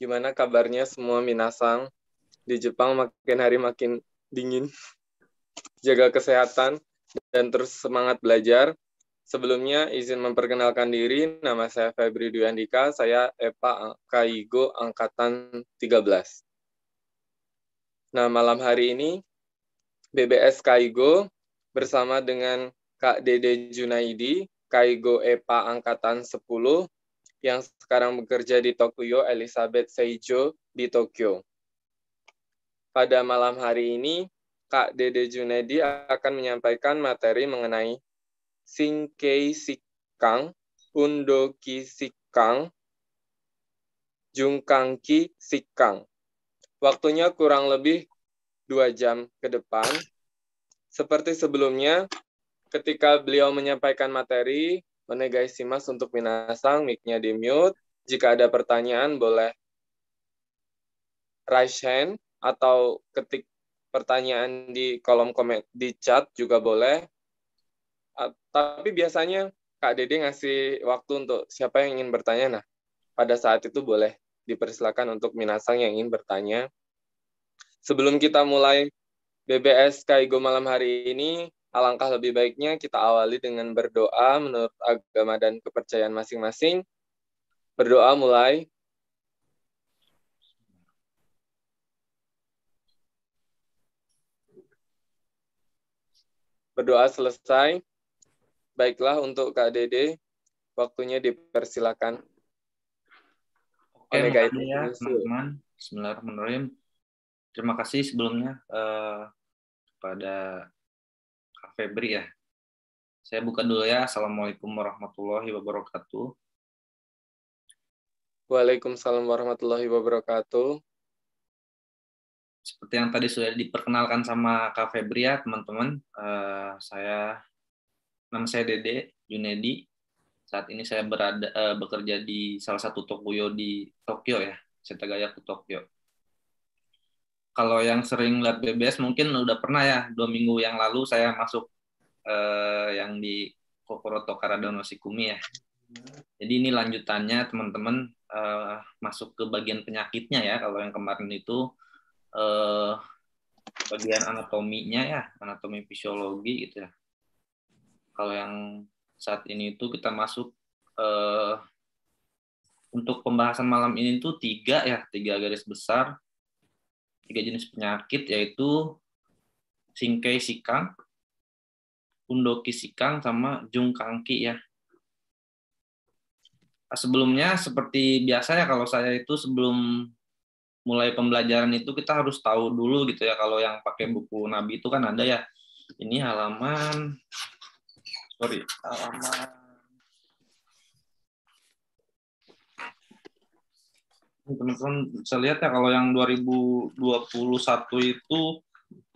Gimana kabarnya semua Minasang? Di Jepang makin hari makin dingin. Jaga kesehatan dan terus semangat belajar. Sebelumnya izin memperkenalkan diri, nama saya Febri Dwi Andika, saya EPA Kaigo angkatan 13. Nah, malam hari ini BBS Kaigo bersama dengan Kak Dede Junaidi, Kaigo EPA angkatan 10 yang sekarang bekerja di Tokyo, Elizabeth Seijo di Tokyo. Pada malam hari ini, Kak Dede Junedi akan menyampaikan materi mengenai Singkei Sikang, Undoki Sikang, Jungkangki Sikang. Waktunya kurang lebih dua jam ke depan. Seperti sebelumnya, ketika beliau menyampaikan materi, mas untuk minasang, mic-nya di mute. Jika ada pertanyaan boleh raise hand atau ketik pertanyaan di kolom komen di chat juga boleh. Ah, tapi biasanya Kak Dede ngasih waktu untuk siapa yang ingin bertanya. Nah, pada saat itu boleh dipersilakan untuk minasang yang ingin bertanya. Sebelum kita mulai BBS Kaigo malam hari ini, Alangkah lebih baiknya kita awali dengan berdoa menurut agama dan kepercayaan masing-masing. Berdoa mulai. Berdoa selesai. Baiklah untuk Kak Dede, waktunya dipersilakan. Oke, guys. ya, teman-teman. Terima kasih sebelumnya uh, kepada Febri ya. Saya buka dulu ya. Assalamualaikum warahmatullahi wabarakatuh. Waalaikumsalam warahmatullahi wabarakatuh. Seperti yang tadi sudah diperkenalkan sama Kak Febri ya, teman-teman. Uh, saya nama saya Dede Junedi. Saat ini saya berada uh, bekerja di salah satu tokyo di Tokyo ya, Setagaya ke Tokyo kalau yang sering lihat BBS mungkin udah pernah ya dua minggu yang lalu saya masuk eh, yang di Kokoroto Karadono Sikumi ya. Jadi ini lanjutannya teman-teman eh, masuk ke bagian penyakitnya ya. Kalau yang kemarin itu eh, bagian anatominya ya, anatomi fisiologi gitu ya. Kalau yang saat ini itu kita masuk eh, untuk pembahasan malam ini tuh tiga ya, tiga garis besar tiga jenis penyakit yaitu singkai sikang, undoki sikang, sama jungkangki ya. Nah, sebelumnya seperti biasa ya kalau saya itu sebelum mulai pembelajaran itu kita harus tahu dulu gitu ya kalau yang pakai buku Nabi itu kan ada ya. Ini halaman sorry halaman teman-teman bisa lihat ya kalau yang 2021 itu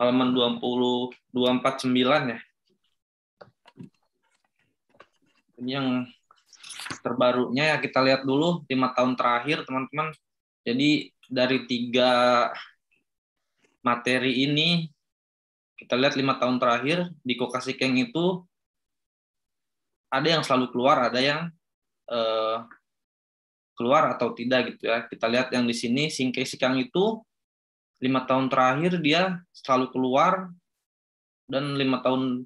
halaman 20 249 ya. Ini yang terbarunya ya kita lihat dulu lima tahun terakhir teman-teman. Jadi dari tiga materi ini kita lihat lima tahun terakhir di Kokasi Keng itu ada yang selalu keluar, ada yang eh, keluar atau tidak gitu ya. Kita lihat yang di sini Singke Sikang itu lima tahun terakhir dia selalu keluar dan lima tahun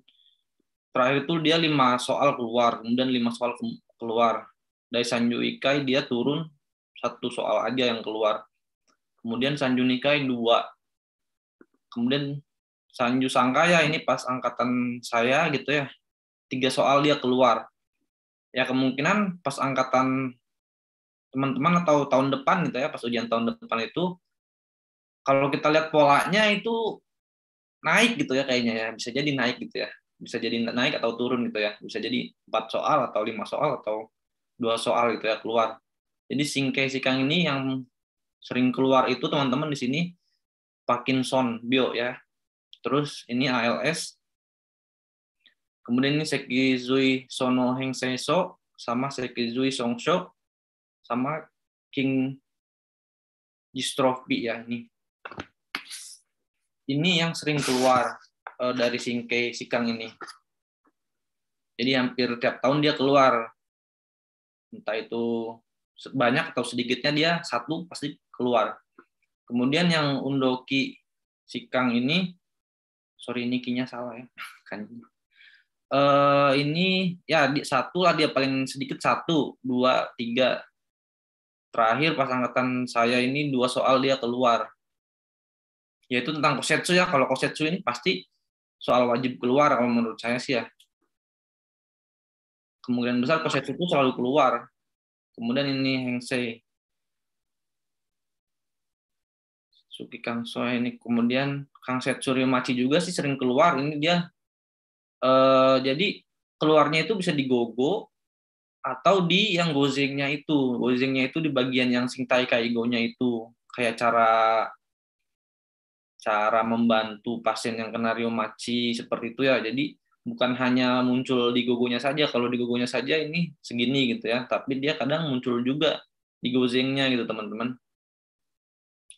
terakhir itu dia lima soal keluar, kemudian lima soal ke keluar. Dari Sanju Ikai dia turun satu soal aja yang keluar. Kemudian Sanju Nikai dua. Kemudian Sanju Sangkaya ini pas angkatan saya gitu ya, tiga soal dia keluar. Ya kemungkinan pas angkatan teman-teman atau tahun depan gitu ya pas ujian tahun depan itu kalau kita lihat polanya itu naik gitu ya kayaknya ya bisa jadi naik gitu ya bisa jadi naik atau turun gitu ya bisa jadi empat soal atau lima soal atau dua soal gitu ya keluar jadi singkai kang ini yang sering keluar itu teman-teman di sini Parkinson bio ya terus ini ALS kemudian ini Sekizui Sono Hengseso sama Sekizui Songsho sama King dystrophy ya ini. Ini yang sering keluar uh, dari singkai sikang ini. Jadi hampir tiap tahun dia keluar. Entah itu banyak atau sedikitnya dia satu pasti keluar. Kemudian yang undoki sikang ini, sorry ini kinya salah ya, kan? Uh, ini ya satu lah dia paling sedikit satu, dua, tiga, terakhir pas angkatan saya ini dua soal dia keluar yaitu tentang kosetsu ya kalau kosetsu ini pasti soal wajib keluar kalau menurut saya sih ya kemungkinan besar kosetsu itu selalu keluar kemudian ini hengsei Suki Kangso ini kemudian Kang setsuri Machi juga sih sering keluar ini dia eh, jadi keluarnya itu bisa digogo atau di yang gozengnya itu gozengnya itu di bagian yang singtai kaigonya itu kayak cara cara membantu pasien yang kena riomachi seperti itu ya jadi bukan hanya muncul di gogonya saja kalau di gogonya saja ini segini gitu ya tapi dia kadang muncul juga di gozengnya gitu teman-teman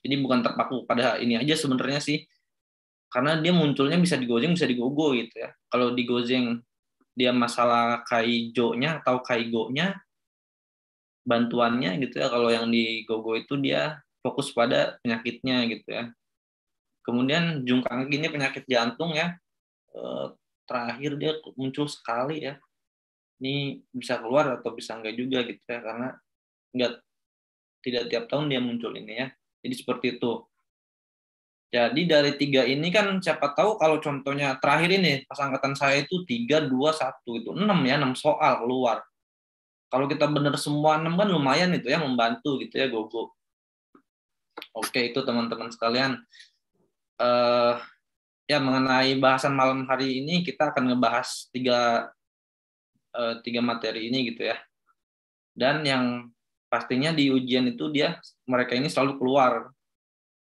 jadi bukan terpaku pada ini aja sebenarnya sih karena dia munculnya bisa digozeng bisa digogo gitu ya kalau digozeng dia masalah kaijonya atau kaigonya bantuannya gitu ya kalau yang di gogo itu dia fokus pada penyakitnya gitu ya kemudian jungkang gini penyakit jantung ya eh, terakhir dia muncul sekali ya ini bisa keluar atau bisa enggak juga gitu ya karena enggak tidak tiap tahun dia muncul ini ya jadi seperti itu jadi dari tiga ini kan siapa tahu kalau contohnya terakhir ini pas angkatan saya itu tiga dua satu itu enam ya enam soal keluar. Kalau kita bener semua enam kan lumayan itu ya membantu gitu ya gogo. Oke itu teman-teman sekalian. Uh, ya mengenai bahasan malam hari ini kita akan ngebahas tiga uh, tiga materi ini gitu ya. Dan yang pastinya di ujian itu dia mereka ini selalu keluar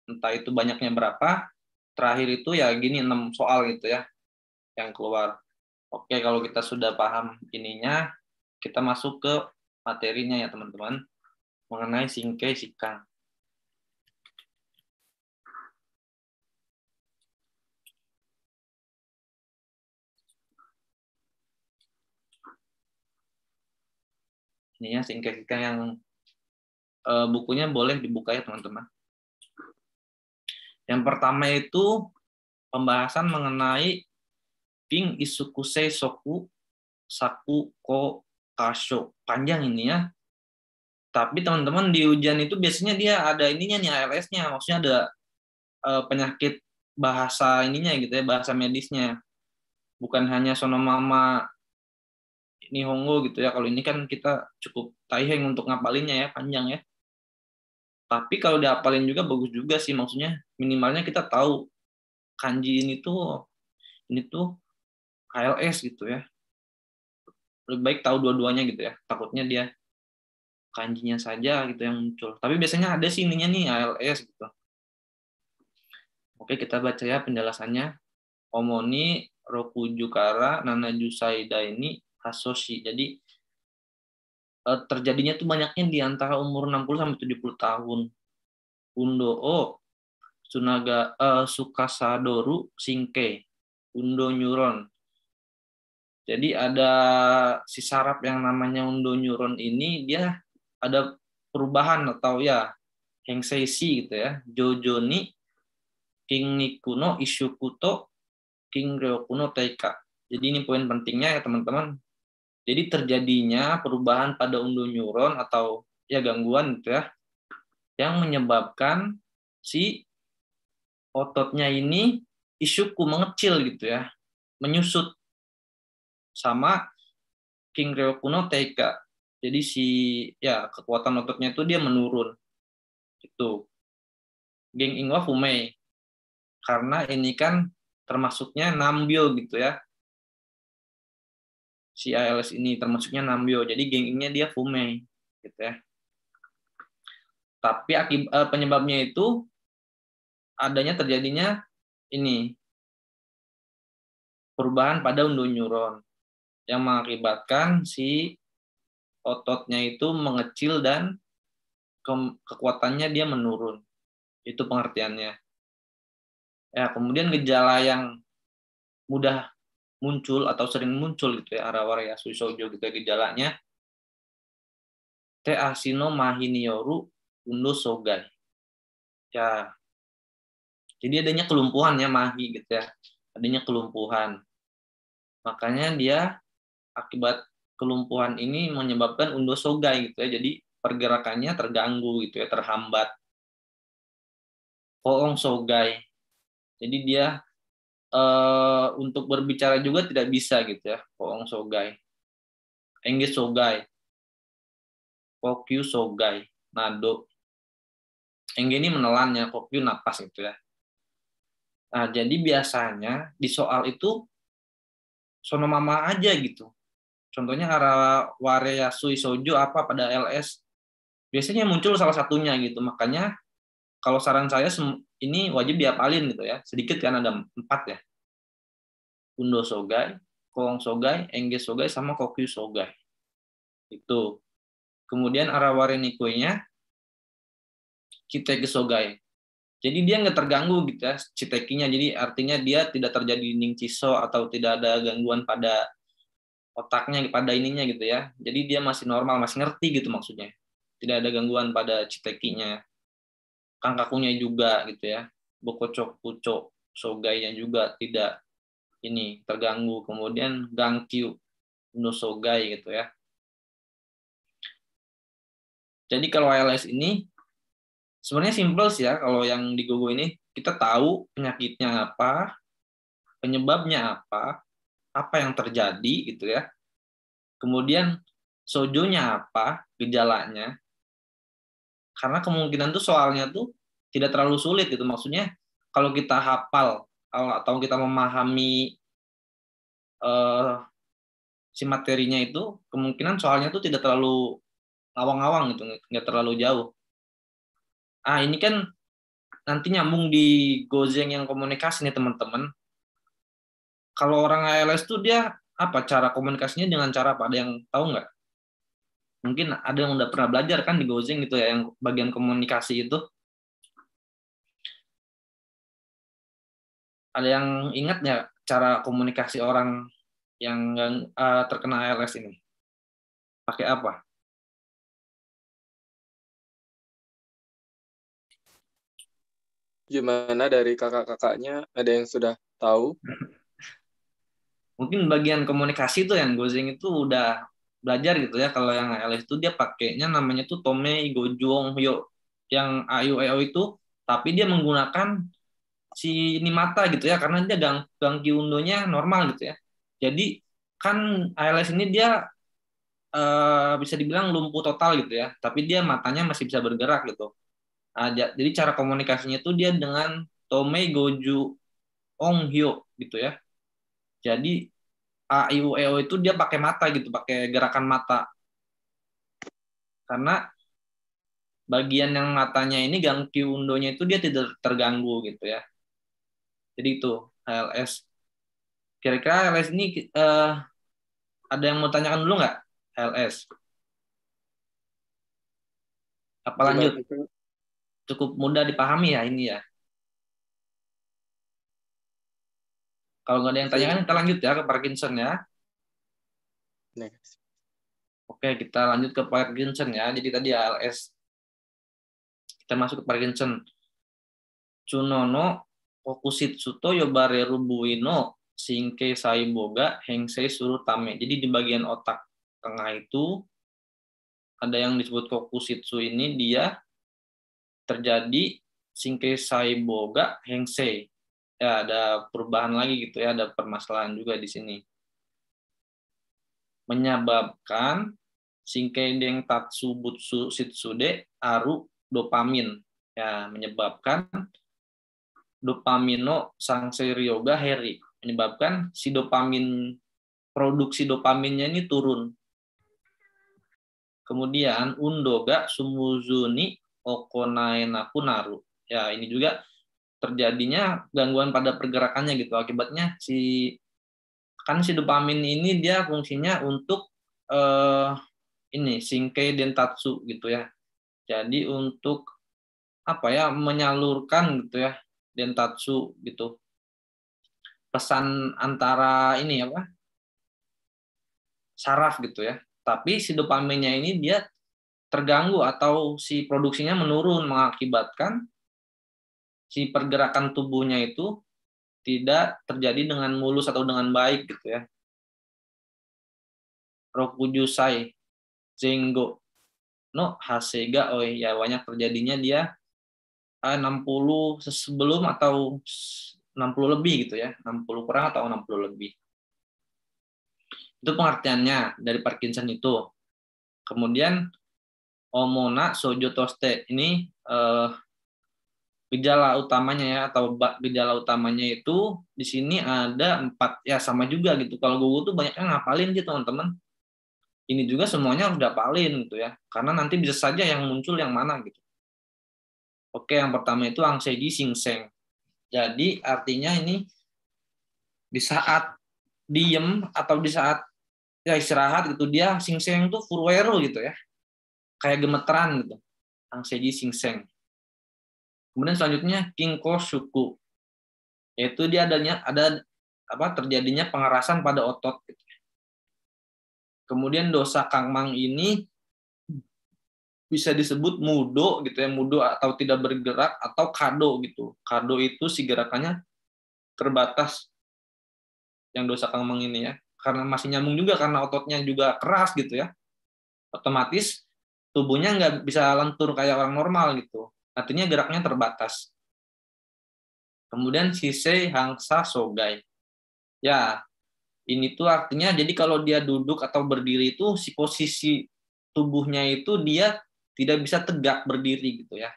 entah itu banyaknya berapa terakhir itu ya gini enam soal gitu ya yang keluar oke kalau kita sudah paham ininya kita masuk ke materinya ya teman-teman mengenai singke sikang ininya singke sikang yang eh, bukunya boleh dibuka ya teman-teman yang pertama itu pembahasan mengenai King Isukuse Soku Saku Ko Kasho. Panjang ini ya. Tapi teman-teman di ujian itu biasanya dia ada ininya nih ALS-nya, maksudnya ada e, penyakit bahasa ininya gitu ya, bahasa medisnya. Bukan hanya sonomama Nihongo gitu ya. Kalau ini kan kita cukup taiheng untuk ngapalinnya ya, panjang ya tapi kalau diapalin juga bagus juga sih maksudnya minimalnya kita tahu kanji ini tuh ini tuh KLS gitu ya lebih baik tahu dua-duanya gitu ya takutnya dia kanjinya saja gitu yang muncul tapi biasanya ada sih ininya nih kls gitu oke kita baca ya penjelasannya omoni rokujukara nanajusaidaini jusaida hasoshi jadi Eh, terjadinya tuh banyaknya di antara umur 60 sampai 70 tahun. o oh, Sunaga uh, Sukasadoru Singke, Undo Neuron. Jadi ada si sarap yang namanya Undo Neuron ini dia ada perubahan atau ya Hengseisi gitu ya. Jojoni King Nikuno Ishukuto King Ryokuno Teika. Jadi ini poin pentingnya ya teman-teman jadi terjadinya perubahan pada unduh neuron atau ya gangguan gitu ya yang menyebabkan si ototnya ini isuku mengecil gitu ya, menyusut sama King Ryokuno Teika. Jadi si ya kekuatan ototnya itu dia menurun. Itu. Geng Ingwa Fumei. Karena ini kan termasuknya nambil gitu ya, si ALS ini termasuknya Nambio jadi gengingnya dia Fume gitu ya tapi akibat eh, penyebabnya itu adanya terjadinya ini perubahan pada unduh neuron yang mengakibatkan si ototnya itu mengecil dan ke kekuatannya dia menurun itu pengertiannya ya kemudian gejala yang mudah muncul atau sering muncul gitu ya arawara ya suisojo gitu ya gejalanya te asino mahinioru undo sogai ya jadi adanya kelumpuhan ya mahi gitu ya adanya kelumpuhan makanya dia akibat kelumpuhan ini menyebabkan undo sogai gitu ya jadi pergerakannya terganggu gitu ya terhambat koong sogai jadi dia Eh, untuk berbicara juga tidak bisa gitu ya kong Sogai Engge Sogai Kokyu Sogai Nado Engge ini menelannya Kokyu napas gitu ya nah jadi biasanya di soal itu sono mama aja gitu contohnya hara ware yasui sojo apa pada LS biasanya muncul salah satunya gitu makanya kalau saran saya ini wajib diapalin gitu ya. Sedikit kan ada empat ya. Undo sogai, kolong sogai, engge sogai, sama kokyu sogai. Itu. Kemudian araware nikuenya kiteke sogai. Jadi dia nggak terganggu gitu ya citekinya. Jadi artinya dia tidak terjadi ningciso atau tidak ada gangguan pada otaknya pada ininya gitu ya. Jadi dia masih normal, masih ngerti gitu maksudnya. Tidak ada gangguan pada citekinya kangkakunya juga gitu ya bokocok pucok sogainya juga tidak ini terganggu kemudian gangkyu no sogai gitu ya jadi kalau ALS ini sebenarnya simple sih ya kalau yang di Google ini kita tahu penyakitnya apa penyebabnya apa apa yang terjadi gitu ya kemudian sojonya apa gejalanya karena kemungkinan tuh soalnya tuh tidak terlalu sulit gitu maksudnya kalau kita hafal atau kita memahami uh, si materinya itu kemungkinan soalnya tuh tidak terlalu awang-awang gitu nggak terlalu jauh ah ini kan nanti nyambung di gozeng yang komunikasi nih teman-teman kalau orang ALS tuh dia apa cara komunikasinya dengan cara ada yang tahu nggak mungkin ada yang udah pernah belajar kan di Gozing gitu ya yang bagian komunikasi itu ada yang ingat ya cara komunikasi orang yang uh, terkena ALS ini pakai apa gimana dari kakak-kakaknya ada yang sudah tahu mungkin bagian komunikasi itu yang Gozing itu udah belajar gitu ya kalau yang ALS itu dia pakainya namanya tuh Tomei Gojong Hyo yang AUEO e itu tapi dia menggunakan si ini mata gitu ya karena dia gang gangki undonya normal gitu ya jadi kan ALS e ini dia eh, bisa dibilang lumpuh total gitu ya tapi dia matanya masih bisa bergerak gitu nah, jadi cara komunikasinya tuh dia dengan Tomei Goju Ong Hyo gitu ya jadi A I U E O itu dia pakai mata gitu, pakai gerakan mata. Karena bagian yang matanya ini gangki undonya itu dia tidak terganggu gitu ya. Jadi itu HLS. Kira-kira HLS ini uh, ada yang mau tanyakan dulu nggak HLS? Apa lanjut? Cukup mudah dipahami ya ini ya. Kalau nggak ada yang tanya kan kita lanjut ya ke Parkinson ya. Next. Oke, kita lanjut ke Parkinson ya. Jadi tadi ALS. Kita masuk ke Parkinson. Cunono Kokushitsuto Yobare Rubuino singke Saiboga Hengsei Surutame. Jadi di bagian otak tengah itu ada yang disebut kokusitsu ini dia terjadi singke Saiboga Hengsei ya ada perubahan lagi gitu ya, ada permasalahan juga di sini. Menyebabkan singkai deng tatsu butsu sitsude aru dopamin ya menyebabkan dopamino sangseryoga heri menyebabkan si dopamin produksi dopaminnya ini turun. Kemudian undoga sumuzuni okonaenaku naru. Ya, ini juga terjadinya gangguan pada pergerakannya gitu. Akibatnya si kan si dopamin ini dia fungsinya untuk eh, ini singkei dentatsu gitu ya. Jadi untuk apa ya menyalurkan gitu ya dentatsu gitu pesan antara ini apa saraf gitu ya tapi si dopaminnya ini dia terganggu atau si produksinya menurun mengakibatkan si pergerakan tubuhnya itu tidak terjadi dengan mulus atau dengan baik gitu ya. Rokujusai Zengo no Hasega oh ya banyak terjadinya dia 60 ah, sebelum atau 60 lebih gitu ya, 60 kurang atau 60 lebih. Itu pengertiannya dari Parkinson itu. Kemudian omona sojo toste ini eh, gejala utamanya ya atau gejala utamanya itu di sini ada empat ya sama juga gitu kalau Google tuh yang ngapalin sih teman-teman ini juga semuanya harus dapalin gitu ya karena nanti bisa saja yang muncul yang mana gitu oke yang pertama itu anxiety singseng jadi artinya ini di saat diem atau di saat ya istirahat gitu dia sing singseng tuh furwero gitu ya kayak gemeteran gitu anxiety singseng Kemudian selanjutnya kinko suku, yaitu dia adanya ada apa terjadinya pengerasan pada otot. Kemudian dosa kangmang ini bisa disebut mudo gitu ya mudo atau tidak bergerak atau kado gitu kado itu si gerakannya terbatas yang dosa kangmang ini ya karena masih nyambung juga karena ototnya juga keras gitu ya otomatis tubuhnya nggak bisa lentur kayak orang normal gitu artinya geraknya terbatas. Kemudian Sisei Hangsa Sogai. Ya, ini tuh artinya jadi kalau dia duduk atau berdiri itu si posisi tubuhnya itu dia tidak bisa tegak berdiri gitu ya.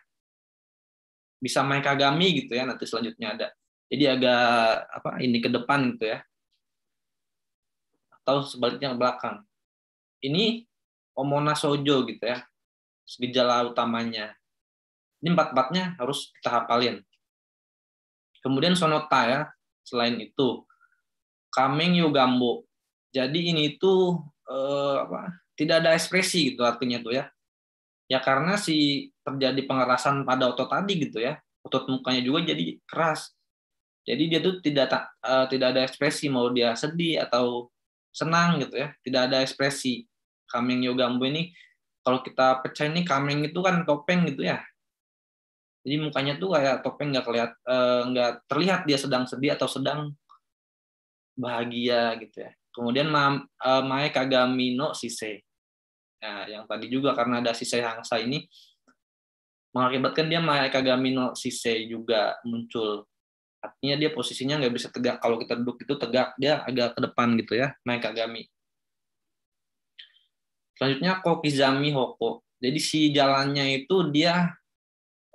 Bisa main kagami gitu ya nanti selanjutnya ada. Jadi agak apa ini ke depan gitu ya. Atau sebaliknya ke belakang. Ini Omona Sojo gitu ya. Gejala utamanya. Ini empat-empatnya harus kita hafalin. Kemudian sonota ya, selain itu. Kameng Yogambo. Jadi ini itu eh, apa, tidak ada ekspresi gitu artinya tuh ya. Ya karena si terjadi pengerasan pada otot tadi gitu ya. Otot mukanya juga jadi keras. Jadi dia tuh tidak eh, tidak ada ekspresi mau dia sedih atau senang gitu ya, tidak ada ekspresi. Kameng Yogambo ini kalau kita pecah ini kameng itu kan topeng gitu ya jadi mukanya tuh kayak topeng nggak kelihat eh, nggak uh, terlihat dia sedang sedih atau sedang bahagia gitu ya kemudian Ma, uh, Mae Kagami no Sise nah yang tadi juga karena ada Sise Hangsa ini mengakibatkan dia Mae Kagami no Sise juga muncul artinya dia posisinya nggak bisa tegak kalau kita duduk itu tegak dia agak ke depan gitu ya Mae Kagami selanjutnya Kokizami Hoko jadi si jalannya itu dia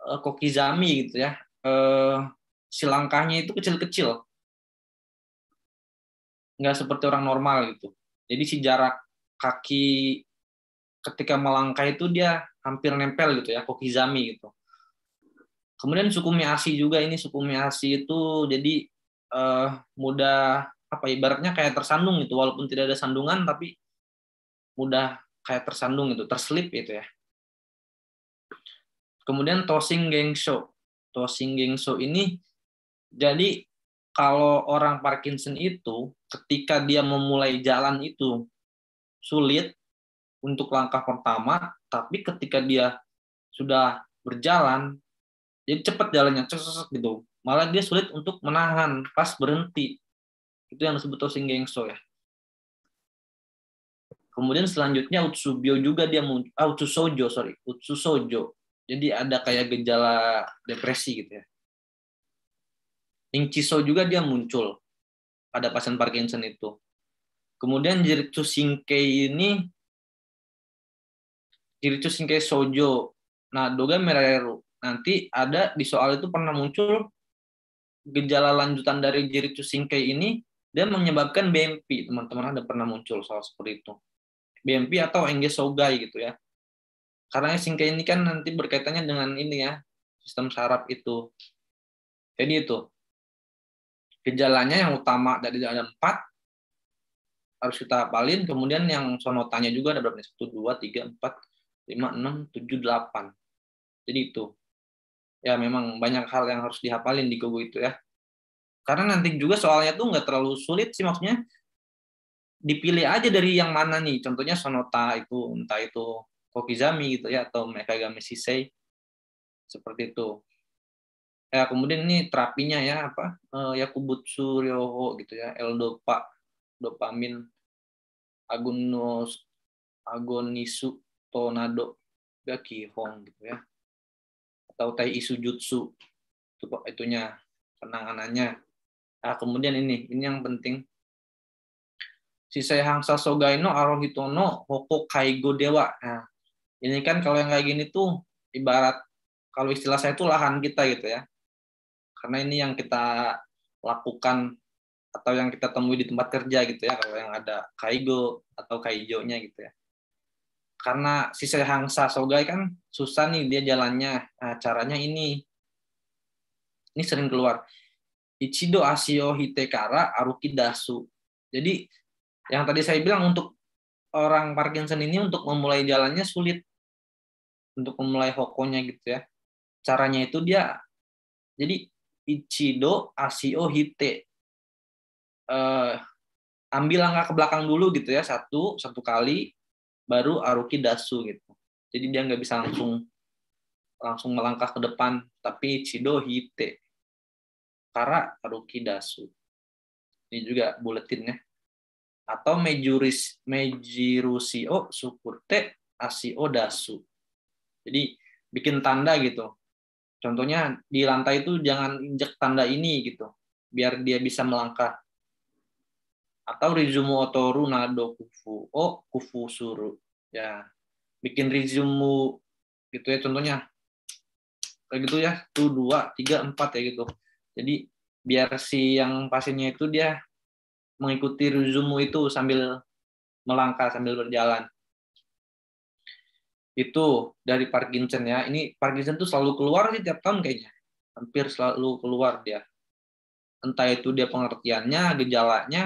uh, Kokizami gitu ya. Uh, si itu kecil-kecil. Nggak seperti orang normal gitu. Jadi si jarak kaki ketika melangkah itu dia hampir nempel gitu ya, kokizami gitu. Kemudian suku Miyashi juga ini suku Miyashi itu jadi uh, mudah apa ibaratnya kayak tersandung gitu walaupun tidak ada sandungan tapi mudah kayak tersandung itu, terselip gitu ya. Kemudian tossing gengso. Tossing gengsho ini jadi kalau orang Parkinson itu ketika dia memulai jalan itu sulit untuk langkah pertama, tapi ketika dia sudah berjalan, jadi cepat jalannya, cesek gitu. Malah dia sulit untuk menahan pas berhenti. Itu yang disebut tossing gengso ya. Kemudian selanjutnya Utsubio juga dia muncul, ah, Utsusojo, sorry, Utsusojo. Jadi ada kayak gejala depresi gitu ya. Inchiso juga dia muncul pada pasien Parkinson itu. Kemudian Jiritsu Shinkei ini Jiritsu Shinkei Sojo. Nah, Doga Meraru. Nanti ada di soal itu pernah muncul gejala lanjutan dari Jiritsu Shinkei ini dan menyebabkan BMP. Teman-teman ada pernah muncul soal seperti itu. BMP atau engge Sogai gitu ya. Karena singke ini kan nanti berkaitannya dengan ini ya, sistem saraf itu. Jadi itu. Gejalanya yang utama dari ada empat, harus kita hafalin. Kemudian yang sonotanya juga ada berapa Satu, dua, tiga, empat, lima, enam, tujuh, delapan. Jadi itu. Ya memang banyak hal yang harus dihafalin di Kogo itu ya. Karena nanti juga soalnya tuh nggak terlalu sulit sih maksudnya dipilih aja dari yang mana nih. Contohnya sonota itu, entah itu kokizami gitu ya atau mekagami sisei seperti itu ya kemudian ini terapinya ya apa Eh, yakubutsu ryoho gitu ya dopa, dopamin agonos agonisu tonado gaki hong gitu ya atau tai isu jutsu itu itunya penanganannya nah, kemudian ini ini yang penting Sisai Hangsa Sogaino Arohitono Hoko Kaigo Dewa. Nah, ini kan kalau yang kayak gini tuh ibarat kalau istilah saya itu lahan kita gitu ya karena ini yang kita lakukan atau yang kita temui di tempat kerja gitu ya kalau yang ada kaigo atau kaijonya gitu ya karena sisa sehangsa sogai kan susah nih dia jalannya nah, caranya ini ini sering keluar ichido asio hitekara aruki dasu jadi yang tadi saya bilang untuk orang Parkinson ini untuk memulai jalannya sulit untuk memulai hokonya gitu ya. Caranya itu dia jadi Ichido Asio Hite. Uh, ambil langkah ke belakang dulu gitu ya satu satu kali baru Aruki Dasu gitu. Jadi dia nggak bisa langsung langsung melangkah ke depan tapi Ichido Hite. Kara Aruki Dasu. Ini juga buletinnya. Atau Mejuris Mejirusio Sukurte Asio Dasu jadi bikin tanda gitu. Contohnya di lantai itu jangan injek tanda ini gitu, biar dia bisa melangkah. Atau rizumu otoru nado kufu, oh kufu suru. Ya, bikin rizumu gitu ya contohnya. Kayak gitu ya, tuh dua, tiga, empat ya gitu. Jadi biar si yang pasiennya itu dia mengikuti rizumu itu sambil melangkah sambil berjalan itu dari Parkinson ya. Ini Parkinson tuh selalu keluar sih tiap tahun kayaknya. Hampir selalu keluar dia. Entah itu dia pengertiannya, gejalanya,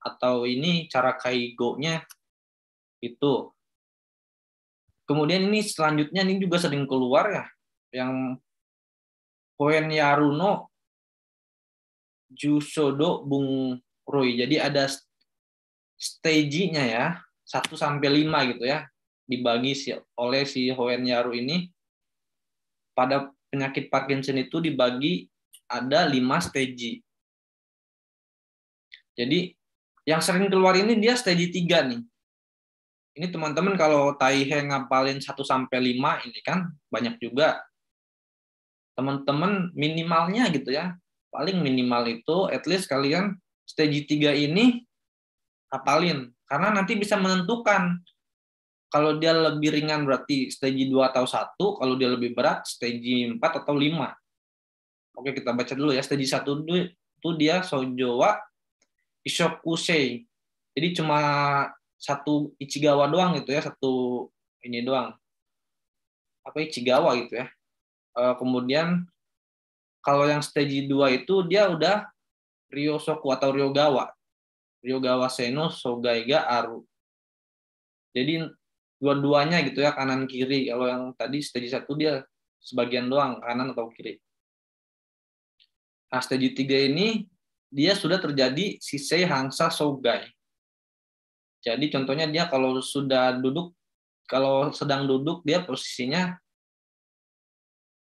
atau ini cara kaigonya itu. Kemudian ini selanjutnya ini juga sering keluar ya, yang Koen Yaruno Jusodo Bung Roy. Jadi ada stage-nya ya, 1 sampai 5 gitu ya dibagi si, oleh si Hoen Yaru ini pada penyakit Parkinson itu dibagi ada lima stage. Jadi yang sering keluar ini dia stage 3 nih. Ini teman-teman kalau Taihe ngapalin 1 sampai 5 ini kan banyak juga. Teman-teman minimalnya gitu ya. Paling minimal itu at least kalian stage 3 ini hapalin karena nanti bisa menentukan kalau dia lebih ringan berarti stage 2 atau 1, kalau dia lebih berat stage 4 atau 5. Oke, kita baca dulu ya. Stage 1 itu dia Sojowa Ishokusei. Jadi cuma satu Ichigawa doang gitu ya, satu ini doang. Apa Ichigawa gitu ya. Eh, kemudian kalau yang stage 2 itu dia udah Ryosoku atau Ryogawa. Ryogawa Seno Sogaiga Aru. Jadi dua-duanya gitu ya kanan kiri kalau yang tadi stage satu dia sebagian doang kanan atau kiri nah stage tiga ini dia sudah terjadi sisei hangsa sogai jadi contohnya dia kalau sudah duduk kalau sedang duduk dia posisinya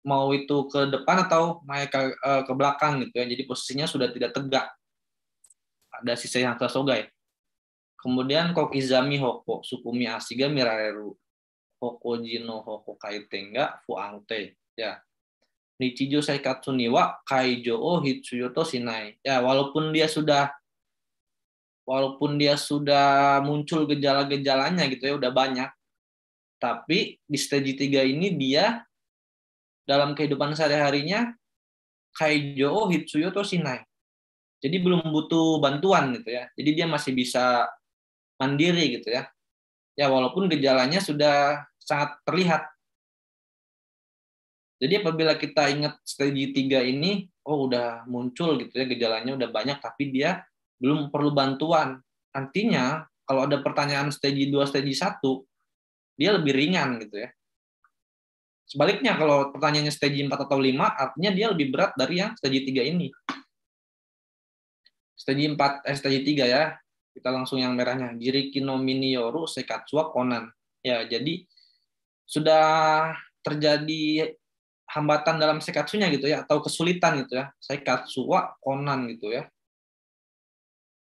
mau itu ke depan atau ke, eh, ke belakang gitu ya jadi posisinya sudah tidak tegak ada sisei hangsa sogai Kemudian kok izami hoko, sukumi asiga mirareru. Hoko jino hoko kaitenga fuante. Ya. Nichijo saikatsu niwa kaijo o hitsuyoto sinai. Ya, walaupun dia sudah walaupun dia sudah muncul gejala-gejalanya gitu ya udah banyak tapi di stage 3 ini dia dalam kehidupan sehari-harinya kaijo o hitsuyoto sinai jadi belum butuh bantuan gitu ya jadi dia masih bisa mandiri gitu ya. Ya walaupun gejalanya sudah sangat terlihat. Jadi apabila kita ingat studi 3 ini, oh udah muncul gitu ya gejalanya udah banyak tapi dia belum perlu bantuan. Artinya kalau ada pertanyaan studi 2, studi 1, dia lebih ringan gitu ya. Sebaliknya kalau pertanyaannya stage 4 atau 5, artinya dia lebih berat dari yang stage 3 ini. Stage 4, eh, stage 3 ya. Kita langsung yang merahnya. jiri no sekatsua konan. Ya, jadi sudah terjadi hambatan dalam sekatsunya gitu ya atau kesulitan gitu ya. sekatsua konan gitu ya.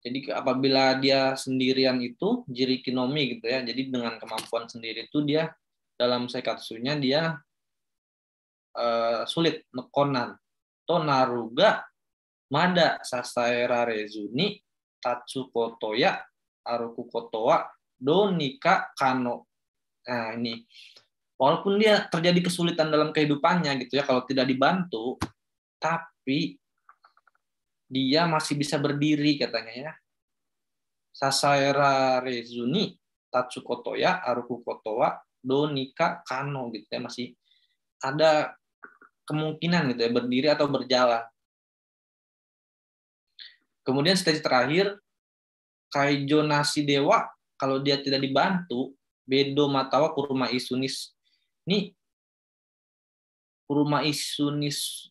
Jadi apabila dia sendirian itu jiri kinomi gitu ya. Jadi dengan kemampuan sendiri itu dia dalam sekatsunya dia uh, sulit nekonan. Tonaruga mada sasaira rezuni tatsu ya aruku kotoa do nika kano. Nah, ini walaupun dia terjadi kesulitan dalam kehidupannya gitu ya kalau tidak dibantu tapi dia masih bisa berdiri katanya ya sasaera rezuni tatsu ya aruku kotoa do nika kano gitu ya masih ada kemungkinan gitu ya berdiri atau berjalan Kemudian stage terakhir Kaijo Nasi Dewa kalau dia tidak dibantu Bedo Matawa Kuruma Isunis ini Kuruma Isunis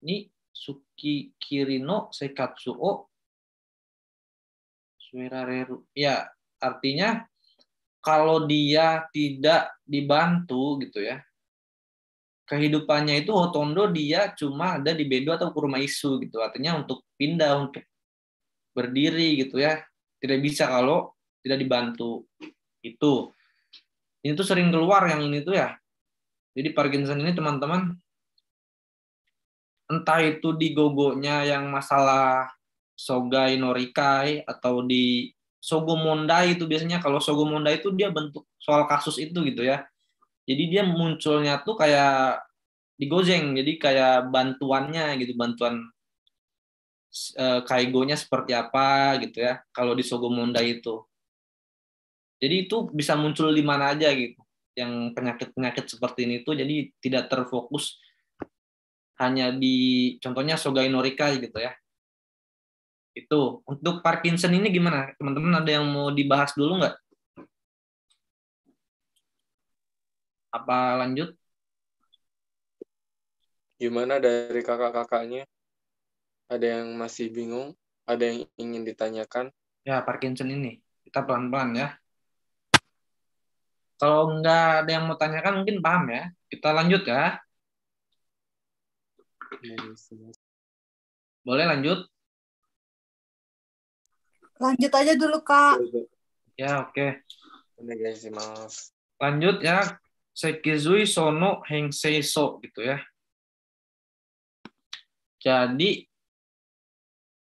ini Suki Kirino O, Suirareru. ya artinya kalau dia tidak dibantu gitu ya kehidupannya itu Hotondo dia cuma ada di Bedo atau Kuruma Isu gitu artinya untuk pindah untuk berdiri gitu ya tidak bisa kalau tidak dibantu itu ini tuh sering keluar yang ini tuh ya jadi Parkinson ini teman-teman entah itu di gogonya yang masalah sogai norikai atau di sogo mondai itu biasanya kalau sogo mondai itu dia bentuk soal kasus itu gitu ya jadi dia munculnya tuh kayak digozeng jadi kayak bantuannya gitu bantuan Eh, kaigonya seperti apa gitu ya kalau di Sogomonda itu. Jadi itu bisa muncul di mana aja gitu. Yang penyakit-penyakit seperti ini itu jadi tidak terfokus hanya di contohnya Sogainorika gitu ya. Itu untuk Parkinson ini gimana? Teman-teman ada yang mau dibahas dulu nggak? Apa lanjut? Gimana dari kakak-kakaknya? ada yang masih bingung, ada yang ingin ditanyakan? Ya, Parkinson ini. Kita pelan-pelan ya. Kalau nggak ada yang mau tanyakan mungkin paham ya. Kita lanjut ya. Iya, iya, iya. Boleh lanjut? Lanjut aja dulu, Kak. Ya, oke. Okay. guys, Lanjut ya. Sekizui sono hengsei so gitu ya. Jadi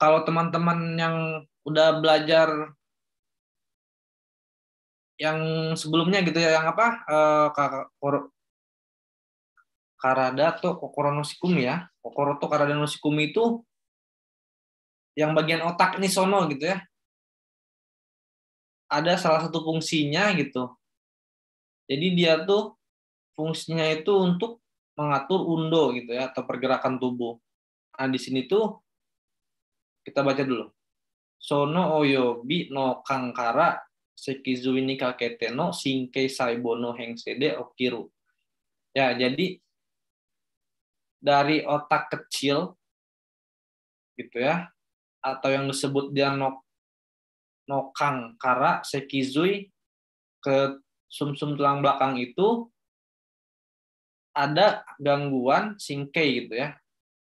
kalau teman-teman yang udah belajar yang sebelumnya gitu ya yang apa uh, eh, atau karadato ya, ya kokoroto karadanusikumi itu yang bagian otak ini sono gitu ya ada salah satu fungsinya gitu jadi dia tuh fungsinya itu untuk mengatur undo gitu ya atau pergerakan tubuh nah di sini tuh kita baca dulu. Sono oyobi no kangkara sekizuini kakete no singkei saibono hengsede okiru. Ya, jadi dari otak kecil gitu ya atau yang disebut dia no, no kangkara sekizui ke sumsum -sum tulang belakang itu ada gangguan singkei gitu ya.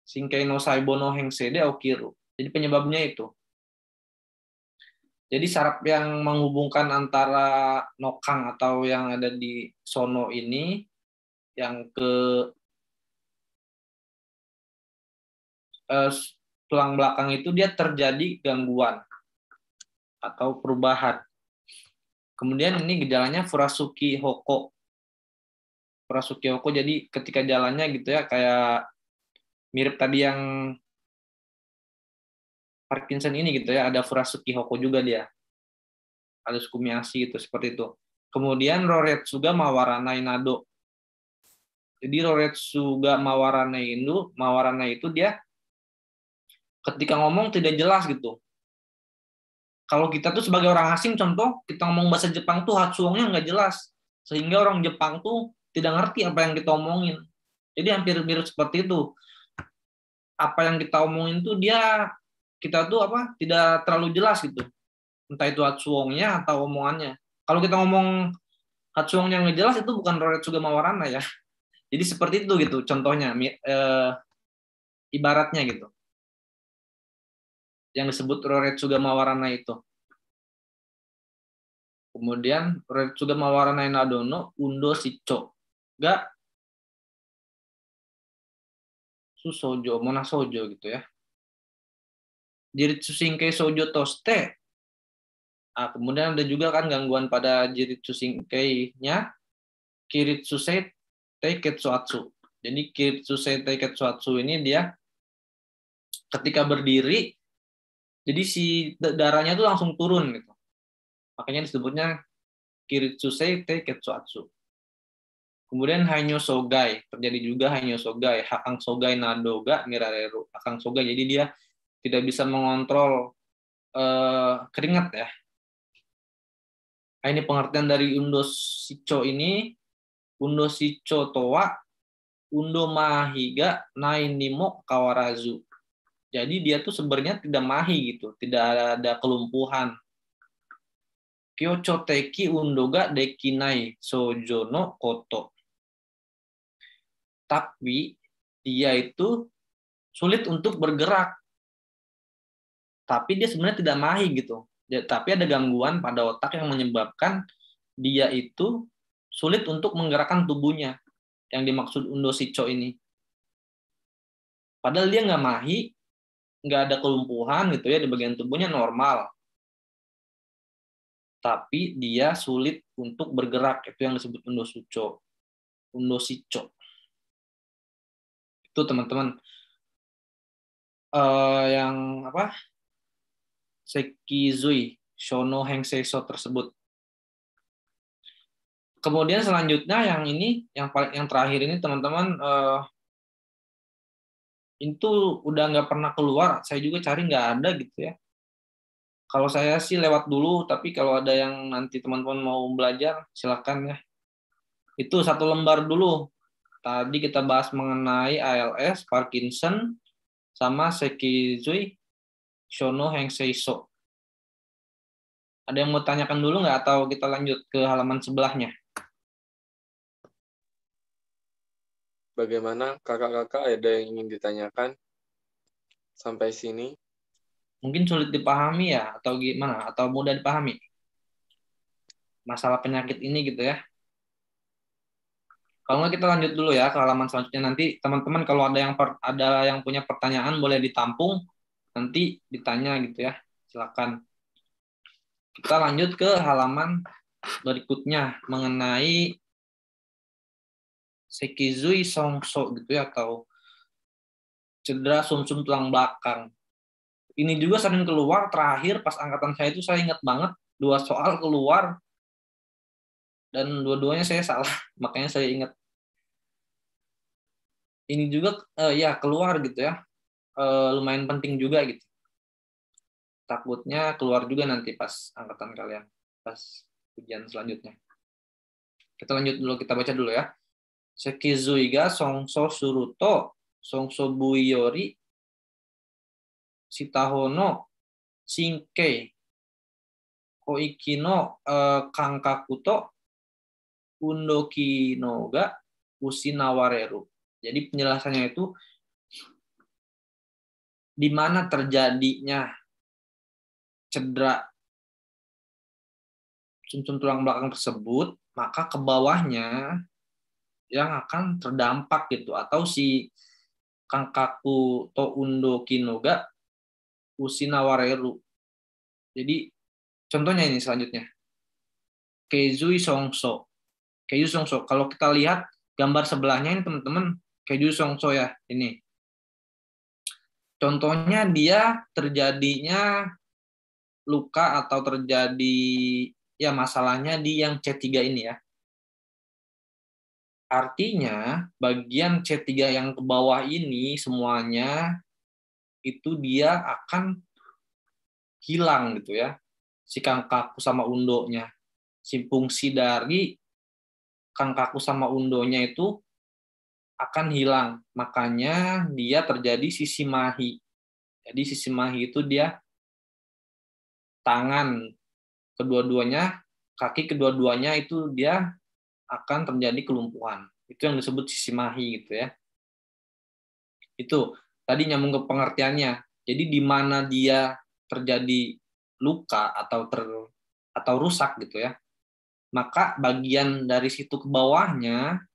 Singkei no saibono hengsede okiru. Jadi penyebabnya itu. Jadi saraf yang menghubungkan antara nokang atau yang ada di sono ini yang ke eh, tulang belakang itu dia terjadi gangguan atau perubahan. Kemudian ini gejalanya Furasuki Hoko. Furasuki Hoko jadi ketika jalannya gitu ya kayak mirip tadi yang Parkinson ini gitu ya ada Furasuki Hoko juga dia ada Sukumiyashi gitu seperti itu kemudian juga mawarana Inado. jadi juga mawarana itu mawarana itu dia ketika ngomong tidak jelas gitu kalau kita tuh sebagai orang asing contoh kita ngomong bahasa Jepang tuh hatsuongnya nggak jelas sehingga orang Jepang tuh tidak ngerti apa yang kita omongin jadi hampir mirip seperti itu apa yang kita omongin tuh dia kita tuh apa tidak terlalu jelas gitu entah itu hatsuongnya atau omongannya kalau kita ngomong hatsuong yang jelas itu bukan Roretsuga Mawarana ya jadi seperti itu gitu contohnya e, ibaratnya gitu yang disebut roret Roretsuga Mawarana itu kemudian roret Roretsuga Mawarana inadono Undo co gak Susojo Monasojo gitu ya jiritsu shinkai sojo toste. Nah, kemudian ada juga kan gangguan pada jiritsu shinkai-nya kiritsu seitei Jadi kiritsu seitei ini dia ketika berdiri jadi si darahnya itu langsung turun gitu. Makanya disebutnya kiritsu seitei Kemudian hanyo sogai, terjadi juga hanyo sogai, hakang sogai nadoga mirareru. Hakang sogai jadi dia tidak bisa mengontrol uh, keringat ya. Nah, ini pengertian dari Undo Sico ini, Undo Sico Toa, Undo Mahiga Nainimo Kawarazu. Jadi dia tuh sebenarnya tidak mahi gitu, tidak ada kelumpuhan. Kyocho teki undoga dekinai sojono koto. Tapi dia itu sulit untuk bergerak tapi dia sebenarnya tidak mahi gitu. Ya, tapi ada gangguan pada otak yang menyebabkan dia itu sulit untuk menggerakkan tubuhnya yang dimaksud undo ini. Padahal dia nggak mahi, nggak ada kelumpuhan gitu ya di bagian tubuhnya normal. Tapi dia sulit untuk bergerak, itu yang disebut undo suco, Itu teman-teman. Uh, yang apa Sekizui Shono Hengseiso tersebut. Kemudian selanjutnya yang ini yang paling yang terakhir ini teman-teman eh, itu udah nggak pernah keluar. Saya juga cari nggak ada gitu ya. Kalau saya sih lewat dulu, tapi kalau ada yang nanti teman-teman mau belajar silakan ya. Itu satu lembar dulu. Tadi kita bahas mengenai ALS, Parkinson, sama Sekizui Shono Heng seiso. Ada yang mau tanyakan dulu nggak atau kita lanjut ke halaman sebelahnya? Bagaimana kakak-kakak ada yang ingin ditanyakan sampai sini? Mungkin sulit dipahami ya atau gimana? Atau mudah dipahami? Masalah penyakit ini gitu ya. Kalau nggak kita lanjut dulu ya ke halaman selanjutnya nanti teman-teman kalau ada yang ada yang punya pertanyaan boleh ditampung nanti ditanya gitu ya silakan kita lanjut ke halaman berikutnya mengenai sekizui songso gitu ya atau cedera sumsum -sum tulang belakang ini juga sering keluar terakhir pas angkatan saya itu saya ingat banget dua soal keluar dan dua-duanya saya salah makanya saya ingat ini juga uh, ya keluar gitu ya uh, lumayan penting juga gitu takutnya keluar juga nanti pas angkatan kalian pas ujian selanjutnya kita lanjut dulu kita baca dulu ya Sekizuiga Songso Suruto Songso Buyori Sitahono Singkei Koikino eh, Kangkakuto Undokinoga Usinawareru. Jadi penjelasannya itu di mana terjadinya cedera sumsum tulang belakang tersebut, maka ke bawahnya yang akan terdampak gitu atau si Kangkaku to undo kinoga usinawareru. Jadi contohnya ini selanjutnya. Keizui Songso. Keizui Songso. Kalau kita lihat gambar sebelahnya ini teman-teman Keizui Songso ya ini. Contohnya dia terjadinya luka atau terjadi ya masalahnya di yang C3 ini ya. Artinya bagian C3 yang ke bawah ini semuanya itu dia akan hilang gitu ya. Si kangkaku sama undonya. Si fungsi dari kangkaku sama undonya itu akan hilang. Makanya dia terjadi sisi mahi. Jadi sisi mahi itu dia tangan kedua-duanya, kaki kedua-duanya itu dia akan terjadi kelumpuhan. Itu yang disebut sisi mahi gitu ya. Itu tadi nyambung ke pengertiannya. Jadi di mana dia terjadi luka atau ter atau rusak gitu ya. Maka bagian dari situ ke bawahnya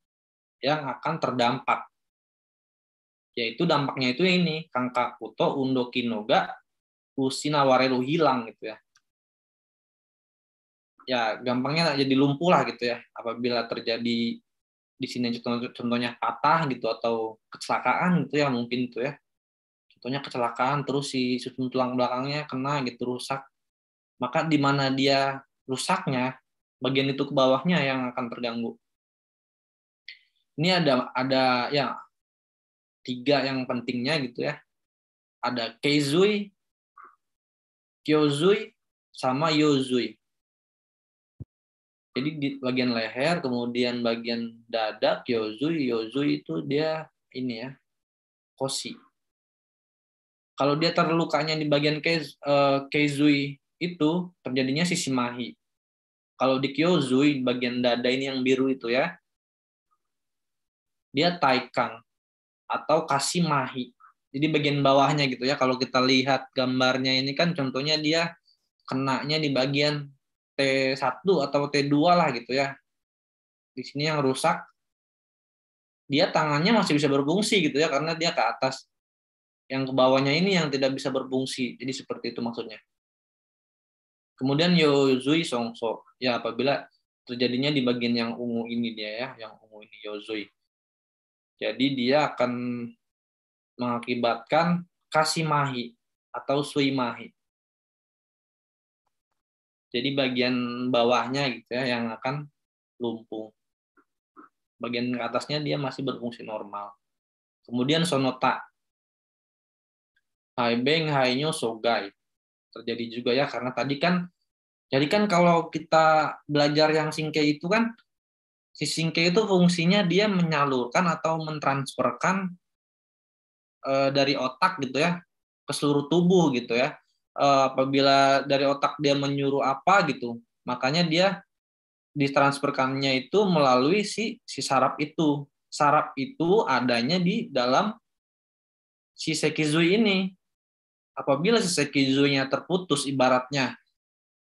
yang akan terdampak. Yaitu dampaknya itu ini, Kangkakuto Undo Kinoga usinawarelu Warelu hilang gitu ya. Ya, gampangnya jadi lumpuh lah gitu ya. Apabila terjadi di sini contohnya patah gitu atau kecelakaan itu ya mungkin itu ya. Contohnya kecelakaan terus si susun tulang belakangnya kena gitu rusak. Maka di mana dia rusaknya, bagian itu ke bawahnya yang akan terganggu ini ada ada ya tiga yang pentingnya gitu ya ada keizui kyozui sama yozui jadi di bagian leher kemudian bagian dada kyozui yozui itu dia ini ya kosi kalau dia terlukanya di bagian eh, keizui itu terjadinya sisi mahi kalau di kyozui bagian dada ini yang biru itu ya dia taikang atau kasih mahi Jadi bagian bawahnya gitu ya. Kalau kita lihat gambarnya ini kan contohnya dia kenanya di bagian T1 atau T2 lah gitu ya. Di sini yang rusak dia tangannya masih bisa berfungsi gitu ya karena dia ke atas. Yang ke bawahnya ini yang tidak bisa berfungsi. Jadi seperti itu maksudnya. Kemudian Yozui Songso. Ya apabila terjadinya di bagian yang ungu ini dia ya, yang ungu ini Yozui. Jadi dia akan mengakibatkan kasimahi atau suimahi. Jadi bagian bawahnya gitu ya yang akan lumpuh. Bagian atasnya dia masih berfungsi normal. Kemudian sonota. Haibeng hainyo sogai. Terjadi juga ya karena tadi kan jadi kan kalau kita belajar yang singke itu kan si singke itu fungsinya dia menyalurkan atau mentransferkan e, dari otak gitu ya ke seluruh tubuh gitu ya. E, apabila dari otak dia menyuruh apa gitu, makanya dia ditransferkannya itu melalui si si saraf itu. sarap itu adanya di dalam si sekizui ini. Apabila si sekizuinya terputus ibaratnya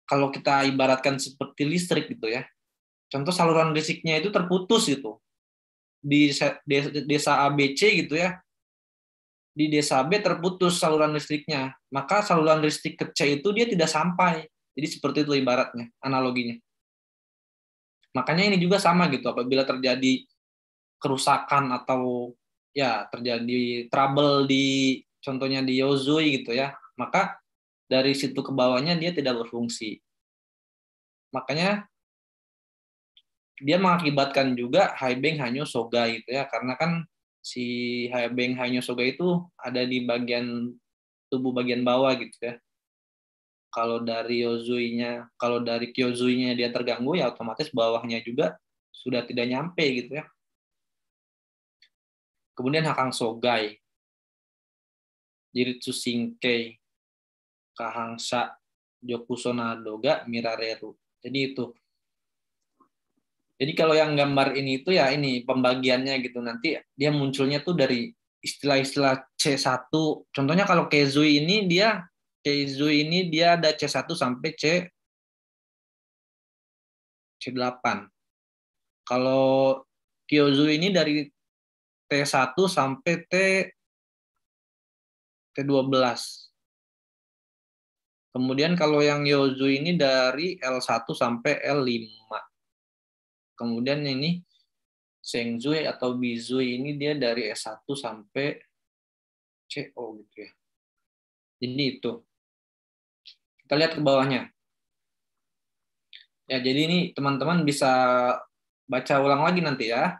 kalau kita ibaratkan seperti listrik gitu ya contoh saluran listriknya itu terputus gitu di desa ABC gitu ya di desa B terputus saluran listriknya maka saluran listrik ke C itu dia tidak sampai jadi seperti itu ibaratnya analoginya makanya ini juga sama gitu apabila terjadi kerusakan atau ya terjadi trouble di contohnya di Yozui gitu ya maka dari situ ke bawahnya dia tidak berfungsi makanya dia mengakibatkan juga high Haibeng Hanyo Soga itu ya karena kan si high Haibeng Hanyo Soga itu ada di bagian tubuh bagian bawah gitu ya. Kalau dari Yozuinya, kalau dari Kyozuinya dia terganggu ya otomatis bawahnya juga sudah tidak nyampe gitu ya. Kemudian Hakang Sogai, Jiritsu Shinkei, Kahangsa, Jokusona Doga, Mirareru. Jadi itu jadi kalau yang gambar ini itu ya ini pembagiannya gitu. Nanti dia munculnya tuh dari istilah-istilah C1. Contohnya kalau Kezui ini dia Kezui ini dia ada C1 sampai C C8. Kalau Kyozu ini dari T1 sampai T T12. Kemudian kalau yang Yozu ini dari L1 sampai L5. Kemudian ini Sheng atau Bizui ini dia dari S1 sampai CO gitu ya. Jadi itu. Kita lihat ke bawahnya. Ya, jadi ini teman-teman bisa baca ulang lagi nanti ya.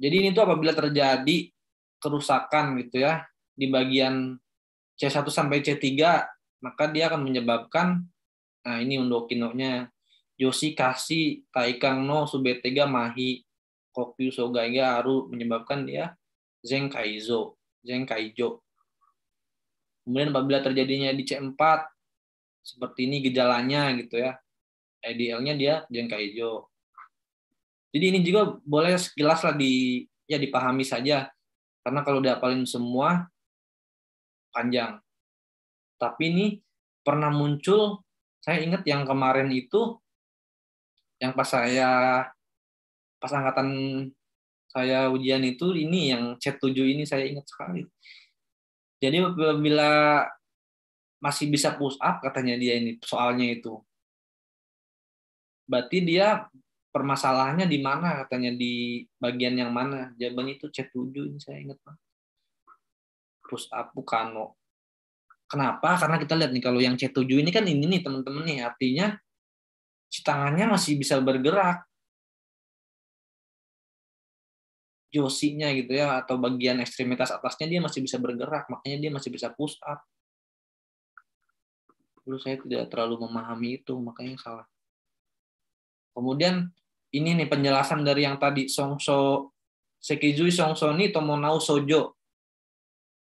Jadi ini tuh apabila terjadi kerusakan gitu ya di bagian C1 sampai C3, maka dia akan menyebabkan nah ini undokinonya Yoshi Yoshikashi, Taikang no Subetega Mahi, Kokyu Sogaiga Aru menyebabkan dia Zenkaizo, Zenkaijo. Kemudian apabila terjadinya di C4 seperti ini gejalanya gitu ya. IDL-nya dia Kaizo. Jadi ini juga boleh sekilas lah di ya dipahami saja karena kalau diapalin semua panjang. Tapi ini pernah muncul saya ingat yang kemarin itu yang pas saya pas angkatan saya ujian itu ini yang c 7 ini saya ingat sekali. Jadi bila masih bisa push up katanya dia ini soalnya itu. Berarti dia permasalahannya di mana katanya di bagian yang mana? Jawabannya itu c 7 ini saya ingat Pak. Push up bukan Kenapa? Karena kita lihat nih kalau yang C7 ini kan ini nih teman-teman nih artinya si tangannya masih bisa bergerak josinya gitu ya atau bagian ekstremitas atasnya dia masih bisa bergerak makanya dia masih bisa push up Lalu saya tidak terlalu memahami itu makanya salah kemudian ini nih penjelasan dari yang tadi songso Sekijui songso ni tomonau sojo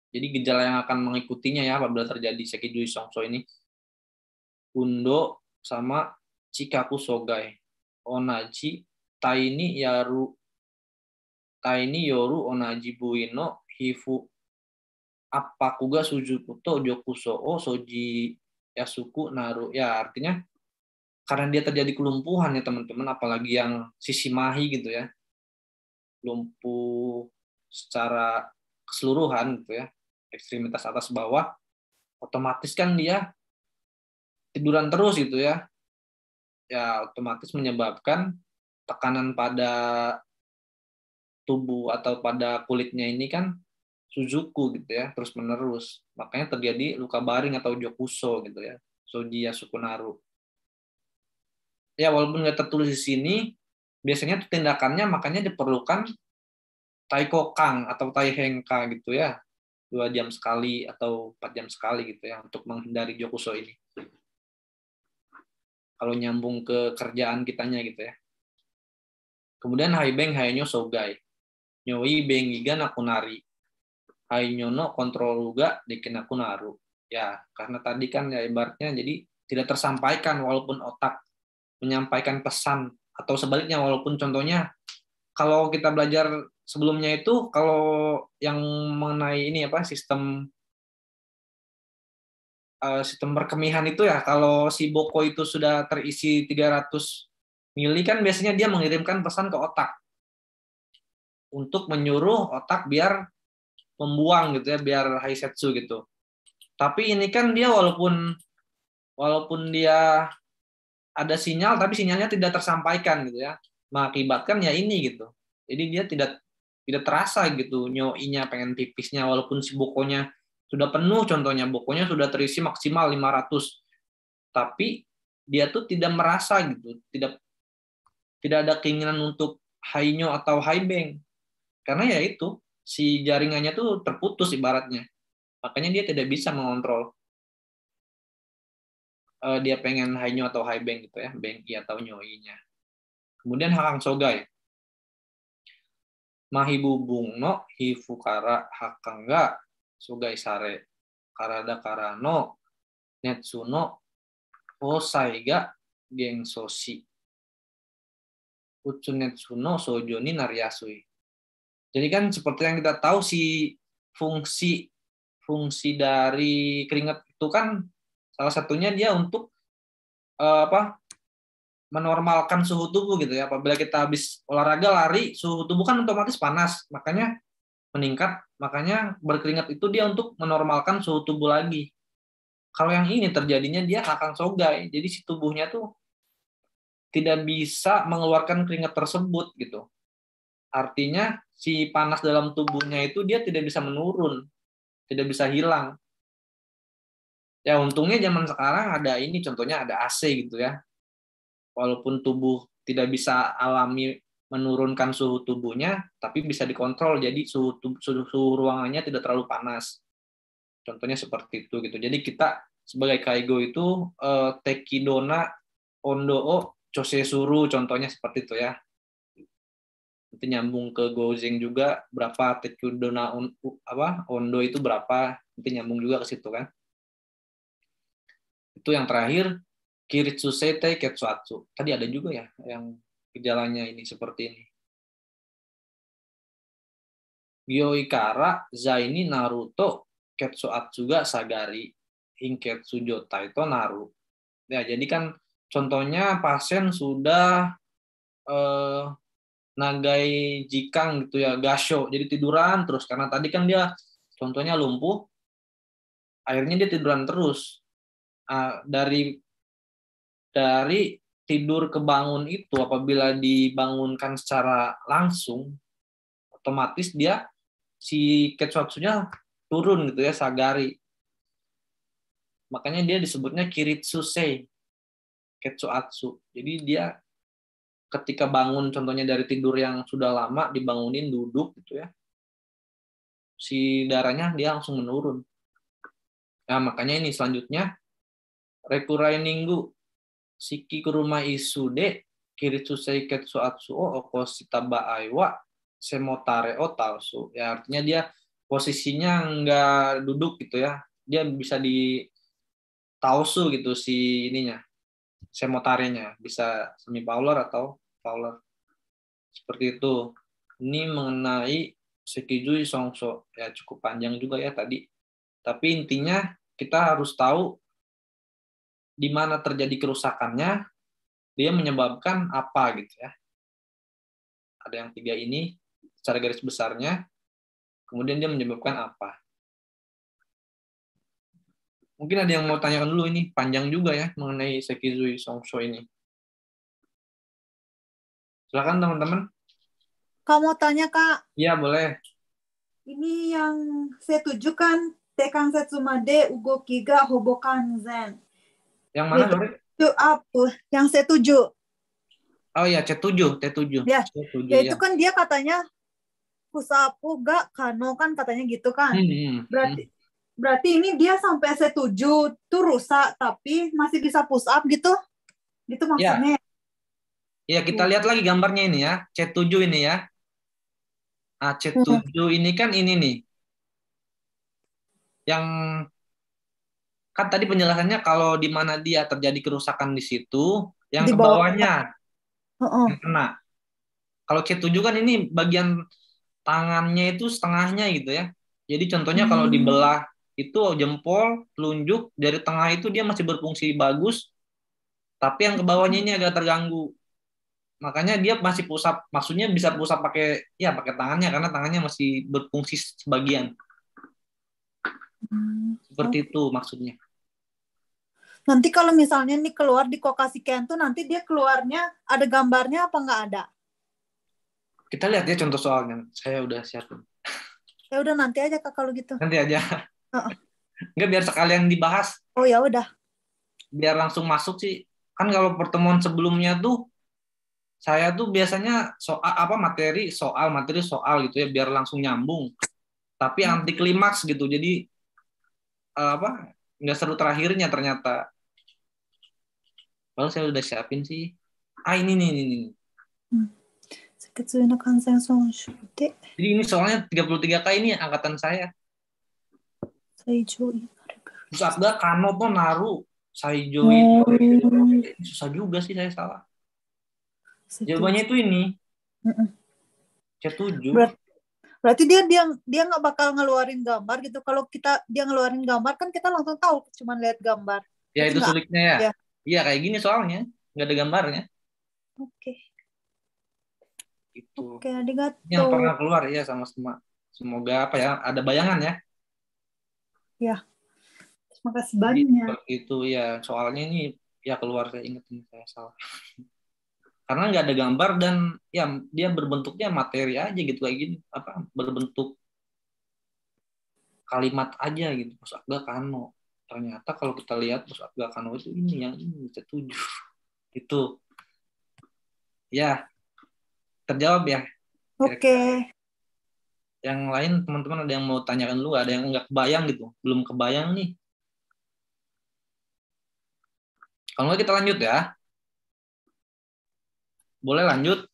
jadi gejala yang akan mengikutinya ya apabila terjadi sekijui songso ini undo sama chikaku sogai onaji taini yaru taini yoru onaji buino hifu apa Suju Kuto kuto So o soji yasuku naru ya artinya karena dia terjadi kelumpuhan ya teman-teman apalagi yang sisi mahi gitu ya lumpuh secara keseluruhan gitu ya ekstremitas atas bawah otomatis kan dia tiduran terus gitu ya ya otomatis menyebabkan tekanan pada tubuh atau pada kulitnya ini kan Suzuku gitu ya terus menerus makanya terjadi luka baring atau Jokuso gitu ya sojia Sukunaru ya walaupun nggak tertulis di sini biasanya tindakannya makanya diperlukan taiko kang atau tai hengka gitu ya dua jam sekali atau empat jam sekali gitu ya untuk menghindari Jokuso ini kalau nyambung ke kerjaan kitanya gitu ya. Kemudian hai nyo sogai. Nyoi bengiga nakunari. nyono kontrol juga dikin aku naru. Ya, karena tadi kan ya ibaratnya jadi tidak tersampaikan walaupun otak menyampaikan pesan atau sebaliknya walaupun contohnya kalau kita belajar sebelumnya itu kalau yang mengenai ini apa sistem uh, eh, sistem perkemihan itu ya kalau si boko itu sudah terisi 300 mili kan biasanya dia mengirimkan pesan ke otak untuk menyuruh otak biar membuang gitu ya biar haisetsu gitu tapi ini kan dia walaupun walaupun dia ada sinyal tapi sinyalnya tidak tersampaikan gitu ya mengakibatkan ya ini gitu jadi dia tidak tidak terasa gitu nyoinya pengen pipisnya walaupun si bokonya sudah penuh contohnya, bukunya sudah terisi maksimal 500. Tapi dia tuh tidak merasa gitu, tidak tidak ada keinginan untuk high new atau high bank. Karena ya itu, si jaringannya tuh terputus ibaratnya. Makanya dia tidak bisa mengontrol uh, dia pengen high new atau high bank gitu ya, bank I atau nyoinya nya Kemudian Hakang Sogai. Mahibu Bungno, Hifukara Hakangga, sugai sare karada karano netsuno osai Geng Sosi, utsu netsuno sojoni naryasui jadi kan seperti yang kita tahu si fungsi fungsi dari keringat itu kan salah satunya dia untuk uh, apa menormalkan suhu tubuh gitu ya apabila kita habis olahraga lari suhu tubuh kan otomatis panas makanya meningkat, makanya berkeringat itu dia untuk menormalkan suhu tubuh lagi. Kalau yang ini terjadinya dia akan sogai, jadi si tubuhnya tuh tidak bisa mengeluarkan keringat tersebut gitu. Artinya si panas dalam tubuhnya itu dia tidak bisa menurun, tidak bisa hilang. Ya untungnya zaman sekarang ada ini contohnya ada AC gitu ya. Walaupun tubuh tidak bisa alami menurunkan suhu tubuhnya, tapi bisa dikontrol. Jadi suhu, suhu, suhu ruangannya tidak terlalu panas. Contohnya seperti itu gitu. Jadi kita sebagai kaigo itu eh, tekidona oh, chose suru contohnya seperti itu ya. Nanti nyambung ke gozing juga berapa tekidona on, apa ondo itu berapa. Nanti nyambung juga ke situ kan. Itu yang terakhir sete ketsuatsu. Tadi ada juga ya yang gejalanya ini seperti ini. Gyoikara, Zaini, Naruto, Ketsu juga, Sagari, Hinketsu Jota itu Naru. Ya, jadi kan contohnya pasien sudah eh, nagai jikang gitu ya, gasho. Jadi tiduran terus karena tadi kan dia contohnya lumpuh. Akhirnya dia tiduran terus. Uh, dari dari tidur kebangun itu apabila dibangunkan secara langsung otomatis dia si ketsuatsunya turun gitu ya sagari makanya dia disebutnya kiritsusei ketsuatsu jadi dia ketika bangun contohnya dari tidur yang sudah lama dibangunin duduk gitu ya si darahnya dia langsung menurun nah makanya ini selanjutnya rekurai ninggu Siki ke rumah isu kiri kuruma isude suat suo atsuo okositaba aiwa semotare o su Ya artinya dia posisinya nggak duduk gitu ya. Dia bisa di tausu gitu si ininya. Semotarenya bisa semi pauler atau pauler. Seperti itu. Ini mengenai Sekijui Songso. Ya cukup panjang juga ya tadi. Tapi intinya kita harus tahu di mana terjadi kerusakannya, dia menyebabkan apa gitu ya. Ada yang tiga ini secara garis besarnya, kemudian dia menyebabkan apa. Mungkin ada yang mau tanyakan dulu ini, panjang juga ya mengenai Sekizui Songso ini. Silakan teman-teman. Kamu tanya kak. Iya boleh. Ini yang saya tujukan tekan setsumade Ugo kiga Hobokan Zen. Yang mana? Itu apa? Yang C7. Oh iya, ya, C7, C7. Ya, C7, ya, itu ya. kan dia katanya Kusapu gak Kano kan katanya gitu kan. Hmm, hmm, hmm. berarti hmm. berarti ini dia sampai C7 tuh rusak tapi masih bisa push up gitu. Gitu ya. maksudnya. Ya. Ya, kita lihat lagi gambarnya ini ya. C7 ini ya. Nah, C7 hmm. ini kan ini nih. Yang kan tadi penjelasannya kalau di mana dia terjadi kerusakan di situ, yang di bawah kebawahnya uh -uh. yang kena. Kalau C7 kan ini bagian tangannya itu setengahnya gitu ya. Jadi contohnya hmm. kalau dibelah itu jempol, telunjuk, dari tengah itu dia masih berfungsi bagus, tapi yang kebawahnya ini agak terganggu. Makanya dia masih pusat maksudnya bisa pusat pakai ya pakai tangannya karena tangannya masih berfungsi sebagian. Hmm. Seperti itu maksudnya. Nanti kalau misalnya ini keluar di Kokasi kentu nanti dia keluarnya ada gambarnya apa nggak ada? Kita lihat ya contoh soalnya. Saya udah siap. Ya udah nanti aja kak kalau gitu. Nanti aja. uh biar sekalian dibahas. Oh ya udah. Biar langsung masuk sih. Kan kalau pertemuan sebelumnya tuh saya tuh biasanya soal apa materi soal materi soal gitu ya biar langsung nyambung. Tapi hmm. anti klimaks gitu. Jadi eh, apa nggak seru terakhirnya ternyata padahal saya udah siapin sih ah ini nih ini nih hmm. Kan, jadi ini soalnya 33 kali ini ya, angkatan saya Saijo terus ada Kano tuh naru Saijo itu oh. susah juga sih saya salah jawabannya itu ini C7 Ber berarti dia dia dia nggak bakal ngeluarin gambar gitu kalau kita dia ngeluarin gambar kan kita langsung tahu Cuman lihat gambar ya itu sulitnya ya, ya Iya kayak gini soalnya, nggak ada gambarnya. Oke. Okay. Itu. Oke, okay, arigato. Yang pernah keluar ya sama semua. Semoga apa ya, ada bayangan ya. Ya. Terima kasih banyak. Itu ya, soalnya ini ya keluar saya ingat ini saya salah. Karena nggak ada gambar dan ya dia berbentuknya materi aja gitu kayak gini apa berbentuk kalimat aja gitu. Maksud agak kano ternyata kalau kita lihat terus Abdul itu ini yang ini ketujuh itu ya terjawab ya oke okay. yang lain teman-teman ada yang mau tanyakan dulu ada yang nggak kebayang gitu belum kebayang nih kalau kita lanjut ya boleh lanjut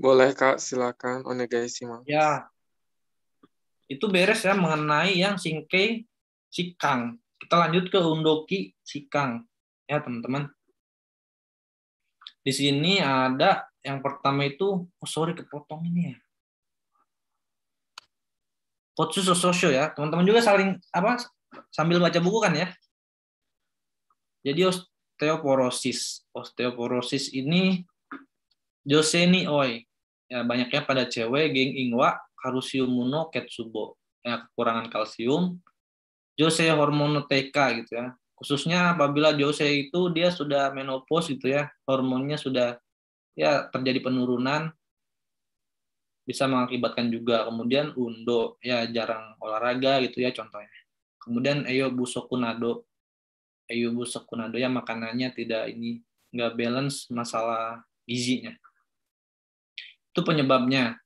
boleh kak silakan oh, simak ya itu beres ya mengenai yang singke sikang. Kita lanjut ke undoki sikang ya teman-teman. Di sini ada yang pertama itu, oh sorry kepotong ini ya. Kotsu sososho ya, teman-teman juga saling apa sambil baca buku kan ya. Jadi osteoporosis, osteoporosis ini Oi ya banyaknya pada cewek geng ingwa mono Ketsubo ya kekurangan kalsium Jose hormon hormonoteka gitu ya khususnya apabila Jose itu dia sudah menopause gitu ya hormonnya sudah ya terjadi penurunan bisa mengakibatkan juga kemudian undo ya jarang olahraga gitu ya contohnya kemudian ayo busokunado ayo busokunado ya makanannya tidak ini nggak balance masalah gizinya itu penyebabnya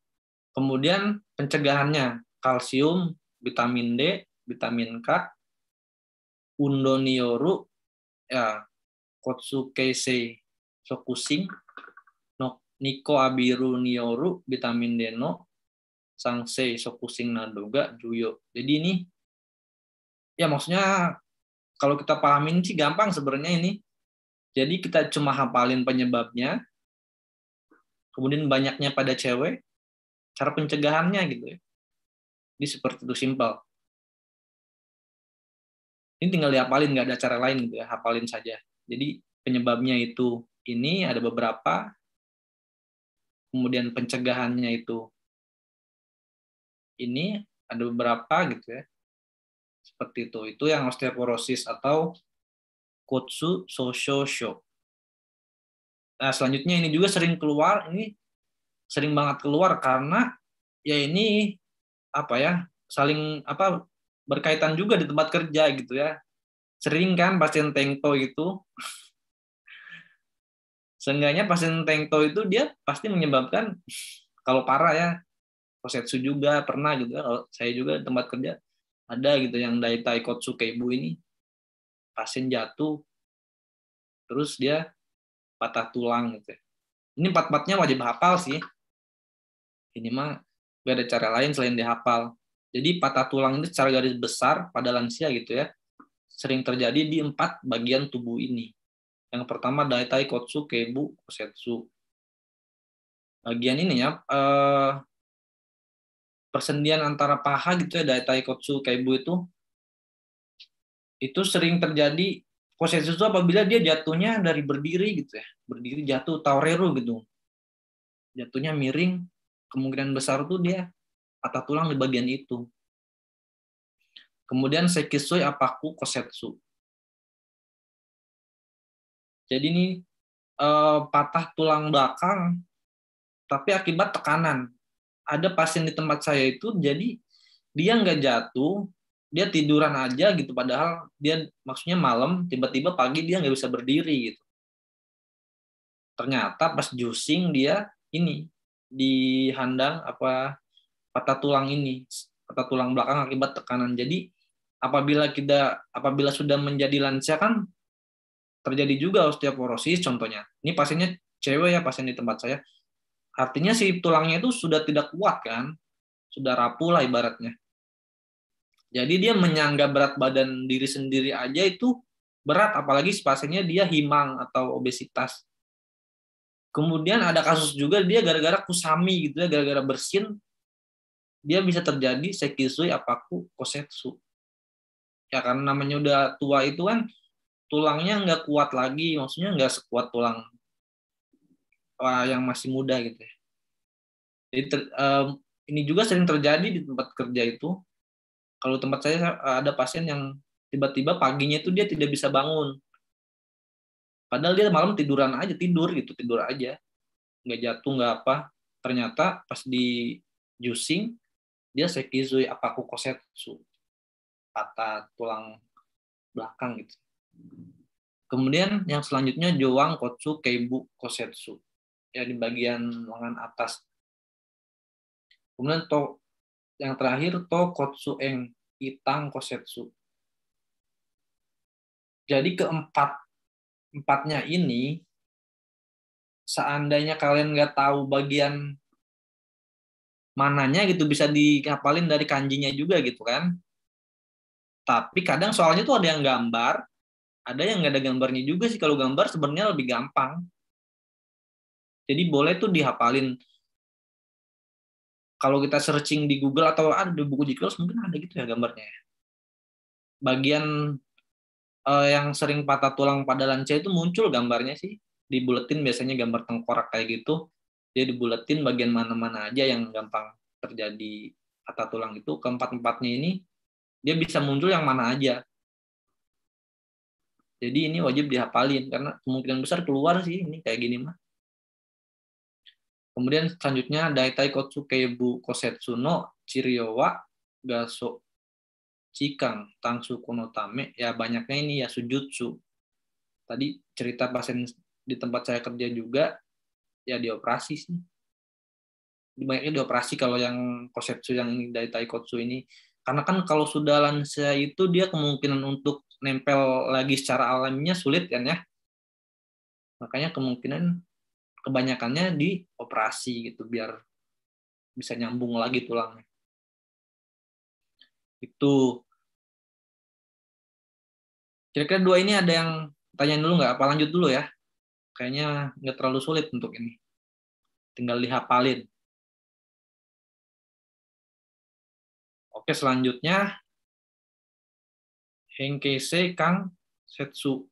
Kemudian pencegahannya kalsium, vitamin D, vitamin K, undonioru, ya, se sokusing, no, niko abiru nioru, vitamin D no, sangsei sokusing nadoga juyo. Jadi ini ya maksudnya kalau kita pahamin sih gampang sebenarnya ini. Jadi kita cuma hafalin penyebabnya, kemudian banyaknya pada cewek, cara pencegahannya gitu ya. ini seperti itu simpel. Ini tinggal dihafalin, nggak ada cara lain gitu ya, hafalin saja. Jadi penyebabnya itu ini ada beberapa, kemudian pencegahannya itu ini ada beberapa gitu ya. Seperti itu. Itu yang osteoporosis atau kotsu sosho Nah, selanjutnya ini juga sering keluar, ini sering banget keluar karena ya ini apa ya saling apa berkaitan juga di tempat kerja gitu ya sering kan pasien tengto itu seenggaknya pasien tengto itu dia pasti menyebabkan kalau parah ya kosetsu juga pernah gitu ya kalau saya juga di tempat kerja ada gitu yang dari taikotsu keibu ini pasien jatuh terus dia patah tulang gitu ya. ini empat empatnya wajib hafal sih ini mah gak ada cara lain selain dihafal. Jadi patah tulang ini secara garis besar pada lansia gitu ya, sering terjadi di empat bagian tubuh ini. Yang pertama daitai kotsu kebu kosetsu. Bagian ini ya eh, persendian antara paha gitu ya daitai kotsu kebu itu itu sering terjadi kosetsu itu apabila dia jatuhnya dari berdiri gitu ya, berdiri jatuh taureru gitu. Jatuhnya miring kemungkinan besar tuh dia patah tulang di bagian itu. Kemudian sekisui apaku kosetsu. Jadi ini eh, patah tulang belakang, tapi akibat tekanan. Ada pasien di tempat saya itu, jadi dia nggak jatuh, dia tiduran aja gitu. Padahal dia maksudnya malam, tiba-tiba pagi dia nggak bisa berdiri gitu. Ternyata pas jusing dia ini di handang apa patah tulang ini patah tulang belakang akibat tekanan jadi apabila kita apabila sudah menjadi lansia kan terjadi juga osteoporosis contohnya ini pasiennya cewek ya pasien di tempat saya artinya si tulangnya itu sudah tidak kuat kan sudah rapuh lah ibaratnya jadi dia menyangga berat badan diri sendiri aja itu berat apalagi pasiennya dia himang atau obesitas Kemudian ada kasus juga dia gara-gara kusami gitu ya, gara-gara bersin dia bisa terjadi sekisui apaku kosetsu. Ya karena namanya udah tua itu kan tulangnya nggak kuat lagi, maksudnya nggak sekuat tulang yang masih muda gitu ya. Jadi ter, um, ini juga sering terjadi di tempat kerja itu. Kalau tempat saya ada pasien yang tiba-tiba paginya itu dia tidak bisa bangun. Padahal dia malam tiduran aja, tidur gitu, tidur aja. Nggak jatuh, nggak apa. Ternyata pas di juicing, dia sekizui apaku kosetsu. Patah tulang belakang gitu. Kemudian yang selanjutnya Joang Kotsu Keibu Kosetsu. Ya di bagian lengan atas. Kemudian to, yang terakhir To Kotsu Eng Itang Kosetsu. Jadi keempat empatnya ini seandainya kalian nggak tahu bagian mananya gitu bisa dihafalin dari kanjinya juga gitu kan tapi kadang soalnya tuh ada yang gambar ada yang nggak ada gambarnya juga sih kalau gambar sebenarnya lebih gampang jadi boleh tuh dihafalin kalau kita searching di Google atau ada buku Jiklos mungkin ada gitu ya gambarnya bagian uh, yang sering patah tulang pada lansia itu muncul gambarnya sih di buletin biasanya gambar tengkorak kayak gitu dia dibuletin bagian mana-mana aja yang gampang terjadi patah tulang itu keempat empatnya ini dia bisa muncul yang mana aja jadi ini wajib dihafalin karena kemungkinan besar keluar sih ini kayak gini mah kemudian selanjutnya daitai kotsukebu kosetsuno ciriowa gaso cikang tangsu kuno tame, ya banyaknya ini ya sujutsu tadi cerita pasien di tempat saya kerja juga ya dioperasi sih banyaknya dioperasi kalau yang kosetsu yang dari taikotsu ini karena kan kalau sudah lansia itu dia kemungkinan untuk nempel lagi secara alaminya sulit kan ya makanya kemungkinan kebanyakannya dioperasi gitu biar bisa nyambung lagi tulangnya itu Kira-kira dua ini ada yang tanyain dulu nggak? Apa lanjut dulu ya? Kayaknya nggak terlalu sulit untuk ini. Tinggal dihafalin. Oke, selanjutnya Hengkese Kang Setsu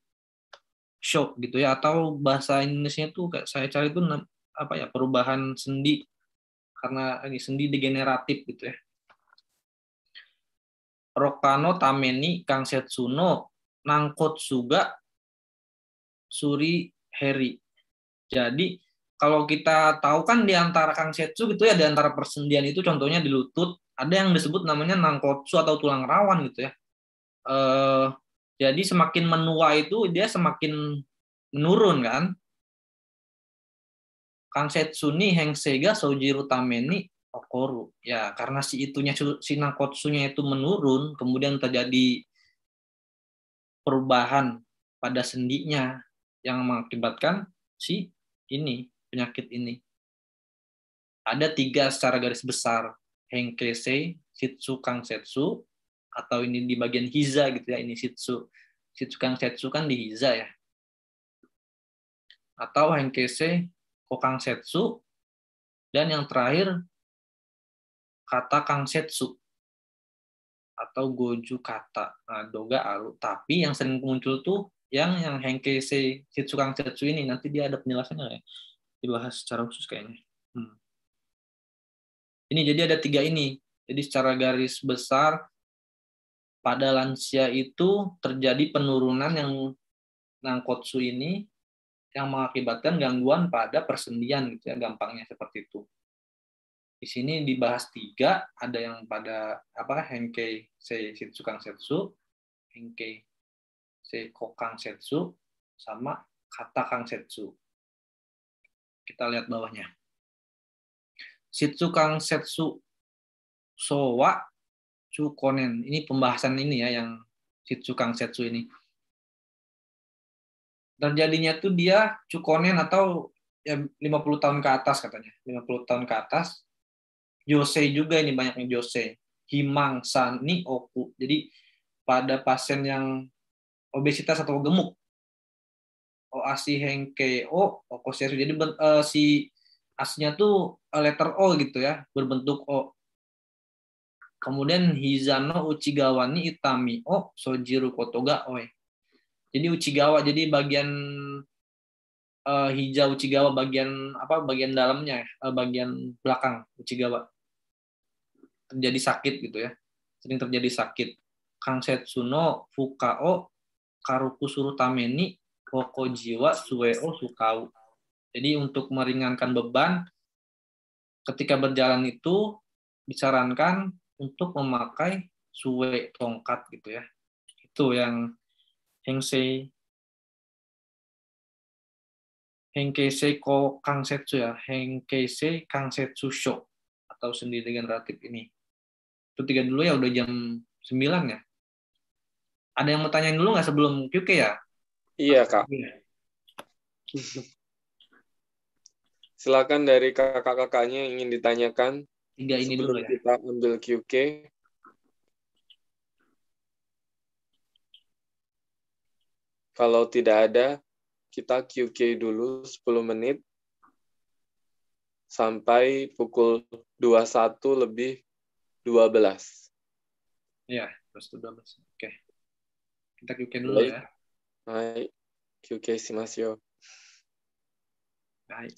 Shok gitu ya atau bahasa Indonesia itu saya cari itu apa ya perubahan sendi karena ini sendi degeneratif gitu ya. Rokano Tameni Kang Setsuno nangkot suga Suri Heri. Jadi kalau kita tahu kan di antara kang Setsu gitu ya di antara persendian itu contohnya di lutut ada yang disebut namanya nangkotsu atau tulang rawan gitu ya. Eh, jadi semakin menua itu dia semakin menurun kan. setsu ni hengsega sojiru tameni okoru. Ya karena si itunya si nangkotsunya itu menurun kemudian terjadi perubahan pada sendinya yang mengakibatkan si ini penyakit ini. Ada tiga secara garis besar henkesei, shitsu, setsu atau ini di bagian hiza gitu ya, ini shitsu. Shitsu kangsetsu kan di hiza ya. Atau henkesei, setsu dan yang terakhir kata setsu atau goju kata nah, doga aru tapi yang sering muncul tuh yang yang hengke se hitsukang setsu ini nanti dia ada penjelasannya ya dibahas secara khusus kayaknya hmm. ini jadi ada tiga ini jadi secara garis besar pada lansia itu terjadi penurunan yang nangkotsu ini yang mengakibatkan gangguan pada persendian gitu ya gampangnya seperti itu di sini dibahas tiga, ada yang pada apa Henkei se Shitsukang Setsu, Henkei se Kokang Setsu, sama Kata Kang Setsu. Kita lihat bawahnya. Shitsukang Setsu Sowa Chukonen. Ini pembahasan ini ya yang Shitsukang Setsu ini. Terjadinya tuh dia Chukonen atau ya 50 tahun ke atas katanya. 50 tahun ke atas Jose juga ini banyak yang Jose. Himang, Sani, Oku. Jadi pada pasien yang obesitas atau gemuk, Oasi Hengke O, oh, Okoseru. Oh, oh, jadi uh, si asnya tuh eh, letter O gitu ya, berbentuk O. Kemudian Hizano Uchigawani Itami O Sojiru Kotoga O. Jadi Uchigawa jadi bagian uh, hijau Uchigawa bagian apa bagian dalamnya uh, bagian belakang Uchigawa terjadi sakit gitu ya sering terjadi sakit setsuno Fukao Karuku Surutameni Koko Jiwa Sueo Sukau jadi untuk meringankan beban ketika berjalan itu disarankan untuk memakai suwe tongkat gitu ya itu yang hengsei Hengkeisei ko kangsetsu ya, kang setsu sho atau sendi degeneratif ini. Grup dulu ya udah jam 9 ya. Ada yang mau tanyain dulu nggak sebelum QK ya? Iya, Kak. Iya. Silakan dari kakak-kakaknya yang ingin ditanyakan. Tiga ini dulu ya. Kita ambil QK. Kalau tidak ada, kita QK dulu 10 menit sampai pukul 21 lebih dua 12. Iya, dua 12. Oke. Kita QK dulu Baik. ya. Hai. QK Hai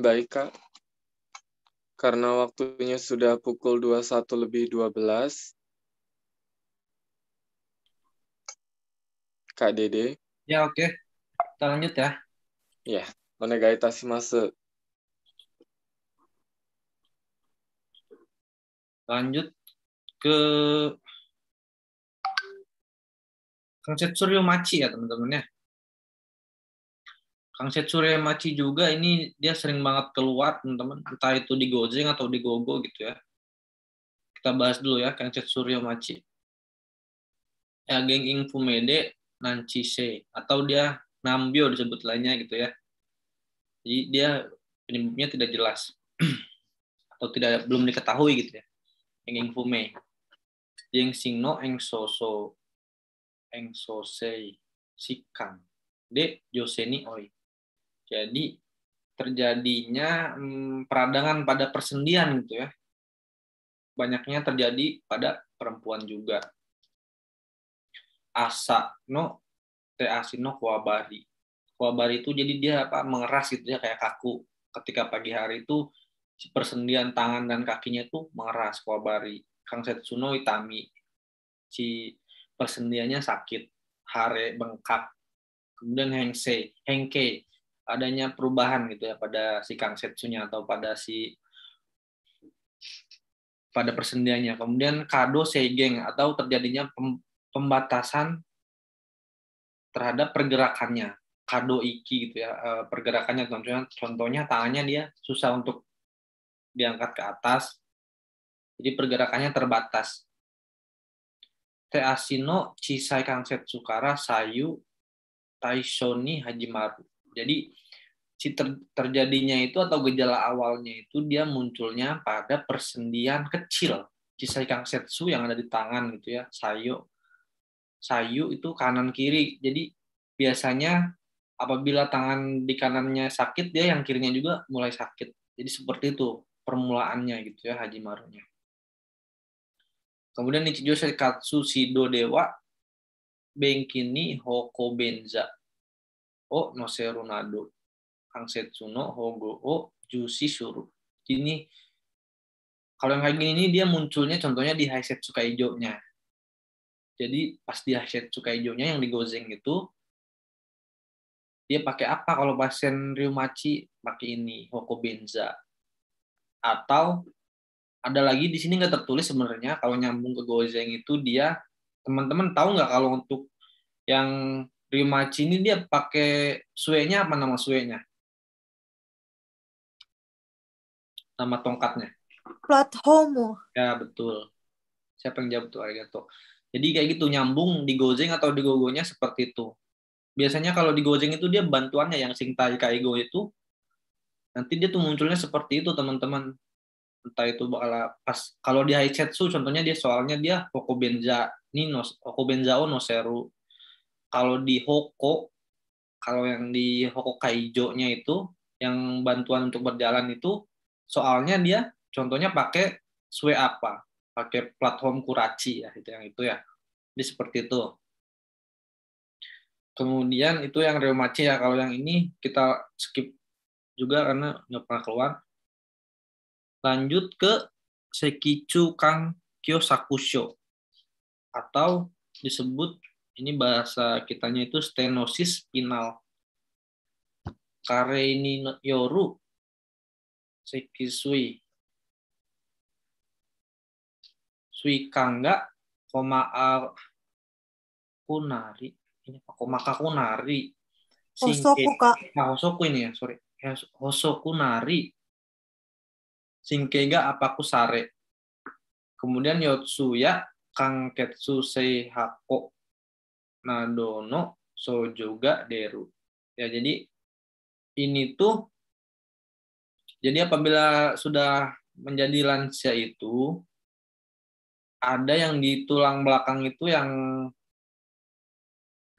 Baik, Kak. Karena waktunya sudah pukul 21 lebih 12. Kak Dede. Ya, oke. Kita lanjut ya. Ya, onegai masuk. Lanjut ke Kang Setsuryo Machi ya, teman-teman ya. Kang Surya Maci juga ini dia sering banget keluar teman-teman entah itu di Gojek atau di Gogo gitu ya kita bahas dulu ya Kang Surya Maci. ya geng Infumede Se atau dia Nambio disebut lainnya gitu ya jadi dia penyebabnya tidak jelas atau tidak belum diketahui gitu ya geng Infume geng Singno Eng Soso Eng Sosei Sikang de Joseni Oi jadi terjadinya hmm, peradangan pada persendian gitu ya. Banyaknya terjadi pada perempuan juga. Asa no te asino kuabari. Kuabari itu jadi dia apa mengeras gitu ya kayak kaku. Ketika pagi hari itu si persendian tangan dan kakinya itu mengeras kuabari. Kang Setsuno Itami. Si persendiannya sakit, hare bengkak. Kemudian hengse, hengke, adanya perubahan gitu ya pada si kangsetsunya atau pada si pada persendiannya. Kemudian kado segeng atau terjadinya pembatasan terhadap pergerakannya. Kado iki gitu ya, eh, pergerakannya contohnya contohnya tangannya dia susah untuk diangkat ke atas. Jadi pergerakannya terbatas. Teasino Chisai Kangsetsu Kara Sayu Taishoni Hajimaru. Jadi si ter, terjadinya itu atau gejala awalnya itu dia munculnya pada persendian kecil cisai setsu yang ada di tangan gitu ya sayu sayu itu kanan kiri jadi biasanya apabila tangan di kanannya sakit dia yang kirinya juga mulai sakit jadi seperti itu permulaannya gitu ya haji marunya kemudian nichijo sekatsu sido dewa bengkini hoko benza o no serunado, kang Kangsetsu no Hogo o Jusi suru. Ini kalau yang kayak gini ini dia munculnya contohnya di high set nya Jadi pas di set Kaijo-nya yang digozeng itu dia pakai apa kalau pasien reumaci pakai ini hokobenza atau ada lagi di sini nggak tertulis sebenarnya kalau nyambung ke gozeng itu dia teman-teman tahu nggak kalau untuk yang Rio ini dia pakai suenya apa nama suenya? Nama tongkatnya. Plat homo. Ya, betul. Siapa yang jawab tuh Arigato? Jadi kayak gitu nyambung di Gojeng atau di Gogonya seperti itu. Biasanya kalau di Gojeng itu dia bantuannya yang singtai kaigo itu nanti dia tuh munculnya seperti itu teman-teman entah itu bakal pas kalau di Haisetsu contohnya dia soalnya dia Hokobenza Nino Hokobenza no Seru kalau di Hoko kalau yang di kaijo nya itu yang bantuan untuk berjalan itu soalnya dia contohnya pakai sue apa pakai platform kuraci ya itu yang itu ya jadi seperti itu kemudian itu yang reumaci ya kalau yang ini kita skip juga karena nggak pernah keluar lanjut ke Sekichu Kang Kyo Sakusho atau disebut ini bahasa kitanya itu stenosis spinal. Kareni yoru sekisui suikangga koma kunari ini koma kakunari hosoku kak nah, hosoku ini ya sorry hosoku nari singkega apaku sare kemudian yotsuya kangketsu seihako nadono juga deru. Ya, jadi ini tuh jadi apabila sudah menjadi lansia itu ada yang di tulang belakang itu yang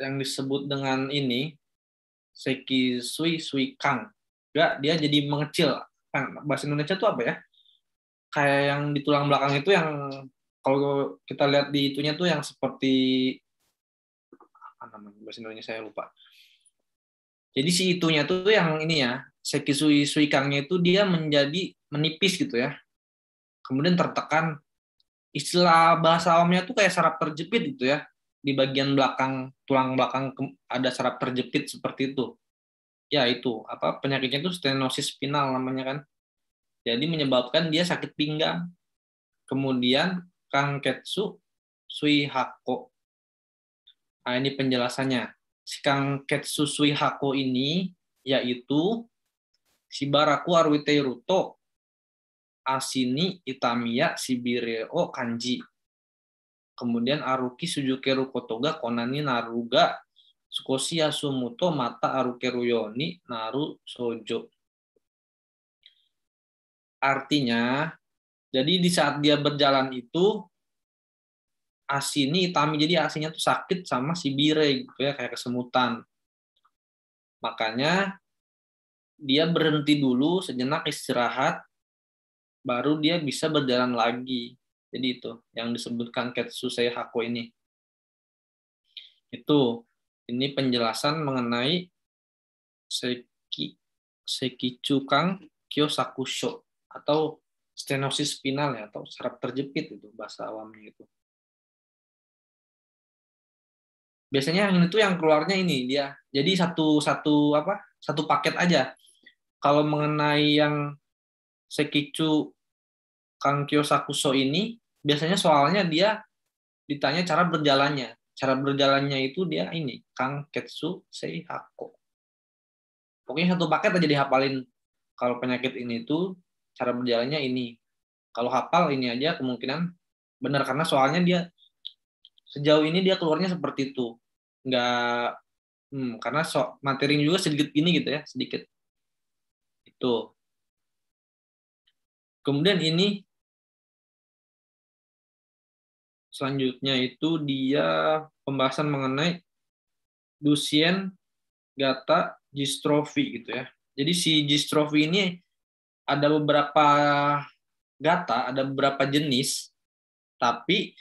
yang disebut dengan ini seki sui sui kang. Enggak, dia jadi mengecil. Bahasa Indonesia itu apa ya? Kayak yang di tulang belakang itu yang kalau kita lihat di itunya tuh yang seperti apa namanya bahasa Indonesia saya lupa jadi si itunya tuh yang ini ya sekisui suikangnya itu dia menjadi menipis gitu ya kemudian tertekan istilah bahasa awamnya tuh kayak sarap terjepit gitu ya di bagian belakang tulang belakang ada sarap terjepit seperti itu ya itu apa penyakitnya itu stenosis spinal namanya kan jadi menyebabkan dia sakit pinggang kemudian kangketsu suihako Nah, ini penjelasannya. Ketsusui Hako ini yaitu Baraku Arwitei Ruto Asini Itamiya Sibireo Kanji. Kemudian Aruki Sujukeru Kotoga Konani Naruga Sukosia Yasumoto Mata Arukeru Yoni Naru Sojo. Artinya, jadi di saat dia berjalan itu asi ini itami jadi asinya tuh sakit sama si bire gitu ya kayak kesemutan makanya dia berhenti dulu sejenak istirahat baru dia bisa berjalan lagi jadi itu yang disebutkan ketsusei hako ini itu ini penjelasan mengenai seki sekicukang kyosakusho atau stenosis spinal ya atau saraf terjepit itu bahasa awamnya itu biasanya angin itu yang keluarnya ini dia jadi satu satu apa satu paket aja kalau mengenai yang sekicu Kankyo Sakuso ini biasanya soalnya dia ditanya cara berjalannya cara berjalannya itu dia ini Kang Ketsu Seihako. Pokoknya satu paket aja dihafalin kalau penyakit ini itu cara berjalannya ini. Kalau hafal ini aja kemungkinan benar karena soalnya dia sejauh ini dia keluarnya seperti itu nggak hmm, karena so materi juga sedikit ini gitu ya sedikit itu kemudian ini selanjutnya itu dia pembahasan mengenai Lucien Gata dystrophy gitu ya jadi si dystrophy ini ada beberapa gata ada beberapa jenis tapi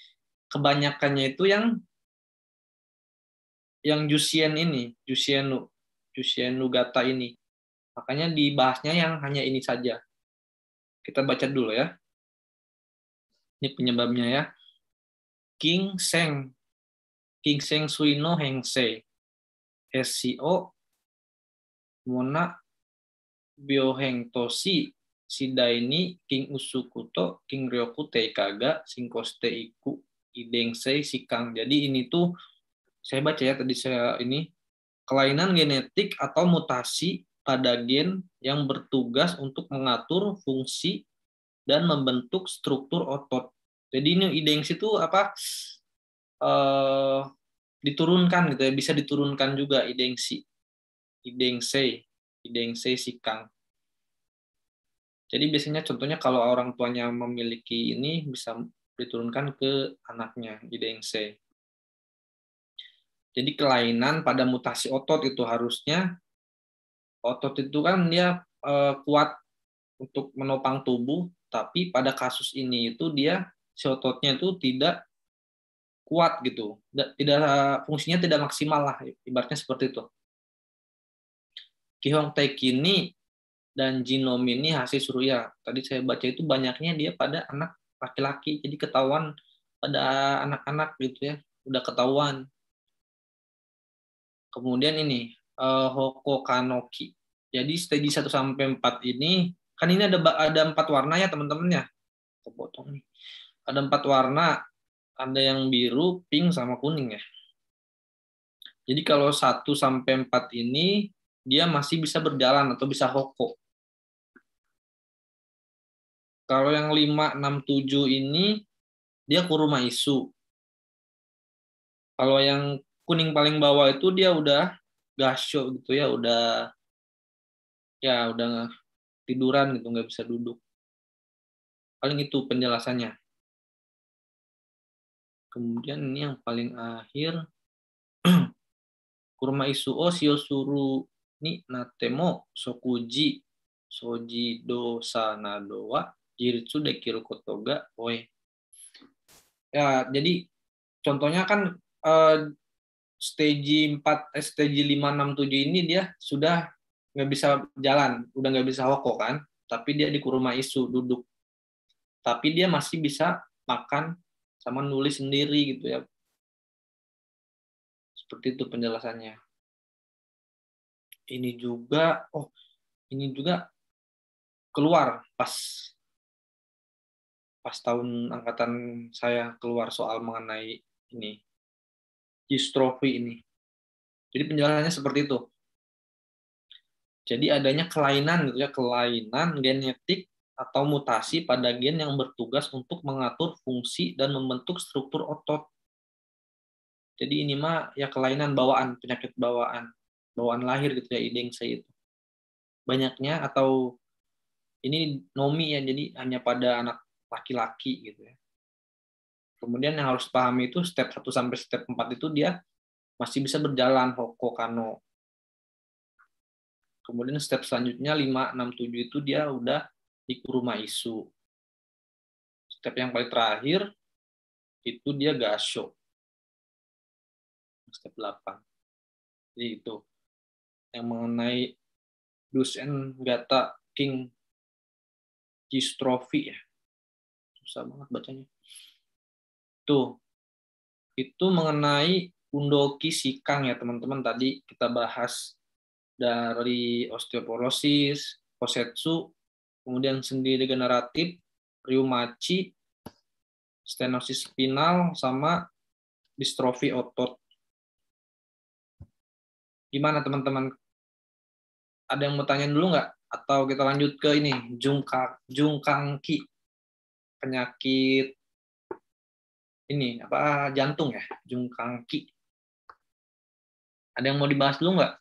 kebanyakannya itu yang yang Jusien ini, Jusienu, Jusien gata ini. Makanya dibahasnya yang hanya ini saja. Kita baca dulu ya. Ini penyebabnya ya. King Seng King Seng Heng Hengse SCO Mona Heng Sida ini King Usukuto King Ryokute Kaga Singkoste Iku Idengsei Sikang. Jadi ini tuh saya baca ya tadi saya ini kelainan genetik atau mutasi pada gen yang bertugas untuk mengatur fungsi dan membentuk struktur otot. Jadi ini idengsi itu apa eh, diturunkan gitu ya, bisa diturunkan juga idengsi. Idengse, idengse sikang. Jadi biasanya contohnya kalau orang tuanya memiliki ini bisa diturunkan ke anaknya, idengse. Jadi kelainan pada mutasi otot itu harusnya otot itu kan dia eh, kuat untuk menopang tubuh, tapi pada kasus ini itu dia si ototnya itu tidak kuat gitu, tidak, fungsinya tidak maksimal lah, ibaratnya seperti itu. Kihong ini dan genom ini hasil surya. Tadi saya baca itu banyaknya dia pada anak laki-laki, jadi ketahuan pada anak-anak gitu ya, udah ketahuan Kemudian ini uh, Hoko Kanoki. Jadi stage 1 sampai 4 ini kan ini ada ada empat warna ya teman-temannya. Kepotong nih. Ada empat warna, ada yang biru, pink sama kuning ya. Jadi kalau 1 sampai 4 ini dia masih bisa berjalan atau bisa hoko. Kalau yang 5, 6, 7 ini dia kuruma isu. Kalau yang kuning paling bawah itu dia udah gasho gitu ya udah ya udah tiduran gitu nggak bisa duduk paling itu penjelasannya kemudian ini yang paling akhir kurma isu isuo siosuru ni natemo sokuji soji dosa nadoa jiritsu dekiru kotoga oi ya jadi contohnya kan uh, stage 4 eh, stage 5 6 7 ini dia sudah nggak bisa jalan, udah nggak bisa hoko kan, tapi dia di kurma isu duduk. Tapi dia masih bisa makan sama nulis sendiri gitu ya. Seperti itu penjelasannya. Ini juga oh, ini juga keluar pas pas tahun angkatan saya keluar soal mengenai ini distrofi ini. Jadi penjelasannya seperti itu. Jadi adanya kelainan gitu ya, kelainan genetik atau mutasi pada gen yang bertugas untuk mengatur fungsi dan membentuk struktur otot. Jadi ini mah ya kelainan bawaan, penyakit bawaan, bawaan lahir gitu ya saya itu. Banyaknya atau ini nomi ya, jadi hanya pada anak laki-laki gitu ya. Kemudian yang harus dipahami itu step 1 sampai step 4 itu dia masih bisa berjalan Hoko Kano. Kemudian step selanjutnya 5, 6, 7 itu dia udah rumah Isu. Step yang paling terakhir itu dia Gasho. Step 8. Jadi itu yang mengenai Dusen Gata King distrofi ya. Susah banget bacanya. Tuh, itu mengenai undoki sikang ya teman-teman. Tadi kita bahas dari osteoporosis, kosetsu, kemudian sendi degeneratif, rheumaci, stenosis spinal, sama distrofi otot. Gimana teman-teman? Ada yang mau tanya dulu nggak? Atau kita lanjut ke ini, jungkang, jungkangki, penyakit ini apa jantung ya, jungkang ki Ada yang mau dibahas dulu nggak?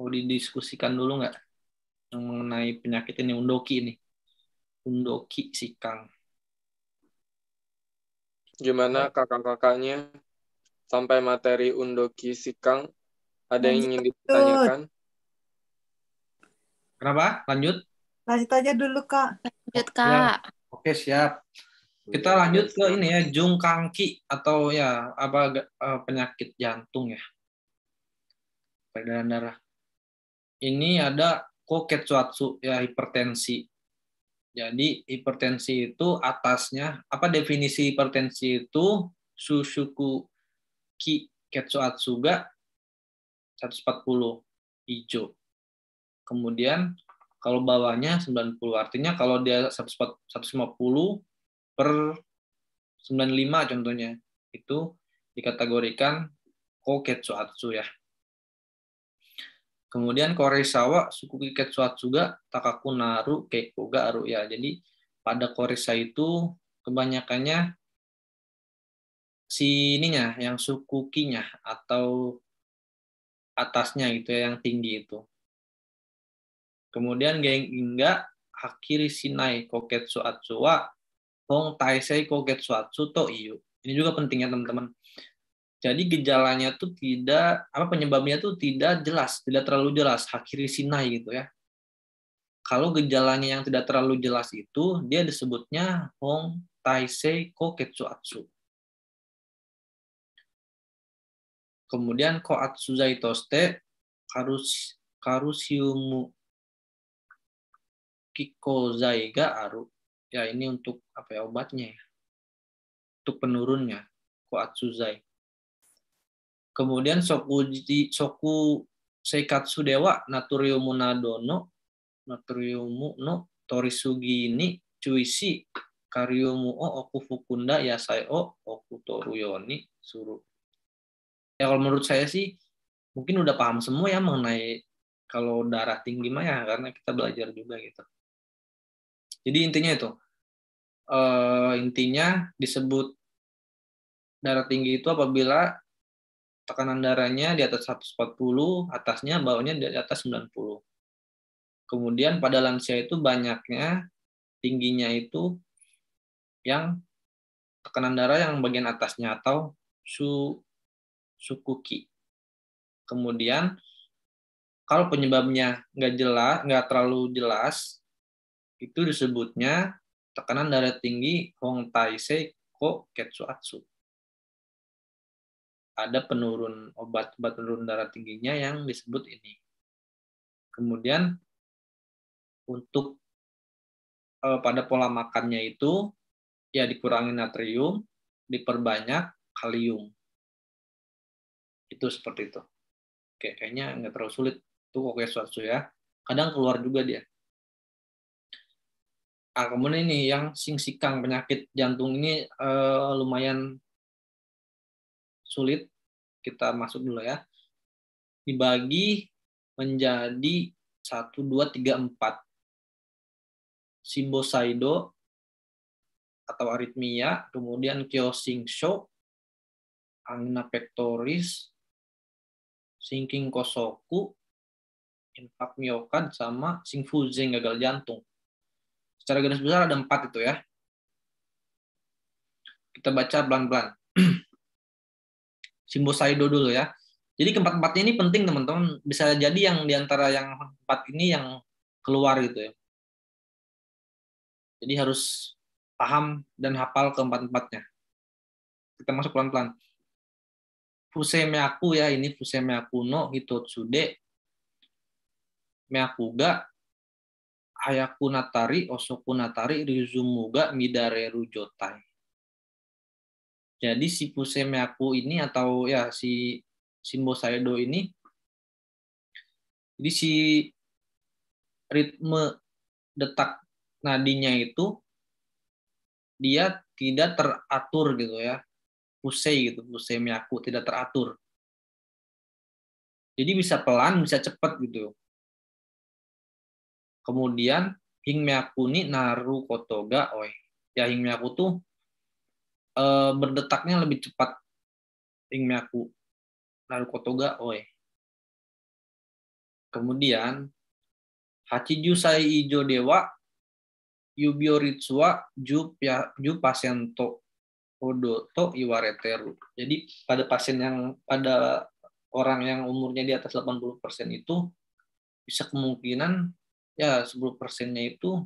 Mau didiskusikan dulu nggak? Yang mengenai penyakit ini undoki ini, undoki sikang. Gimana kakak-kakaknya sampai materi undoki sikang? Ada yang ingin ditanyakan? Kenapa? Lanjut. Lanjut aja dulu, Kak. Lanjut, ya. Kak. Ya. Oke, siap. Kita iya, lanjut iya, ke iya. ini ya, jungkangki atau ya apa eh, penyakit jantung ya. Peredaran darah. Ini ada koketsuatsu ya hipertensi. Jadi hipertensi itu atasnya apa definisi hipertensi itu Susuku Ki Ketsuatsuga 140 hijau. Kemudian kalau bawahnya 90 artinya kalau dia 140 per 95 contohnya itu dikategorikan koketsuatsu ya. Kemudian Koresawa suku Kiketsuatsu ga keiko ga Aru ya. Jadi pada Koresa itu kebanyakannya si ininya yang suku kinya atau atasnya gitu ya yang tinggi itu. Kemudian geng ingga akhiri sinai koketsu wa Hong tai Taisei Kogetsuatsu to Iyu. Ini juga penting ya teman-teman. Jadi gejalanya tuh tidak apa penyebabnya tuh tidak jelas, tidak terlalu jelas, hakiri sinai gitu ya. Kalau gejalanya yang tidak terlalu jelas itu dia disebutnya Hong tai Taisei Koketsuatsu. Kemudian koatsu zaitoste karus karusiumu kiko ga aru ya ini untuk apa ya obatnya ya untuk penurunnya kuat suzai kemudian sokuji soku seikatsu dewa naturiumu nadono naturiumu no torisugi ini cuisi karyomu o oku fukunda ya saya o oku toruyoni suruh ya kalau menurut saya sih mungkin udah paham semua ya mengenai kalau darah tinggi mah ya karena kita belajar juga gitu jadi intinya itu, uh, intinya disebut darah tinggi itu apabila tekanan darahnya di atas 140, atasnya bawahnya di atas 90. Kemudian pada lansia itu banyaknya tingginya itu yang tekanan darah yang bagian atasnya atau su sukuki. Kemudian kalau penyebabnya nggak jelas, nggak terlalu jelas, itu disebutnya tekanan darah tinggi Hong Tai Sei Ko Ketsuatsu. Ada penurun obat-obat penurun darah tingginya yang disebut ini. Kemudian untuk eh, pada pola makannya itu ya dikurangi natrium, diperbanyak kalium. Itu seperti itu. Oke, kayaknya nggak terlalu sulit tuh kok suatu ya. Kadang keluar juga dia ah, kemudian ini yang sing sikang penyakit jantung ini eh, lumayan sulit kita masuk dulu ya dibagi menjadi 1, 2, 3, 4. Simbosaido atau aritmia, kemudian shock, angina pectoris, sinking kosoku, infak miokard, sama fuzing gagal jantung. Secara garis besar ada empat itu ya. Kita baca pelan-pelan. Simbol Simbosaido dulu ya. Jadi keempat-empatnya ini penting teman-teman. Bisa jadi yang diantara yang empat ini yang keluar gitu ya. Jadi harus paham dan hafal keempat-empatnya. Kita masuk pelan-pelan. Fusemeaku meaku ya, ini Fusemeaku meaku no hitotsude meakuga hayakunatari osokunatari rizumuga midareru jotai. Jadi si Pusemiaku ini atau ya si Simbo Saido ini jadi si ritme detak nadinya itu dia tidak teratur gitu ya. Pusei gitu, Pusemiaku tidak teratur. Jadi bisa pelan, bisa cepat gitu. Kemudian hing meyakuni naru kotoga oi. Ya hing hingmyaku tuh e, berdetaknya lebih cepat. hing Hingmyaku naru kotoga oi. Kemudian hachiju sai ijo dewa yubio ritsua ju, pia, ju pasien to odoto iwareteru. Jadi pada pasien yang pada orang yang umurnya di atas 80% itu bisa kemungkinan ya 10 persennya itu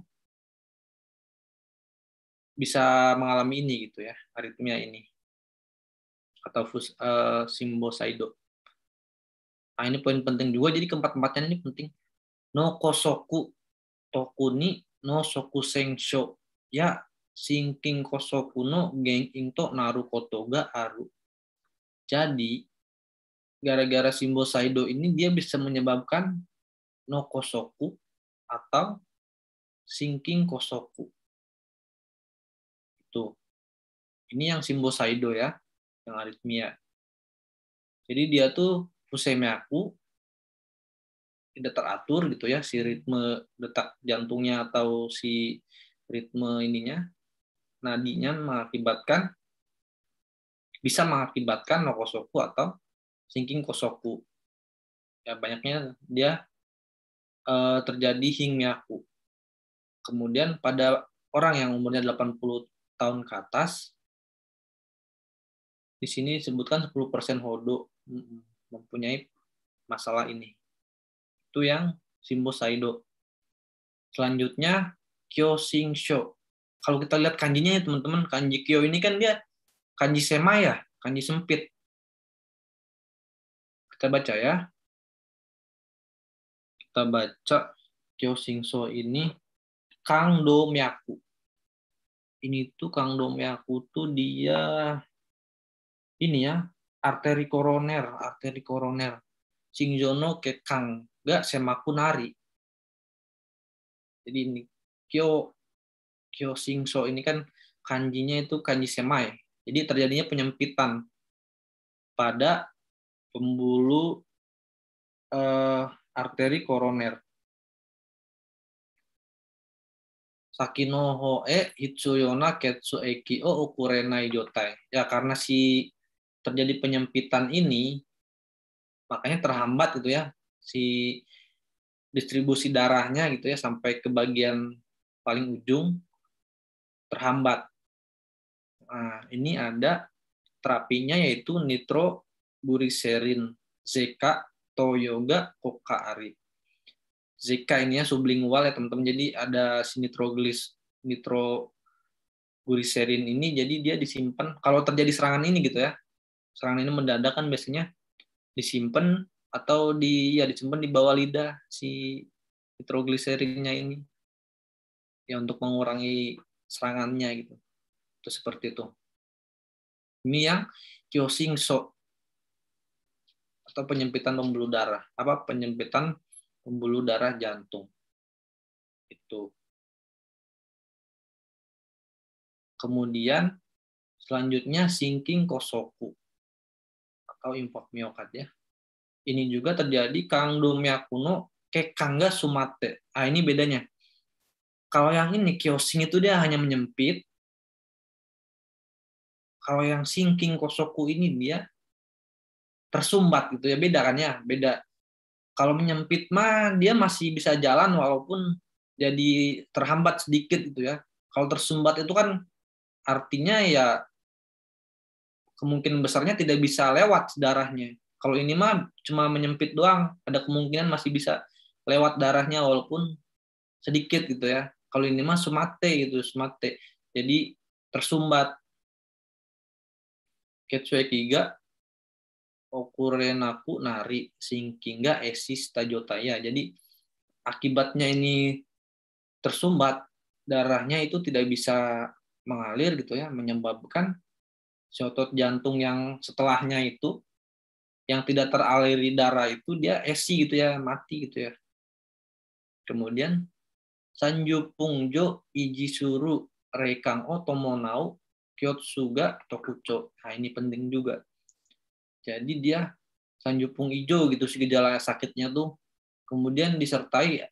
bisa mengalami ini gitu ya aritmia ini atau fus, uh, simbosaido. Nah ini poin penting juga jadi keempat empatnya ini penting no kosoku tokuni no soku sengsho ya sinking kosoku no geng into naru kotoga aru. Jadi gara-gara simbosaido ini dia bisa menyebabkan no kosoku atau sinking kosoku. Itu. Ini yang simbol saido ya, yang aritmia. Jadi dia tuh fusemiaku tidak teratur gitu ya si ritme detak jantungnya atau si ritme ininya nadinya mengakibatkan bisa mengakibatkan nokosoku atau sinking kosoku. Ya banyaknya dia uh, terjadi hingyaku. Kemudian pada orang yang umurnya 80 tahun ke atas, di sini disebutkan 10% hodo mempunyai masalah ini. Itu yang simbol Saido. Selanjutnya, Kyo Sing Sho. Kalau kita lihat kanjinya ya teman-teman, kanji Kyo ini kan dia kanji sema ya, kanji sempit. Kita baca ya kita baca Kyosingso ini Kang Myaku. Ini tuh Kang Myaku tuh dia ini ya arteri koroner, arteri koroner. Singjono ke Kang gak semaku nari. Jadi ini Kyo Kyo Singso ini kan kanjinya itu kanji semai. Jadi terjadinya penyempitan pada pembuluh eh, arteri koroner. Sakinoho e hitsuyona ketsu eki o ukurenai jotai. Ya karena si terjadi penyempitan ini makanya terhambat gitu ya si distribusi darahnya gitu ya sampai ke bagian paling ujung terhambat. Nah, ini ada terapinya yaitu nitroburiserin ZK Toyoga Yoga Ari. Zika ini ya sublingual ya teman-teman. Jadi ada si nitroglis guriserin ini jadi dia disimpan kalau terjadi serangan ini gitu ya. Serangan ini mendadak kan biasanya disimpan atau di ya disimpan di bawah lidah si nitrogliserinnya ini. Ya untuk mengurangi serangannya gitu. Itu seperti itu. Ini yang Kyosing So atau penyempitan pembuluh darah apa penyempitan pembuluh darah jantung itu kemudian selanjutnya sinking kosoku atau infak miokard ya ini juga terjadi kangdomya kuno kekangga sumate ah ini bedanya kalau yang ini kiosing itu dia hanya menyempit kalau yang sinking kosoku ini dia tersumbat gitu ya beda kan ya beda kalau menyempit mah dia masih bisa jalan walaupun jadi terhambat sedikit gitu ya kalau tersumbat itu kan artinya ya kemungkinan besarnya tidak bisa lewat darahnya kalau ini mah cuma menyempit doang ada kemungkinan masih bisa lewat darahnya walaupun sedikit gitu ya kalau ini mah sumate gitu sumate jadi tersumbat Ketsuya Kiga okurenaku nari eksis eksista ya Jadi akibatnya ini tersumbat darahnya itu tidak bisa mengalir gitu ya menyebabkan otot jantung yang setelahnya itu yang tidak teraliri darah itu dia esi gitu ya mati gitu ya kemudian sanju pungjo iji suru rekang otomonau kyotsuga tokucho nah ini penting juga jadi dia sanjupung ijo gitu si gejala sakitnya tuh. Kemudian disertai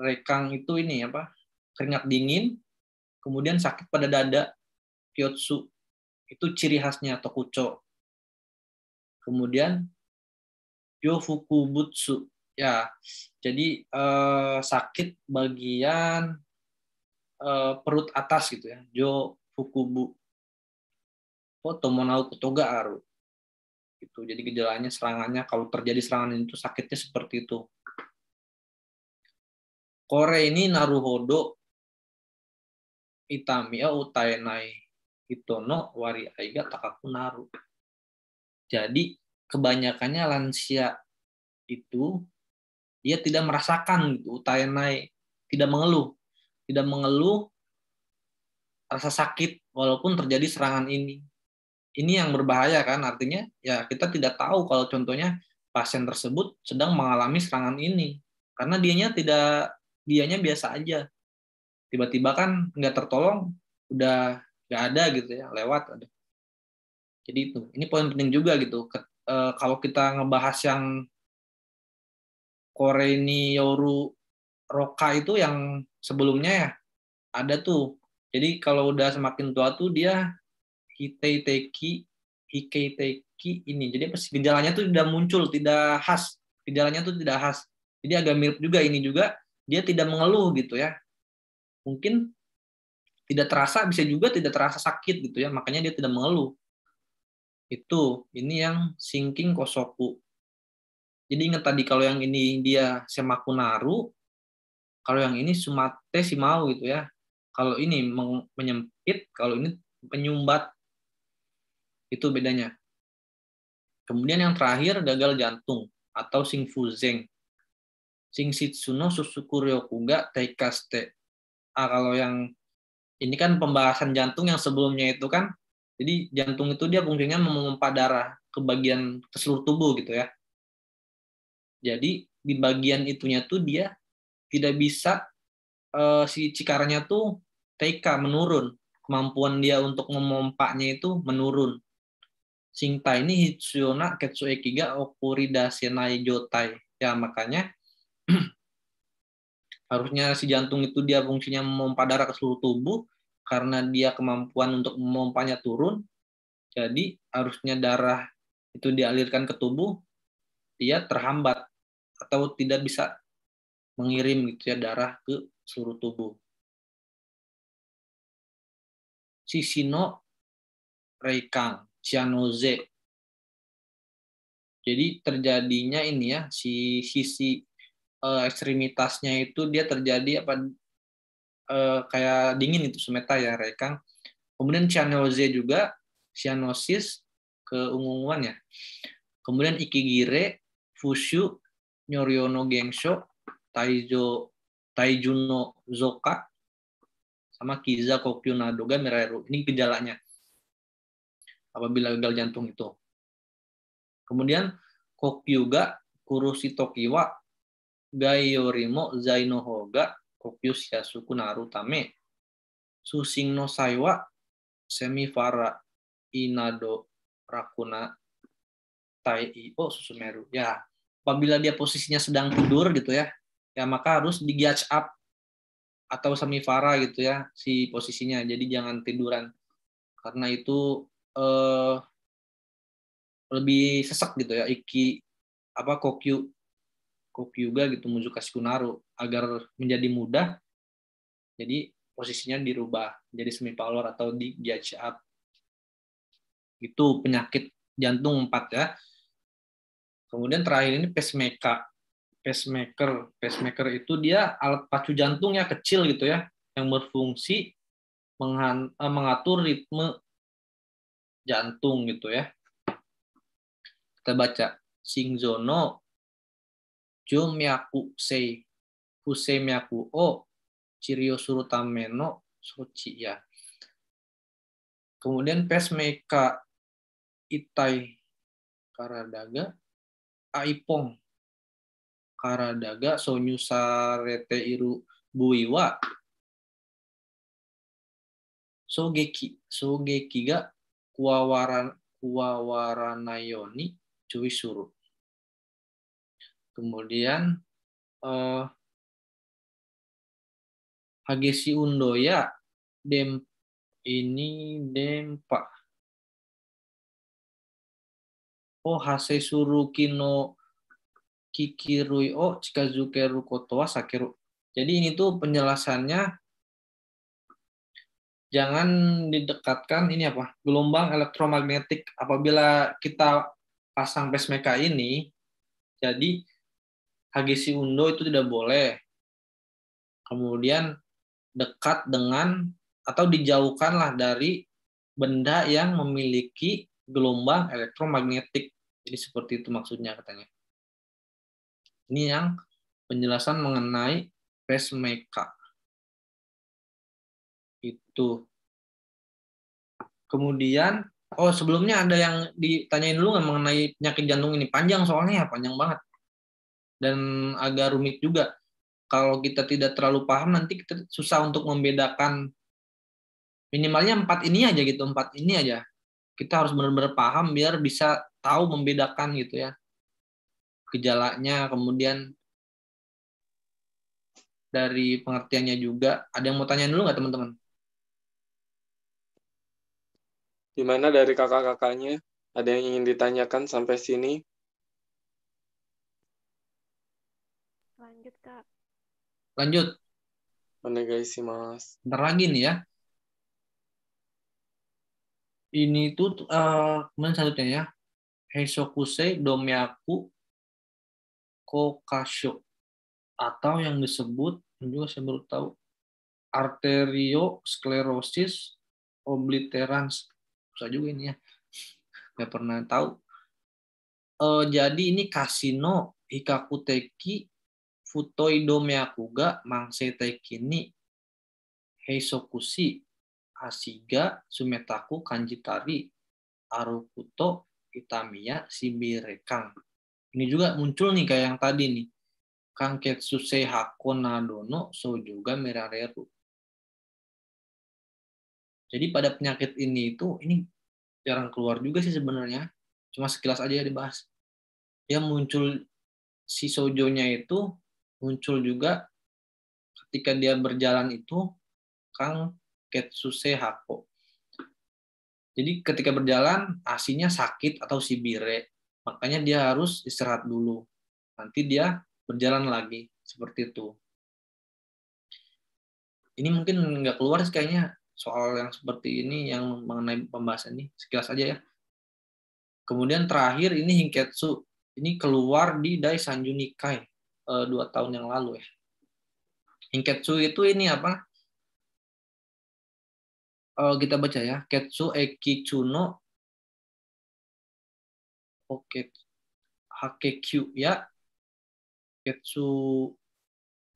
rekang itu ini apa? keringat dingin, kemudian sakit pada dada, kyotsu. Itu ciri khasnya tokucho. Kemudian butsu Ya, jadi eh, sakit bagian eh, perut atas gitu ya. Jo fukubu. Foto monau kotoga aru gitu. jadi gejalanya serangannya kalau terjadi serangan itu sakitnya seperti itu. Kore ini naruhodo itamia utainai itono wari aiga takaku naru. Jadi kebanyakannya lansia itu dia tidak merasakan gitu utainai tidak mengeluh, tidak mengeluh rasa sakit walaupun terjadi serangan ini ini yang berbahaya kan artinya ya kita tidak tahu kalau contohnya pasien tersebut sedang mengalami serangan ini karena dianya tidak dianya biasa aja tiba-tiba kan nggak tertolong udah nggak ada gitu ya lewat ada jadi itu ini poin penting juga gitu Ke, e, kalau kita ngebahas yang Yoru Roka itu yang sebelumnya ya ada tuh jadi kalau udah semakin tua tuh dia hiteiteki hiteiteki ini. Jadi pasti gejalanya tuh tidak muncul, tidak khas. Gejalanya tuh tidak khas. Jadi agak mirip juga ini juga dia tidak mengeluh gitu ya. Mungkin tidak terasa bisa juga tidak terasa sakit gitu ya, makanya dia tidak mengeluh. Itu ini yang sinking kosoku. Jadi ingat tadi kalau yang ini dia semaku naru. kalau yang ini sumate mau gitu ya. Kalau ini menyempit, kalau ini penyumbat itu bedanya. Kemudian yang terakhir gagal jantung atau sing Sing sitsuno Susuku Ryokuga Teikaste. Ah, kalau yang ini kan pembahasan jantung yang sebelumnya itu kan jadi jantung itu dia fungsinya memompa darah ke bagian ke seluruh tubuh gitu ya. Jadi di bagian itunya tuh dia tidak bisa uh, si cikaranya tuh TK menurun, kemampuan dia untuk memompaknya itu menurun Singpa ini hitsuna Ketsu kiga Okuri Dasenai Jotai. Ya makanya harusnya si jantung itu dia fungsinya memompa darah ke seluruh tubuh karena dia kemampuan untuk memompanya turun. Jadi harusnya darah itu dialirkan ke tubuh dia terhambat atau tidak bisa mengirim gitu ya darah ke seluruh tubuh. Sisino Reikang cyanose. Jadi terjadinya ini ya si sisi uh, ekstremitasnya itu dia terjadi apa uh, kayak dingin itu semeta ya rekan. Kemudian cyanose juga cyanosis keunguan ya. Kemudian ikigire, fushu, nyoriono gengsho, taijo taijuno zoka sama kiza kokyuna doga Ini gejalanya apabila gagal jantung itu. Kemudian kokyuga kurusi tokiwa gayorimo zainohoga Kokyus suku narutame susing no semifara inado rakuna tai io susumeru. Ya, apabila dia posisinya sedang tidur gitu ya, ya maka harus di up atau semifara gitu ya si posisinya. Jadi jangan tiduran karena itu uh, lebih sesak gitu ya Iki apa Kokyu Kokyuga gitu muzuka Kunaru agar menjadi mudah jadi posisinya dirubah jadi semi power atau di judge up itu penyakit jantung empat ya kemudian terakhir ini pacemaker pacemaker pacemaker itu dia alat pacu jantungnya kecil gitu ya yang berfungsi eh, mengatur ritme jantung gitu ya. Kita baca Singzono Jumyaku sei Myaku o cirio surutameno sochi ya. Kemudian pesmeka itai karadaga aipong karadaga sonyusarete iru buiwa sogeki sogeki ga Kuawaran, Kuawaranayoni suruh. Kemudian eh, Hagesi Undoya Dem ini Dempa. Oh suruh Kino Kikirui o oh, Chikazukeru kotoa sakiru. Jadi ini tuh penjelasannya jangan didekatkan ini apa gelombang elektromagnetik apabila kita pasang pacemaker ini jadi HGC undo itu tidak boleh kemudian dekat dengan atau dijauhkanlah dari benda yang memiliki gelombang elektromagnetik jadi seperti itu maksudnya katanya ini yang penjelasan mengenai pacemaker itu kemudian oh sebelumnya ada yang ditanyain dulu nggak mengenai penyakit jantung ini panjang soalnya ya panjang banget dan agak rumit juga kalau kita tidak terlalu paham nanti kita susah untuk membedakan minimalnya empat ini aja gitu empat ini aja kita harus benar-benar paham biar bisa tahu membedakan gitu ya gejalanya kemudian dari pengertiannya juga ada yang mau tanya dulu nggak teman-teman Gimana dari kakak-kakaknya? Ada yang ingin ditanyakan sampai sini? Lanjut, Kak. Lanjut. sih Mas. Bentar lagi nih ya. Ini tuh, uh, eh, kemudian satunya ya. Heisokusei Domyaku kokasho atau yang disebut juga saya baru tahu arteriosklerosis obliterans susah juga ini ya nggak pernah tahu e, jadi ini kasino hikakuteki teki ni heisokushi asiga sumetaku kanjitari arukuto itamiya simirekang ini juga muncul nih kayak yang tadi nih kangketsu seihaku nadono so juga mirareru jadi pada penyakit ini itu ini jarang keluar juga sih sebenarnya. Cuma sekilas aja ya dibahas. Dia muncul si sojonya itu muncul juga ketika dia berjalan itu Kang Ketsuse Hako. Jadi ketika berjalan asinya sakit atau si sibire, makanya dia harus istirahat dulu. Nanti dia berjalan lagi seperti itu. Ini mungkin nggak keluar sih kayaknya soal yang seperti ini yang mengenai pembahasan ini sekilas aja ya. Kemudian terakhir ini Hinketsu ini keluar di Dai sanjuni kai eh, dua tahun yang lalu ya. Hinketsu itu ini apa? Eh, kita baca ya, Ketsu Ekichuno Oke oh, Hakekyu ya. Ketsu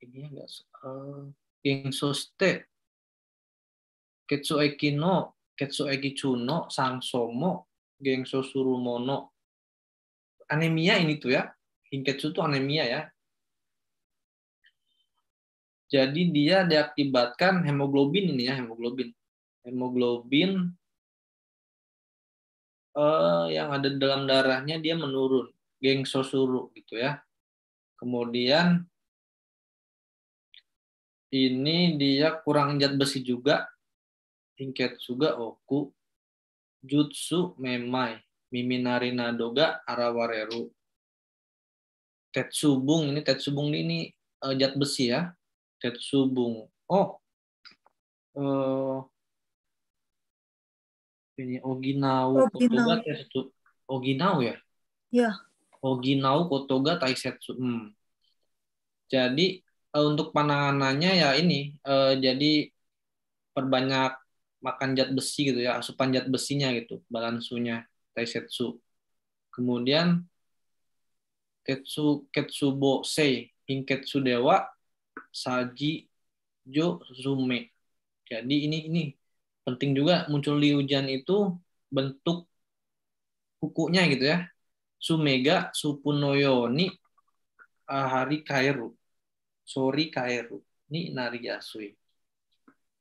ini enggak uh, eh, Gensoste eki no eki Chuno geng Gengso Mono, Anemia ini tuh ya. Hinketsu tuh anemia ya. Jadi dia diakibatkan hemoglobin ini ya, hemoglobin. Hemoglobin eh, yang ada dalam darahnya dia menurun, gengso suru gitu ya. Kemudian ini dia kurang zat besi juga juga oku jutsu memai miminari nadoga arawareru tetsubung ini tetsubung ini uh, eh, jat besi ya tetsubung oh uh, ini oginau Kotoga tetsu. Oginau ya? ya Oginau Kotoga Taisetsu. Hmm. Jadi uh, untuk penanganannya ya ini uh, jadi perbanyak makan zat besi gitu ya, asupan zat besinya gitu, balansunya taisetsu. Kemudian ketsu ketsubo sei, hinketsu dewa, saji jo zume. Jadi ini ini penting juga muncul di hujan itu bentuk kukunya gitu ya. Sumega supunoyoni hari kairu. Sori kairu. Ini nari yasui.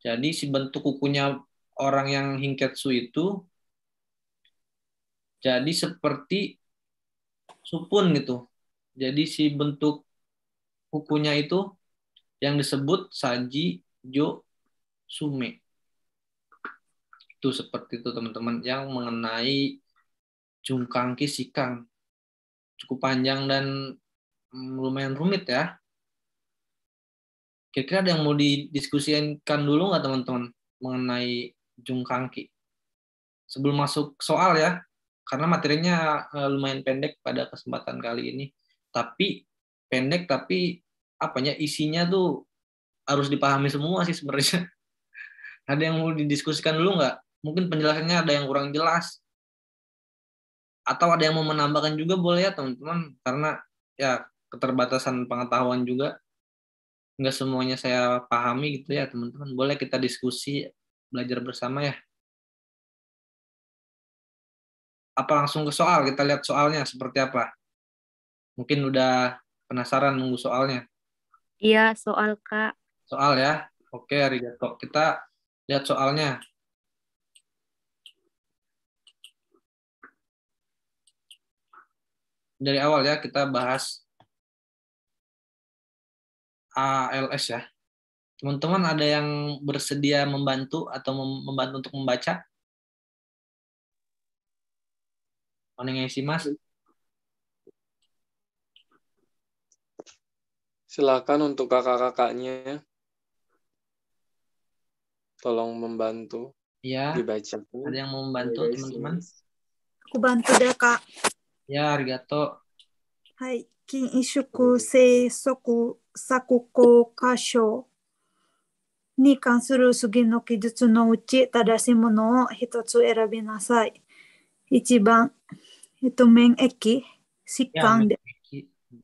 Jadi si bentuk kukunya orang yang hinketsu itu jadi seperti supun gitu. Jadi si bentuk kukunya itu yang disebut saji jo sume. Itu seperti itu teman-teman yang mengenai jungkangki sikang. Cukup panjang dan mm, lumayan rumit ya. Kira-kira ada yang mau didiskusikan dulu nggak teman-teman mengenai jungkangki? Sebelum masuk soal ya, karena materinya eh, lumayan pendek pada kesempatan kali ini. Tapi pendek tapi apanya isinya tuh harus dipahami semua sih sebenarnya. ada yang mau didiskusikan dulu nggak? Mungkin penjelasannya ada yang kurang jelas. Atau ada yang mau menambahkan juga boleh ya teman-teman karena ya keterbatasan pengetahuan juga nggak semuanya saya pahami gitu ya teman-teman boleh kita diskusi belajar bersama ya apa langsung ke soal kita lihat soalnya seperti apa mungkin udah penasaran nunggu soalnya iya soal kak soal ya oke arigato kita lihat soalnya dari awal ya kita bahas ALS ya. Teman-teman ada yang bersedia membantu atau membantu untuk membaca? Mana sih Mas? Silakan untuk kakak-kakaknya tolong membantu. Iya. Dibaca. Ada yang mau membantu teman-teman? Aku bantu deh kak. Ya, arigato. Hai, kin ishuku Seisoku 作効箇所に関する次の記述のうち正しいものを一つ選びなさい。一番、えっと、免疫、疾患で。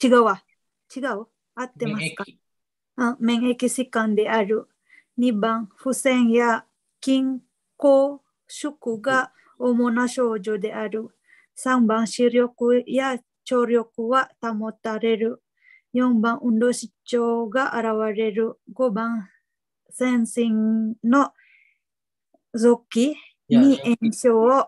違うわ。違う。合ってますか免疫免疫疾患である。2番、不戦や均衡色が主な症状である。3番、視力や聴力は保たれる。4番運動失調が現れる5 ya, ya.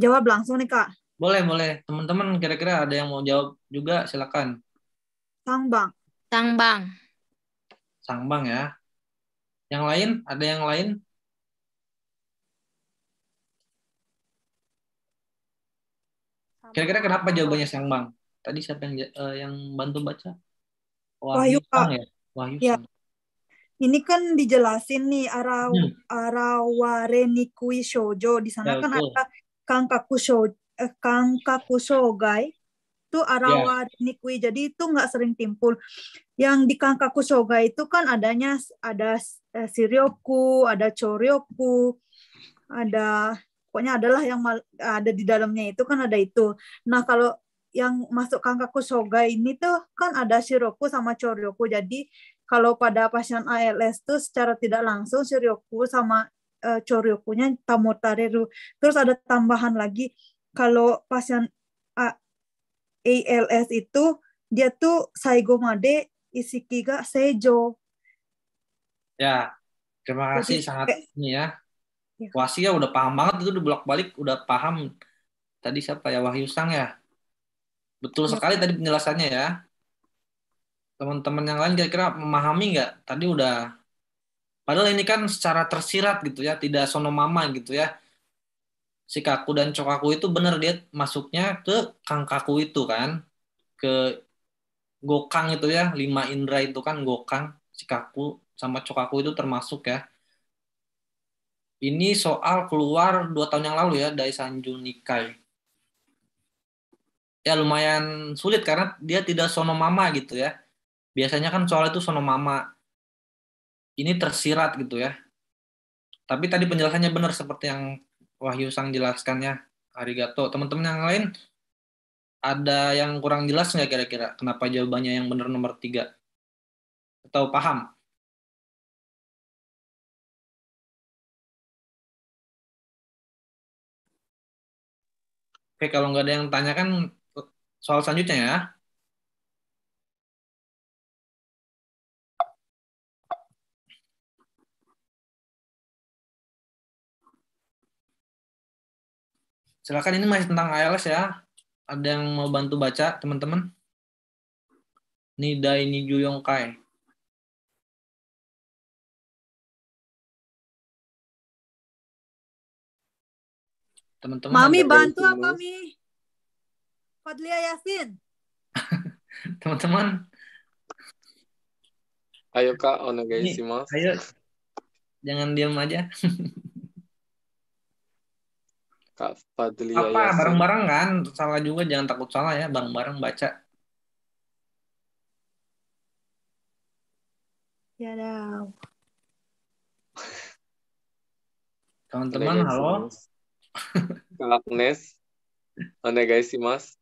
Jawab langsung nih kak boleh boleh teman-teman kira-kira ada yang mau jawab juga silakan sangbang sangbang sangbang ya yang lain ada yang lain kira-kira kenapa jawabannya sangbang tadi siapa yang uh, yang bantu baca Wahyu, Wahyu ya Wahyu ya. Ini kan dijelasin nih araw hmm. araware nikui shoujo di sana ya, kan betul. ada kangkaku shou eh, kangkaku shogai itu araware ya. nikui jadi itu nggak sering timpul. Yang di kangkaku shogai itu kan adanya ada eh, siryoku, ada choryoku, ada pokoknya adalah yang ada di dalamnya itu kan ada itu. Nah kalau yang masuk kankaku soga ini tuh kan ada shiroku sama Choryoku. Jadi kalau pada pasien ALS itu secara tidak langsung shiroku sama uh, Choryokunya Tamotareru. Terus ada tambahan lagi kalau pasien A ALS itu dia tuh Saigomade Isikiga sejo. Ya, terima kasih Jadi, sangat eh, ini ya. ya. ya udah paham banget itu di bolak-balik udah paham tadi siapa ya Wahyu Sang ya Betul iya. sekali tadi penjelasannya ya. Teman-teman yang lain kira-kira memahami nggak? Tadi udah padahal ini kan secara tersirat gitu ya, tidak sono mama gitu ya. Si kaku dan cokaku itu benar dia masuknya ke kangkaku itu kan, ke gokang itu ya, lima indera itu kan gokang, si kaku sama cokaku itu termasuk ya. Ini soal keluar dua tahun yang lalu ya dari Sanju Nikai ya lumayan sulit karena dia tidak sono mama gitu ya. Biasanya kan soal itu sono mama. Ini tersirat gitu ya. Tapi tadi penjelasannya benar seperti yang Wahyu Sang jelaskan ya. Arigato. Teman-teman yang lain ada yang kurang jelas nggak kira-kira kenapa jawabannya yang benar nomor tiga? Atau paham? Oke, kalau nggak ada yang tanya kan soal selanjutnya ya. Silakan ini masih tentang ALS ya. Ada yang mau bantu baca, teman-teman? Nidai Niju Kai. Teman-teman Mami bantu apa, Mi? Fadlia Yasin. Teman-teman. Ayo Kak, onegaishimasu. Ayo. Jangan diam aja. Kak Fadlia Apa, bareng-bareng kan? Salah juga, jangan takut salah ya. Bareng-bareng baca. Ya dah. Teman-teman, halo. Kak Agnes. お願いします。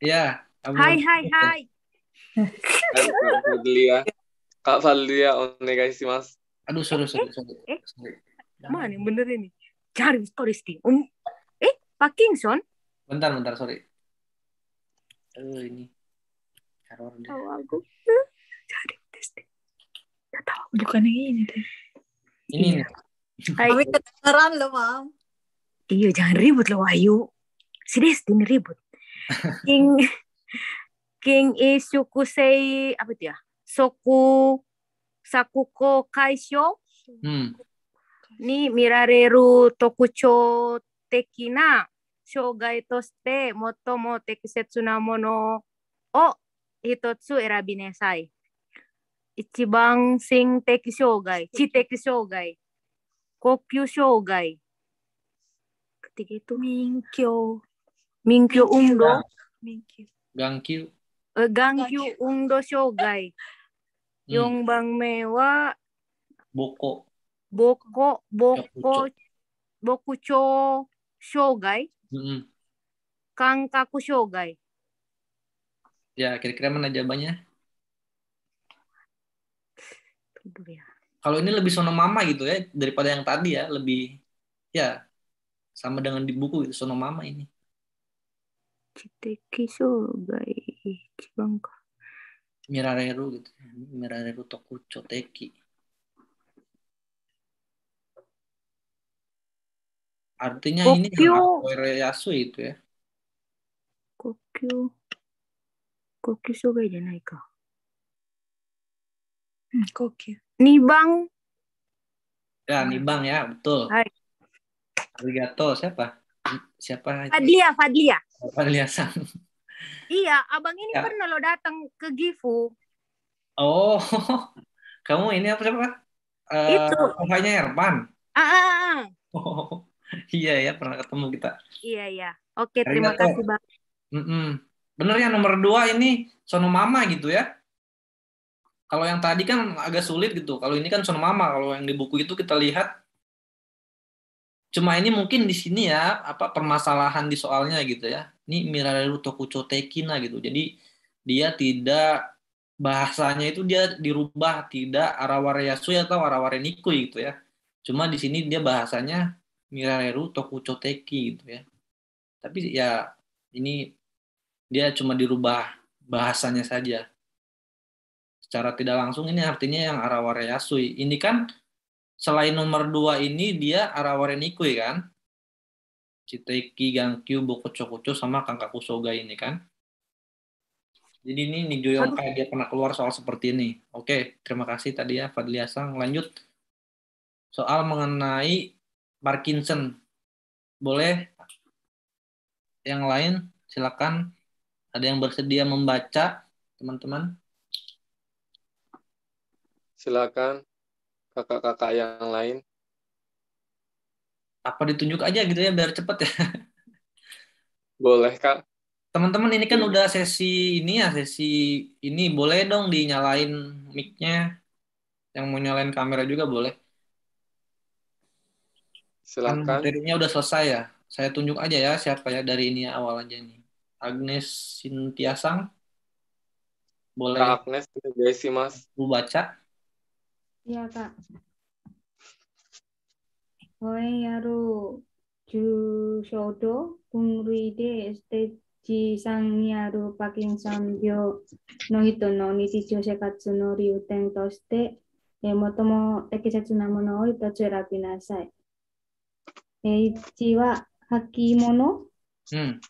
ya. Hai hai hai. Fadlia. Kak Fadlia, onegaishimasu. Aduh, sorry, sorry, eh, sorry. Eh, sorry. mana yang bener ini? Cari Koristi. Um, eh, Pak Kingson? Bentar, bentar, sorry. Eh ini. Error deh. Tahu aku. Eh, cari Koristi. Gak tahu, bukan yang ini deh. Ini. Kami kedengeran loh, Mam. Iya, jangan ribut loh a y u Serius, jangan ribut. King King i s u k u s e i apa itu ya? Soku Sakuko Kaisho ni mirareru tokucho teki na shogai to s t e motomo tekisetsu na mono o hitotsu erabi nesai. ichibang sing teki shogai chi teki shogai k o 害、y u shogai tiga itu Mingkyo. Mingkyo Ungdo. Mingkyo. Gangkyu. Uh, Gangkyu Ungdo Shogai. Hmm. Bang Mewa. Boko. Boko. Boko. Cho Shogai. Hmm. Kangkaku Shogai. Ya, kira-kira mana jawabannya? ya. Kalau ini lebih sono mama gitu ya daripada yang tadi ya, lebih ya sama dengan di buku itu sono mama ini so Sobai cibangka Mirareru gitu Mirareru Toku coteki Artinya Kokyo. ini yasu itu ya. Kokyo. Kokyo sogai janai ka. Hmm, Kokyo. Nibang. Ya, nibang ya, betul. Hai. Arigato siapa? Siapa? Fadlia, Fadlia. Fadlia Sang. Iya, abang ini ya. pernah lo datang ke Gifu. Oh, kamu ini apa siapa? Uh, Itu. Kakaknya Erpan. Ah, ah, ah, ah. Oh, iya ya pernah ketemu kita. Iya ya. Oke, Arigato. terima kasih bang. Mm -mm. Bener ya nomor dua ini Sono Mama gitu ya. Kalau yang tadi kan agak sulit gitu. Kalau ini kan Sono Mama. Kalau yang di buku itu kita lihat Cuma ini mungkin di sini ya apa permasalahan di soalnya gitu ya. Ini Miraru Tokucho Tekina gitu. Jadi dia tidak bahasanya itu dia dirubah tidak arawara Yasui atau arawara Nikui gitu ya. Cuma di sini dia bahasanya Mirareru Tokucho Teki gitu ya. Tapi ya ini dia cuma dirubah bahasanya saja. Secara tidak langsung ini artinya yang arawara Yasui. Ini kan selain nomor dua ini dia Arawaren ya kan? Citeki, Gankyu, Bokucho-kucho sama Kangkaku Soga ini kan. Jadi ini Nijo Yonkai dia pernah keluar soal seperti ini. Oke, terima kasih tadi ya Fadli Asang Lanjut soal mengenai Parkinson. Boleh yang lain silakan ada yang bersedia membaca teman-teman silakan kakak-kakak yang lain? Apa ditunjuk aja gitu ya biar cepet ya? Boleh kak. Teman-teman ini kan iya. udah sesi ini ya sesi ini boleh dong dinyalain mic Yang mau nyalain kamera juga boleh. Kan Silakan. Kan materinya udah selesai ya. Saya tunjuk aja ya siapa ya dari ini ya, awal aja nih. Agnes Sintiasang. Boleh. Kak Agnes, terima kasih mas. Lu baca. やが。声やる重症と分類でステージ3にあるパキンソン病の人の日常生活の流点として、えー、最も適切なものを一つ選びなさい。えー、1は履物。うん、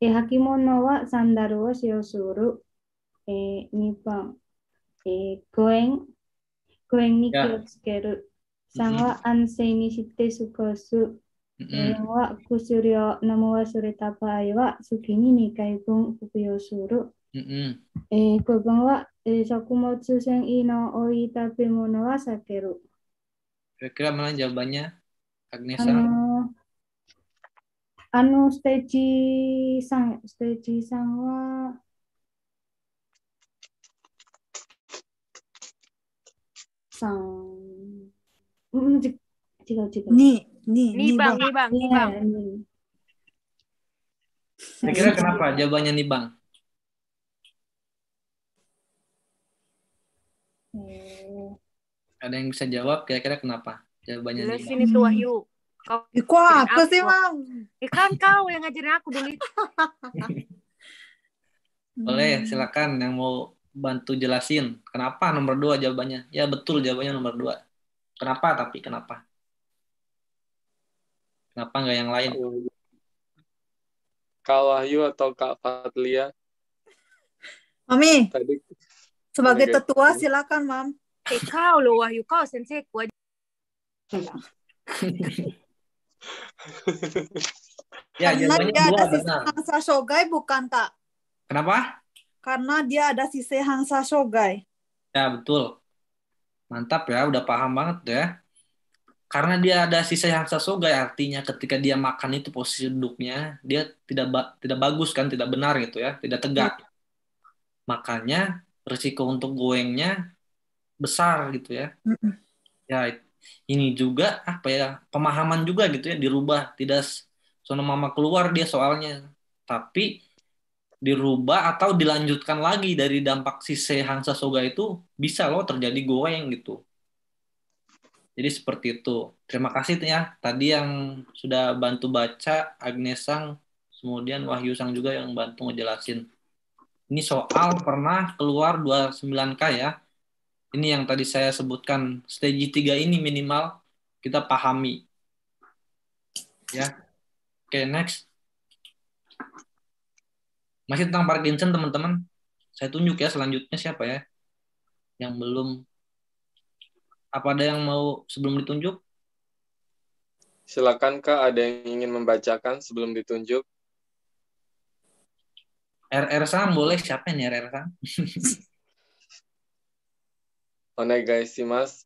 えー、履物はサンダルを使用する。えー、2番、えー、公園。公園に気をつける。3は安静にして過ごす。4は薬を飲む忘れた場合は月に2回分服用する。えー、5番は、えー、食物繊維の多い食べ物は避ける。Kira-kira mana jawabannya, Agnesa? Ano, ano stage sang, stage sang wa さん。うん、違う違う。Ni, ni, ni bang, ni bang, ni iya, bang. Saya kira kenapa jawabannya nih bang? Hmm. Ada yang bisa jawab kira-kira kenapa? Jawabannya nih. Sini tuh Wahyu. Kau, Iku apa sih, Bang? Ikan kau yang ngajarin aku dulu. Boleh, silakan yang mau bantu jelasin kenapa nomor dua jawabannya ya betul jawabannya nomor dua kenapa tapi kenapa kenapa nggak yang lain Kak Wahyu atau Kak Fatlia Mami tadi sebagai tetua silakan Mam hey, eh, kau lo Wahyu kau sensei ku aja ya, Karena dia ada sisa Shogai bukan kak? Kenapa? karena dia ada sise Hansa Shogai. Ya, betul. Mantap ya, udah paham banget ya. Karena dia ada sisa Hansa Sogai, artinya ketika dia makan itu posisi duduknya, dia tidak ba tidak bagus kan, tidak benar gitu ya, tidak tegak. Ya. Makanya risiko untuk goengnya besar gitu ya. Mm Ya, ini juga apa ya, pemahaman juga gitu ya, dirubah. Tidak sono mama keluar dia soalnya. Tapi dirubah atau dilanjutkan lagi dari dampak sisi Hansa Soga itu bisa loh terjadi goyang gitu. Jadi seperti itu. Terima kasih ya tadi yang sudah bantu baca Agnes Sang, kemudian Wahyu Sang juga yang bantu ngejelasin. Ini soal pernah keluar 29K ya. Ini yang tadi saya sebutkan stage 3 ini minimal kita pahami. Ya. Oke, okay, next. Masih tentang Parkinson teman-teman. Saya tunjuk ya selanjutnya siapa ya yang belum apa ada yang mau sebelum ditunjuk? Silakan Kak, ada yang ingin membacakan sebelum ditunjuk? RR Sam boleh siapa nih RR Sam? guys si mas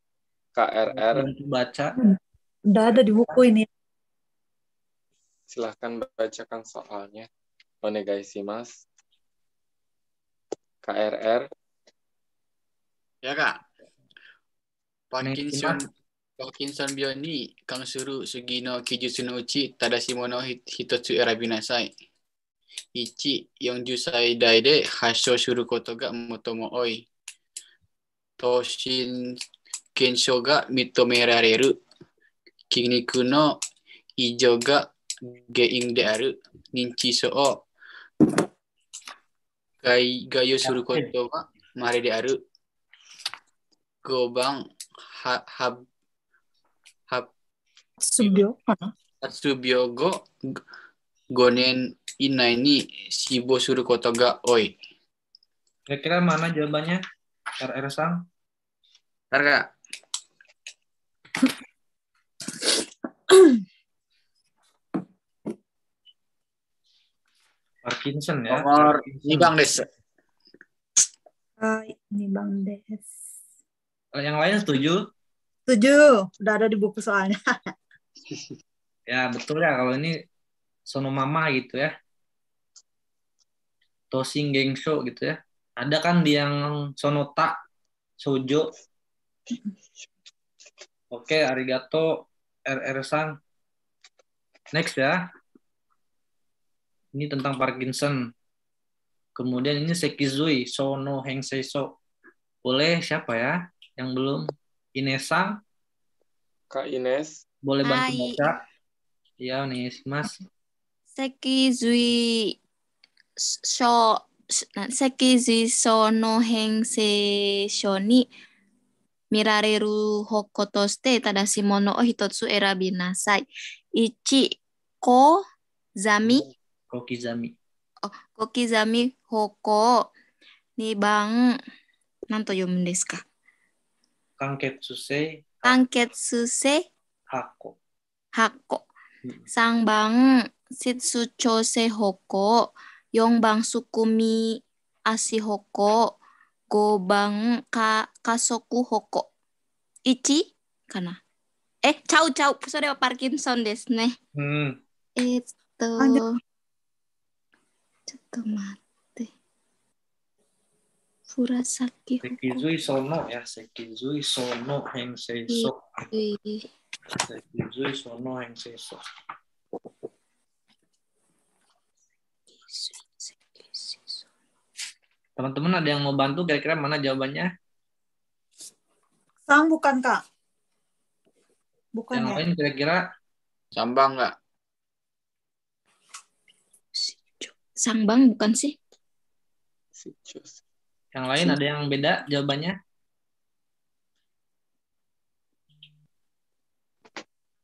KRR. Baca. Udah ada di buku ini. Silahkan bacakan soalnya. お願いします。KRR。Ya kak. Parkinson Parkinson bio ni kang suru sugino kijutsu no uchi tadashimo no hitotsu erabi nasai. Ichi yonju sai dai de hashou suru koto ga motomo oi. Toshin kensho ga mitomerareru. Kiniku no ijo ga gein de aru. Ninchi so o Gai gayo ya, suru koto ma mare de aru. Gobang hab hab subio hab subio go gonen ina ini si bo suru koto oi. Kira-kira mana jawabannya? Tar era sang. Tar ga. Parkinson ya. Nomor ini Bang Des. Uh, ini Bang Des. Yang lain setuju? Setuju. Udah ada di buku soalnya. ya betul ya kalau ini Mama gitu ya. Tosing Gengso gitu ya. Ada kan di yang Sonota, Sojo. Oke, okay, arigato, RR Sang. Next ya. Ini tentang Parkinson. Kemudian ini Sekizui Sono Hengseiso. Boleh siapa ya yang belum? Inesa? Kak Ines. Boleh bantu Hai. baca? Iya, Nis, Mas. Sekizui so nah, Sekizui Sono Hengseiso ni mirareru hokoto shite tadashimono o hitotsu erabinasai. Ichi ko zami Kokizami. Oh, Kokizami Hoko ni bang nanto yo mendes ka. Kanketsu se. Kanketsu se. Hako. Hako. Sang bang sitsu chose hoko yong bang sukumi asi hoko go bang ka kasoku hoko. Ichi kana. Eh, chau chau. Sore parkinson desu ne. Hmm. Itu. Anjir. Cetu mati Fura saki Sekizui sono ya. Sekizui sono heng seiso. Iya, iya. Sekizui sono heng seiso. Teman-teman ada yang mau bantu kira-kira mana jawabannya? Sang bukan kak. Bukan yang ya. lain kira-kira? Sambang nggak? Sangbang bukan sih? Yang lain ada yang beda jawabannya?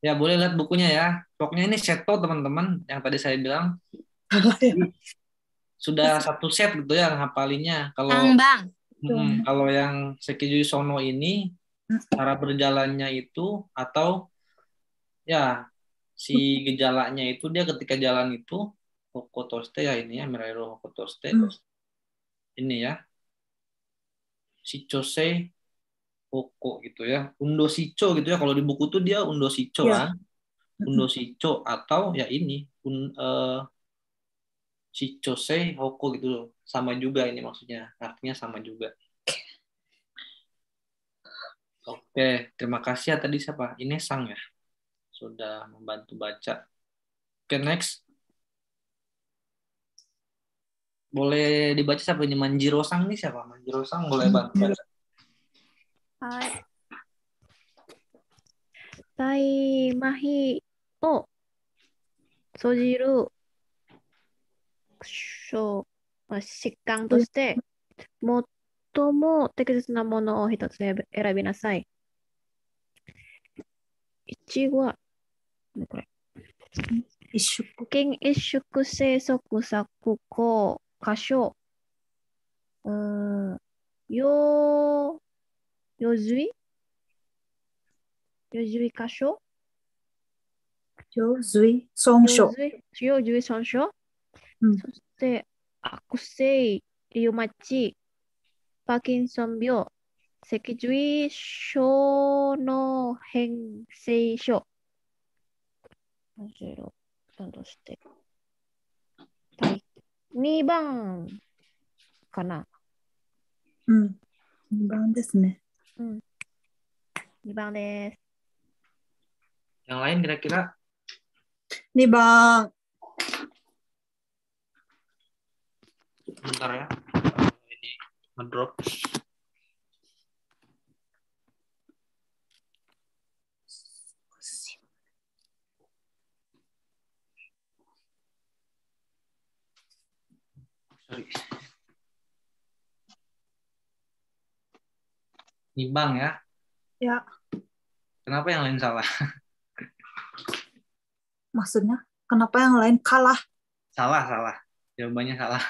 Ya boleh lihat bukunya ya. Pokoknya ini seto teman-teman yang tadi saya bilang. Ya? Sudah satu set gitu ya ngapalinnya. Kalau Sangbang. Hmm, kalau yang Sekiju Sono ini cara berjalannya itu atau ya si gejalanya itu dia ketika jalan itu Hokotoste ya ini ya, Mirairo Hokotoste. Hmm. Ini ya. si Jose Hoko gitu ya. Undo sico gitu ya. Kalau di buku tuh dia Undo sico ya. kan. Hmm. Undo sico atau ya ini un, uh, eh, Shichose Hoko gitu Sama juga ini maksudnya. Artinya sama juga. Oke, terima kasih ya tadi siapa? Ini Sang ya. Sudah membantu baca. Oke, next. boleh dibaca siapa ini Manjiro Sang nih siapa Manjiro Sang boleh bantu Hai Tai Mahi O Sojiru Sho Shikkan to shite Motto mo tekisetsu na mono o hitotsu erabi nasai Ichigo wa これ。一食。一食生息作行。箇所、うん、よ、よずいよずい箇所よずい損傷。よずい損傷。うん、そして、悪性リウマチ、パーキンソン病、脊髄症の変性症。面白い。どんどんして。2番かな。うん。2番ですね。うん。2番です。Yang hmm. hmm. lain kira-kira? 2番かなうん2番ですねうん2番です yang lain kira kira 2 sebentar ya. Ini ngedrop. bang ya? Ya. Kenapa yang lain salah? Maksudnya, kenapa yang lain kalah? Salah, salah. Jawabannya salah.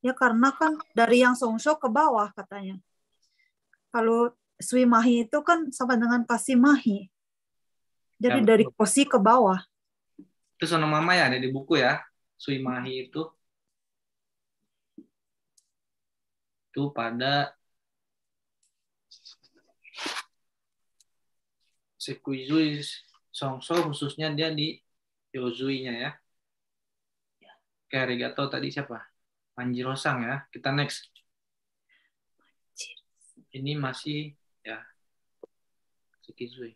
Ya karena kan dari yang songsho ke bawah katanya. Kalau sui mahi itu kan sama dengan kasih mahi. Jadi ya, dari posisi ke bawah. Itu sono mama ya ada di buku ya. Sui mahi itu itu pada Sekuizui Songso khususnya dia di Yozuinya ya. kayak regato tadi siapa? Manjirosang ya. Kita next. Ini masih ya Sekizui.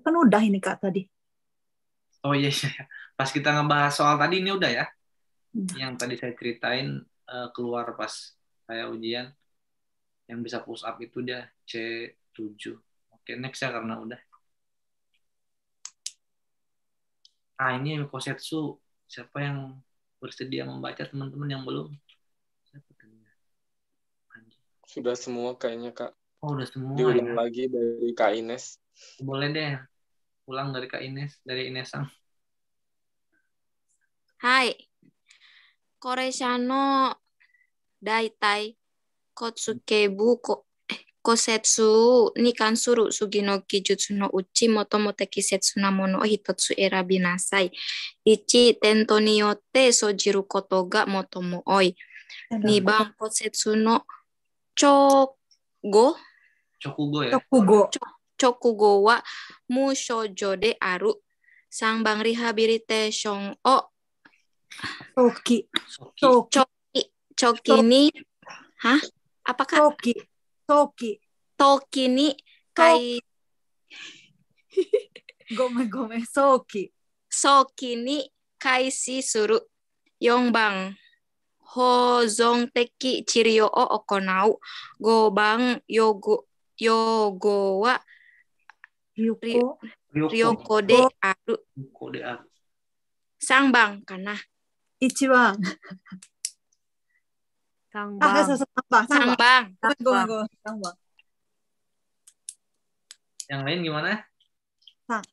Kan udah ini Kak tadi. Oh iya, ya Pas kita ngebahas soal tadi ini udah ya. Iya. Yang tadi saya ceritain eh, keluar pas kayak ujian yang bisa push up itu dia C7 oke next ya karena udah ah ini yang kosetsu siapa yang bersedia membaca teman-teman yang belum sudah semua kayaknya kak oh udah semua diulang ya. lagi dari kak Ines boleh deh pulang dari kak Ines dari Inesang Hai Koresano Daitai Kotsukebu ko, eh, Kosetsu Nikan Suru Sugino Kijutsu no Uchi Motomote Kisetsu na Mono Hitotsu Erabi Nasai Ichi Tento Niyote Sojiru Koto ga Motomo Oi Niban Kosetsu no Chogo Chokugo ya Chokugo Chokugo wa Mushojo de Aru Sangbang Rehabilitation O Soki Soki Cokini, hah? Apakah? Toki, Toki. Tokini kai. Gome gome soki. Sokini kaisi suru yongbang. zong teki chirio o okonau. Gobang yogo yogo wa Ryoko, Ryoko de aru. Ryoko de aru. Sangbang kana. Ichiban. Ah, sangbang. Sangbang. sangbang. sangbang. Go, go. sangbang. Yang lain gimana? Sang.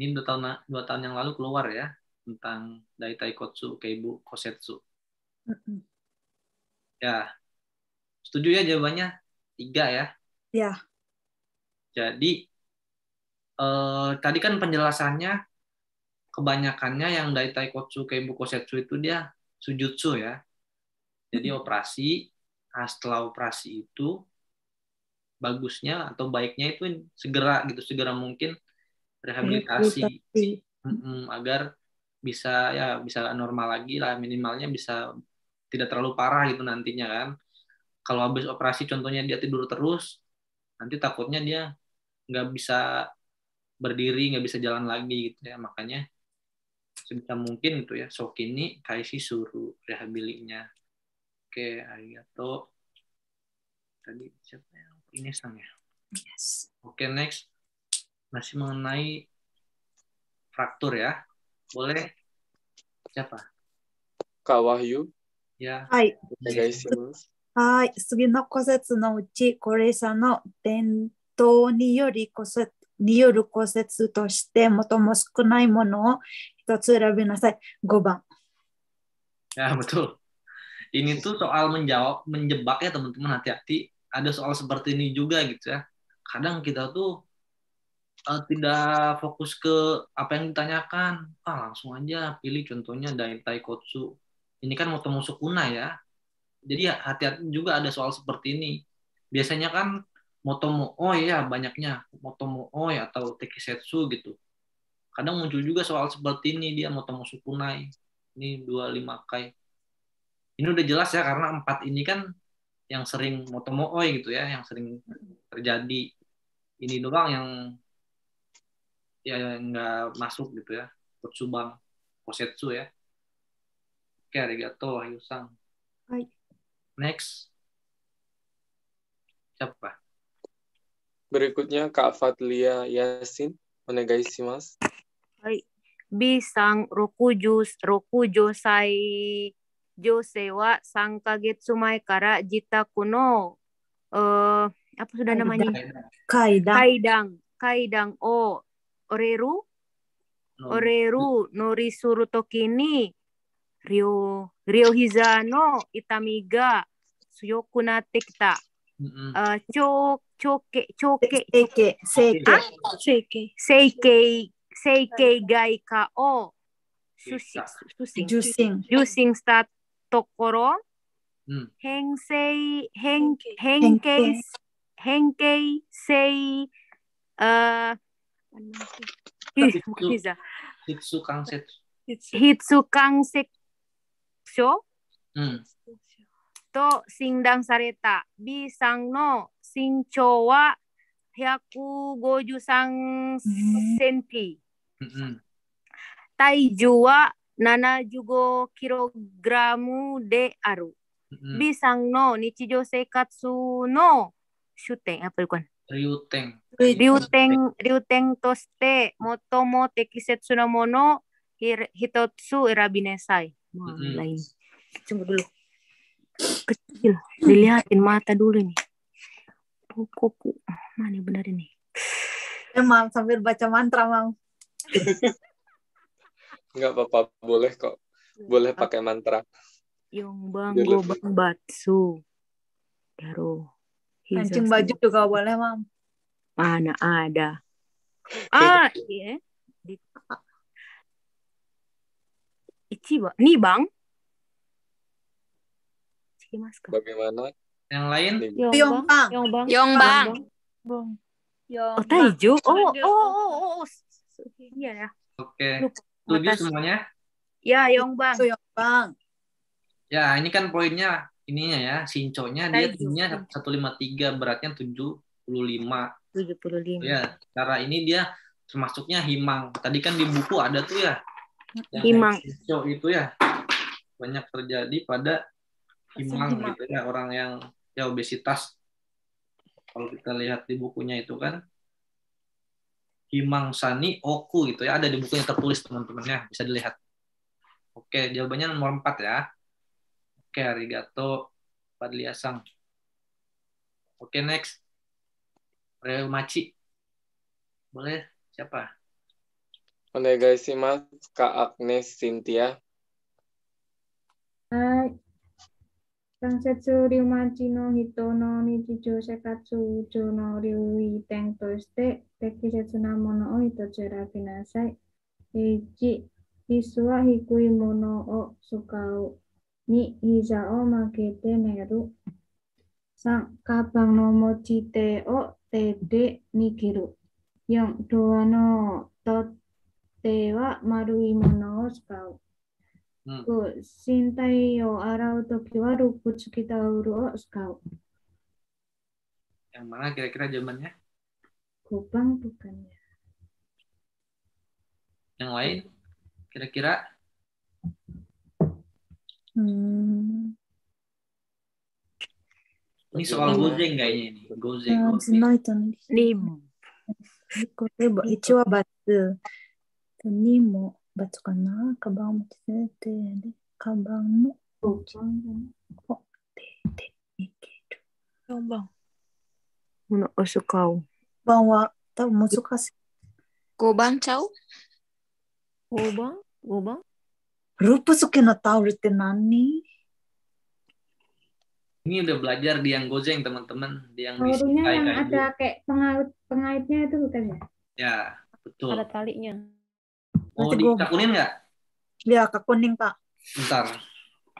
Ini dua tahun dua tahun yang lalu keluar ya tentang Dai Taikotsu, Keibu, Kosetsu. Mm -hmm. Ya, setuju ya jawabannya tiga ya. Ya. Jadi eh, tadi kan penjelasannya kebanyakannya yang Dai Taikotsu, Keibu, Kosetsu itu dia sujutsu ya. Jadi hmm. operasi, nah, setelah operasi itu bagusnya atau baiknya itu segera gitu segera mungkin rehabilitasi agar bisa ya bisa normal lagi lah minimalnya bisa tidak terlalu parah gitu nantinya kan. Kalau habis operasi contohnya dia tidur terus, nanti takutnya dia nggak bisa berdiri, nggak bisa jalan lagi gitu ya. Makanya sebisa mungkin itu ya sokini kaisi suruh rehabilinya oke ayato tadi siapa ya ini sang ya yes. oke next masih mengenai fraktur ya boleh siapa Kak Wahyu ya hai guys hai 次の骨折のうち高齢者の伝統により骨折による骨折として最も少ないものを1つ選びなさい5番 ya betul. Ini tuh soal menjawab, menjebak ya teman-teman hati-hati. Ada soal seperti ini juga gitu ya. Kadang kita tuh uh, tidak fokus ke apa yang ditanyakan. Ah, langsung aja pilih contohnya dari Taikotsu. Ini kan moto musukuna ya. Jadi ya, hati-hati juga ada soal seperti ini. Biasanya kan motomo oh ya banyaknya motomo oh ya atau tekisetsu gitu kadang muncul juga soal seperti ini dia mau temu sukunai ini dua lima kai ini udah jelas ya karena empat ini kan yang sering motomooi gitu ya yang sering terjadi ini doang yang ya nggak masuk gitu ya Kutsubang, Kosetsu ya oke arigato Hayusang Hai. next siapa berikutnya Kak Fatlia Yasin Onegaishimasu Bisang rokujus rokujo sai josewa kaget sumai kara jita kuno uh, apa sudah namanya? Kaidang. Kaidang. Kaidang o oreru oh. oreru suru tokini Rio rio hizano itamiga suyoku natte kita. Uh, eh, choke choke choke seike seike seike Seikeigai ka o Jusing. Jusing したところ、うん、変性、変、変形、変形性、uh, hmm. hitsu kangsek. Hitsu kangsek. Sho? Hmm. To singdang sareta. Bisang no sincho wa 153 cm. Tai nana jugo kilogramu de aru. mm Bisang no nichijo sekatsu no shuten apa bukan? Ryuten. Ryuten ryuten toste motomo tekisetsu no mono hitotsu erabinesai. mm-hmm. lain. Tunggu dulu. Kecil, dilihatin mata dulu nih. Buku, Mana benar ini? Emang sambil baca mantra, mang. Nggak apa-apa, boleh kok. Boleh pakai mantra. Yung bang go bang batsu. garo Kancing baju juga boleh, Mam. Mana ada. Ah, iya. Di... Ichiba. ni Bang. Bagaimana? Yang lain? bang yang bang bang Oh, Taiju. Oh, oh, oh, oh, oh, Iya ya. Oke. Setuju semuanya? Ya, Yong Bang. So, Yong Bang. Ya, ini kan poinnya ininya ya, sinconya dia satu lima tiga beratnya tujuh puluh lima puluh lima Ya, cara ini dia termasuknya himang. Tadi kan di buku ada tuh ya. himang. Sinco itu ya banyak terjadi pada himang, himang gitu ya, orang yang ya obesitas. Kalau kita lihat di bukunya itu kan Himangsani Oku gitu ya. Ada di buku yang tertulis teman-temannya, bisa dilihat. Oke, jawabannya nomor empat ya. Oke, arigato Padliasang. Oke, next. Reumachi. Boleh siapa? Oke guys Mas Kak Agnes Cynthia. Uh, 関節リウマチの人の日常生活中の留意点として、適切なものを一つ選びなさい。1、椅子は低いものを使う。2、膝を曲げて寝る。3、カバンの持ち手を手で握る。4、ドアの取っ手は丸いものを使う。Hmm. Yang mana kira-kira jawabannya? Kupang bukan ya. Yang lain? Kira-kira? Hmm. Ini soal gozeng kayaknya ini. Gozeng. Lim. Lim. これは一話バス。にも。罰かなカバンを持ち出てでカバンの持ちを出ていける4番このおしょかを番は多分難しい5番ちゃう5番 ?5 番ループスケのタオルって何 ini udah belajar di yang gojeng teman-teman di yang yang ada kayak pengait pengaitnya itu bukan ya ya betul ada talinya Mau Nanti dikunin nggak? Ya, ke kuning, Pak. Bentar.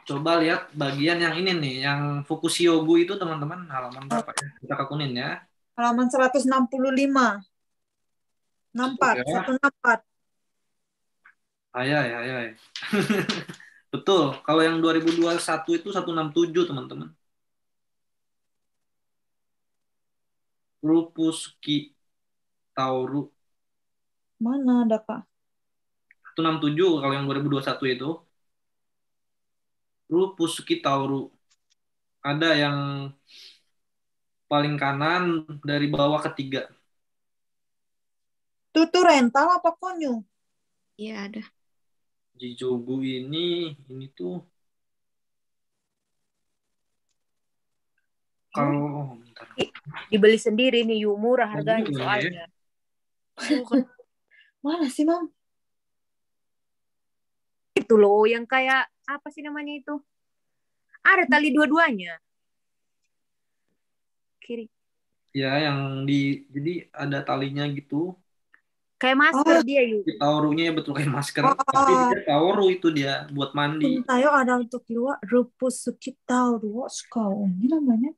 Coba lihat bagian yang ini nih, yang yogu itu, teman-teman, halaman berapa ya? Kita ke kunin ya. Halaman 165. 64, ya. 164. Ayai, ayai. Betul. Kalau yang 2021 itu 167, teman-teman. Rupuski Tauru. Mana ada, Pak? 167 kalau yang 2021 itu. Rupus Kitauru. Ada yang paling kanan dari bawah ketiga. Itu tuh rental apa konyu? Iya ada. Jijogu ini, ini tuh kalau dibeli sendiri nih Yumura harganya iya. soalnya. Ya. Mana sih, Mam? itu loh yang kayak apa sih namanya itu? Ada tali dua-duanya. Kiri. Ya, yang di jadi ada talinya gitu. Kayak masker oh. dia yuk taurunya ya betul kayak masker. Oh. Tapi dia tauru itu dia buat mandi. Tayo ada untuk dua rupus sukit tauru skau. Ini namanya.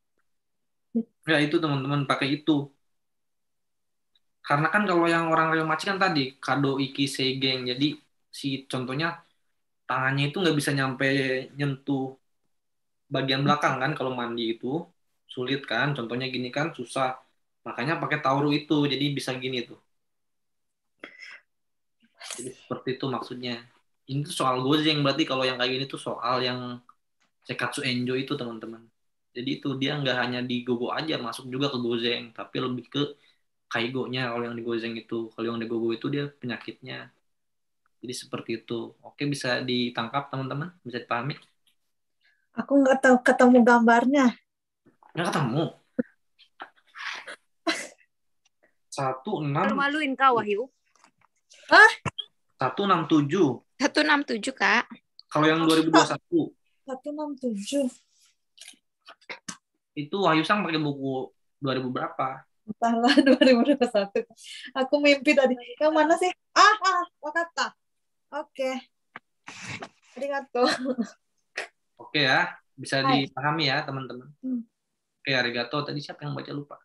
Ya itu teman-teman pakai itu. Karena kan kalau yang orang remaja kan tadi kado iki segeng. Jadi si contohnya tangannya itu nggak bisa nyampe nyentuh bagian belakang kan kalau mandi itu sulit kan contohnya gini kan susah makanya pakai tauru itu jadi bisa gini tuh jadi seperti itu maksudnya ini tuh soal yang berarti kalau yang kayak gini tuh soal yang sekatsu enjo itu teman-teman jadi itu dia nggak hanya di gogo aja masuk juga ke gozeng, tapi lebih ke kaigonya kalau yang di Gozeng itu kalau yang di gogo itu dia penyakitnya jadi seperti itu. Oke, bisa ditangkap teman-teman? Bisa dipahami? Aku nggak tahu ketemu gambarnya. Nggak ketemu? Satu enam. Maluin kau Wahyu. Hah? Satu enam tujuh. Satu enam tujuh kak. Kalau yang 2021. Satu enam tujuh. Itu Wahyu Sang pakai buku 2000 berapa? Entahlah 2021. Aku mimpi tadi. Yang mana sih? Ah, ah, Wakata. Oke. Arigato. Oke ya, bisa Hai. dipahami ya teman-teman. Hmm. Oke, arigato. Tadi siapa yang baca lupa?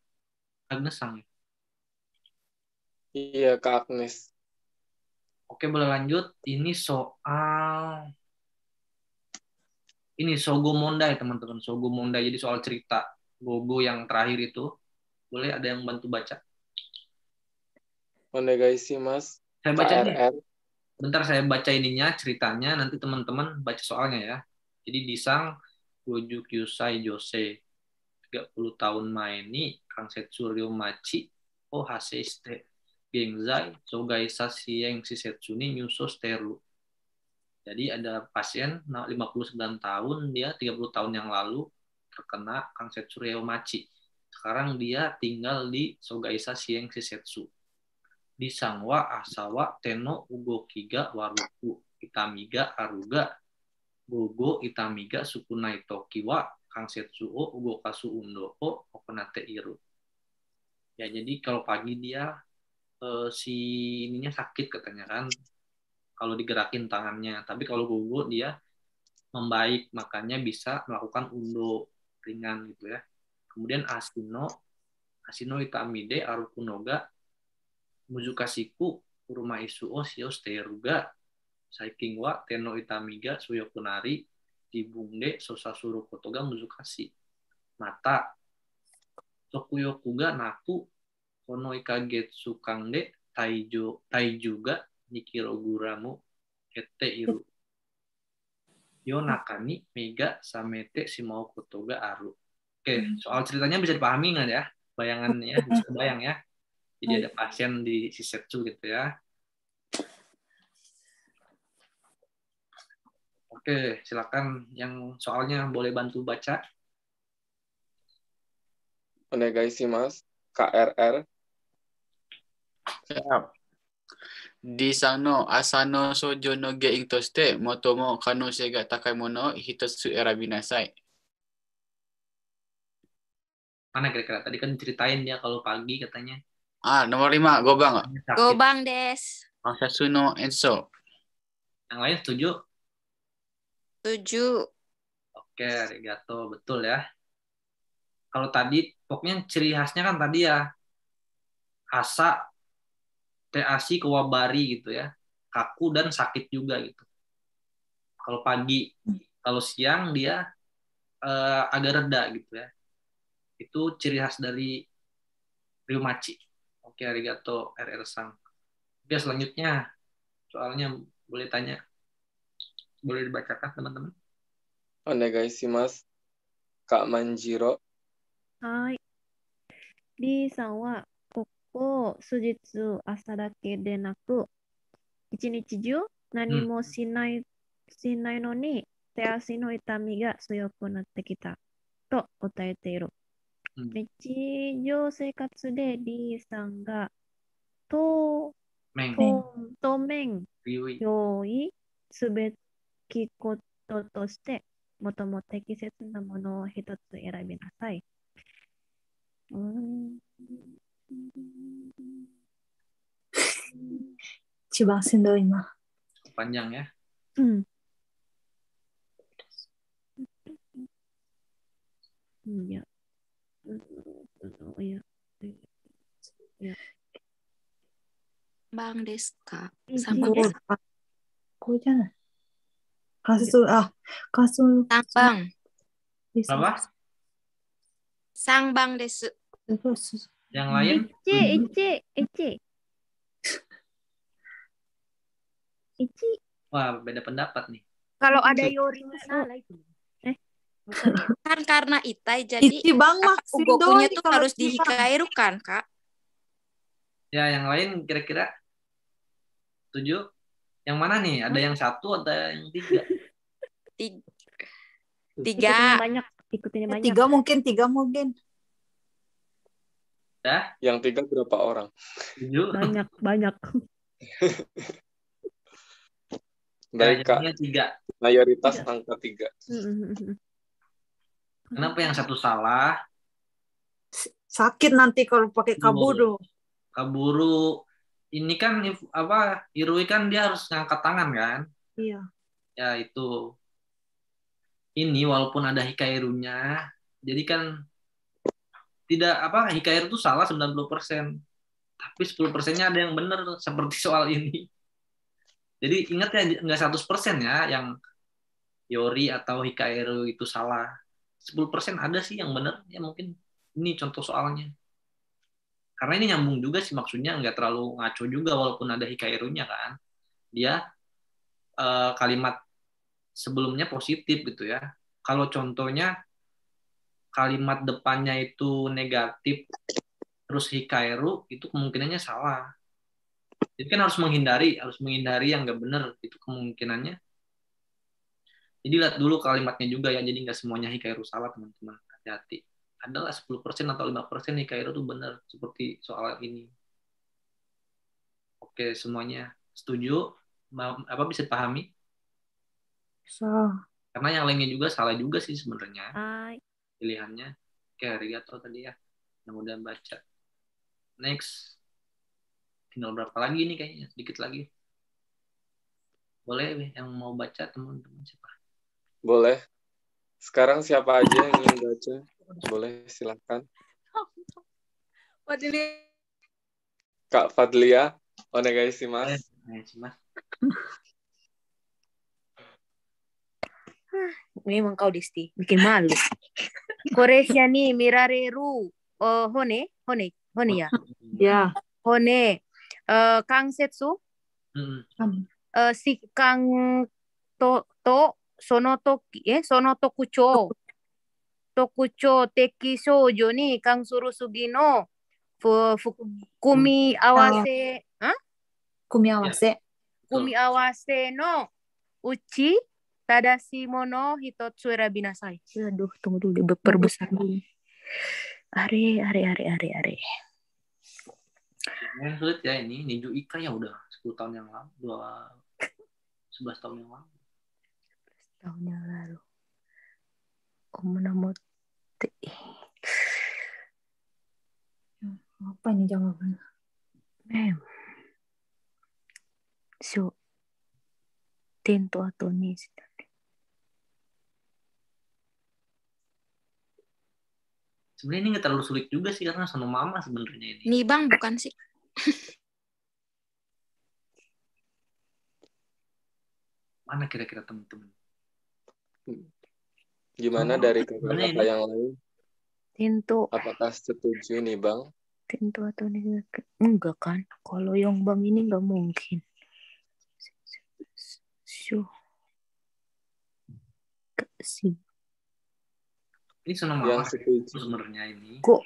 Agnes sang. Ya? Iya, Kak Agnes. Oke, boleh lanjut. Ini soal ini Sogo Monda ya teman-teman. Sogo Monda jadi soal cerita Gogo yang terakhir itu. Boleh ada yang bantu baca? Mas. Saya baca nih bentar saya baca ininya ceritanya nanti teman-teman baca soalnya ya jadi Disang Goju Kyusai Jose 30 tahun main maini Setsuryo Machi o Haseiste Gengzai Sogai Sasieng Sisetsuni Nyuso Steru jadi ada pasien 59 nah, tahun dia 30 tahun yang lalu terkena Kang Setsuryo maci sekarang dia tinggal di Sogaisa Sieng setsu disangwa asawa teno Ugo Kiga waruku itamiga aruga gogo itamiga sukunai tokiwa Ugo Kasu undoo okonate iru ya jadi kalau pagi dia eh, si ininya sakit katanya kan kalau digerakin tangannya tapi kalau gogo dia membaik makanya bisa melakukan undo ringan gitu ya kemudian asino asino itamide arukunoga Muzukasiku isu osio Shio Steruga Saiking wa teno Itamiga Suyokunari Dibungde suruh Kotoga Muzukasi Mata kuga Naku Kono Ikagetsu Kangde Taijo tai juga Nikiro Guramu kete Iru Yonakani Mega Samete si mau Kotoga Aru Oke, hmm. soal ceritanya bisa dipahami nggak ya? Bayangannya bisa bayang ya. Jadi ada pasien di Sisetsu gitu ya. Oke, silakan yang soalnya boleh bantu baca. mas KRR. Siap. Di sano asano sojo no ge ing toste motomo kano sega takai mono hitosu era binasai. Mana kira-kira? Tadi kan ceritain dia ya kalau pagi katanya. Ah, nomor lima, Gobang. Gobang, Des. Masasuno Enso. Yang lain setuju? Setuju. Oke, Arigato. Betul ya. Kalau tadi, pokoknya ciri khasnya kan tadi ya, asa, teasi, kewabari gitu ya. Kaku dan sakit juga gitu. Kalau pagi, kalau siang dia eh, agak reda gitu ya. Itu ciri khas dari Maci. Oke, arigato RR Sang. Oke, selanjutnya soalnya boleh tanya. Boleh dibacakan teman-teman? Oke, oh, guys, si Mas Kak Manjiro. Hai. Di sawa koko sujitsu asadake denaku. naku ichinichi ju nani mo hmm. shinai shinai no ni te asu no itami ga suyoku natte kita to otaeteiru. うん、日常生活で B さんがと、面と面用意すべきこととして、もとも適切なものを一つ選びなさい。うん。一番しんどいな。p a n j a や。g y know oh, ya ya Bang Deska sama Deska jangan kasus ah kasus bang, iya, apa Sang Bang Desu yang lain Ici Ici Ici Ici wah beda pendapat nih kalau ada Yori salah itu kan karena itai jadi Iti bang ugokunya tuh harus kan kak ya yang lain kira-kira tujuh yang mana nih ada yang satu ada yang tiga tiga tiga banyak ikutin eh, banyak tiga mungkin tiga mungkin Ya? Yang tiga berapa orang? Tujuh. Banyak, banyak. Dari kak, tiga. mayoritas angka tiga. Kenapa yang satu salah? Sakit nanti kalau pakai kaburu. Kaburu ini kan apa Irui kan dia harus ngangkat tangan kan? Iya. Ya itu. Ini walaupun ada hikairunya, jadi kan tidak apa hikair itu salah 90%. Tapi 10 persennya ada yang benar seperti soal ini. Jadi ingat ya nggak 100% ya yang Yori atau Hikairu itu salah. 10% ada sih yang benar ya mungkin ini contoh soalnya karena ini nyambung juga sih maksudnya nggak terlalu ngaco juga walaupun ada hikairunya kan dia eh, kalimat sebelumnya positif gitu ya kalau contohnya kalimat depannya itu negatif terus hikairu itu kemungkinannya salah jadi kan harus menghindari harus menghindari yang nggak benar itu kemungkinannya jadi lihat dulu kalimatnya juga ya, jadi nggak semuanya Hikairu salah teman-teman, hati-hati. Adalah 10% atau 5% Hikairu tuh benar seperti soal ini. Oke, semuanya setuju? Apa bisa pahami? So. Karena yang lainnya juga salah juga sih sebenarnya. Pilihannya. Oke, Rigato tadi ya. Yang udah baca. Next. Tinggal berapa lagi nih kayaknya? Sedikit lagi. Boleh yang mau baca teman-teman siapa? Boleh. Sekarang siapa aja yang ingin baca? Boleh, silahkan. Fadli. Kak Fadlia, onegaishimasu. Onegaishimasu. Memang kau disti bikin malu. Koresia ni mirareru oh, eh, hone, hone, hone ya. Ya. Hone. Eh, kang setsu. Eh, si kang to to sono toki eh sono oh. tokucho tokucho tekisoyo ni kang suru sugino fu, fukumi awase huh? kumi awase ya. kumi awase no uchi hitot hitotsu binasai aduh tunggu dulu dia berbesar dulu are are are are are Ya, sulit ya ini Niju Ika ya udah 10 tahun yang lalu, dua 11 tahun yang lalu tahun yang lalu. Omunamote. Apa ini jawabannya? Mem. So, ten to atau nih. Sebenarnya ini nggak terlalu sulit juga sih karena sama mama sebenarnya ini. Nih bang, bukan sih. Mana kira-kira teman-teman? Gimana oh, dari kata yang lain? Tintu. Apakah setuju nih bang? Tintu atau nih enggak kan? Kalau yang bang ini nggak mungkin. Syu. Si. Ini senang yang setuju sebenarnya ini. Kok?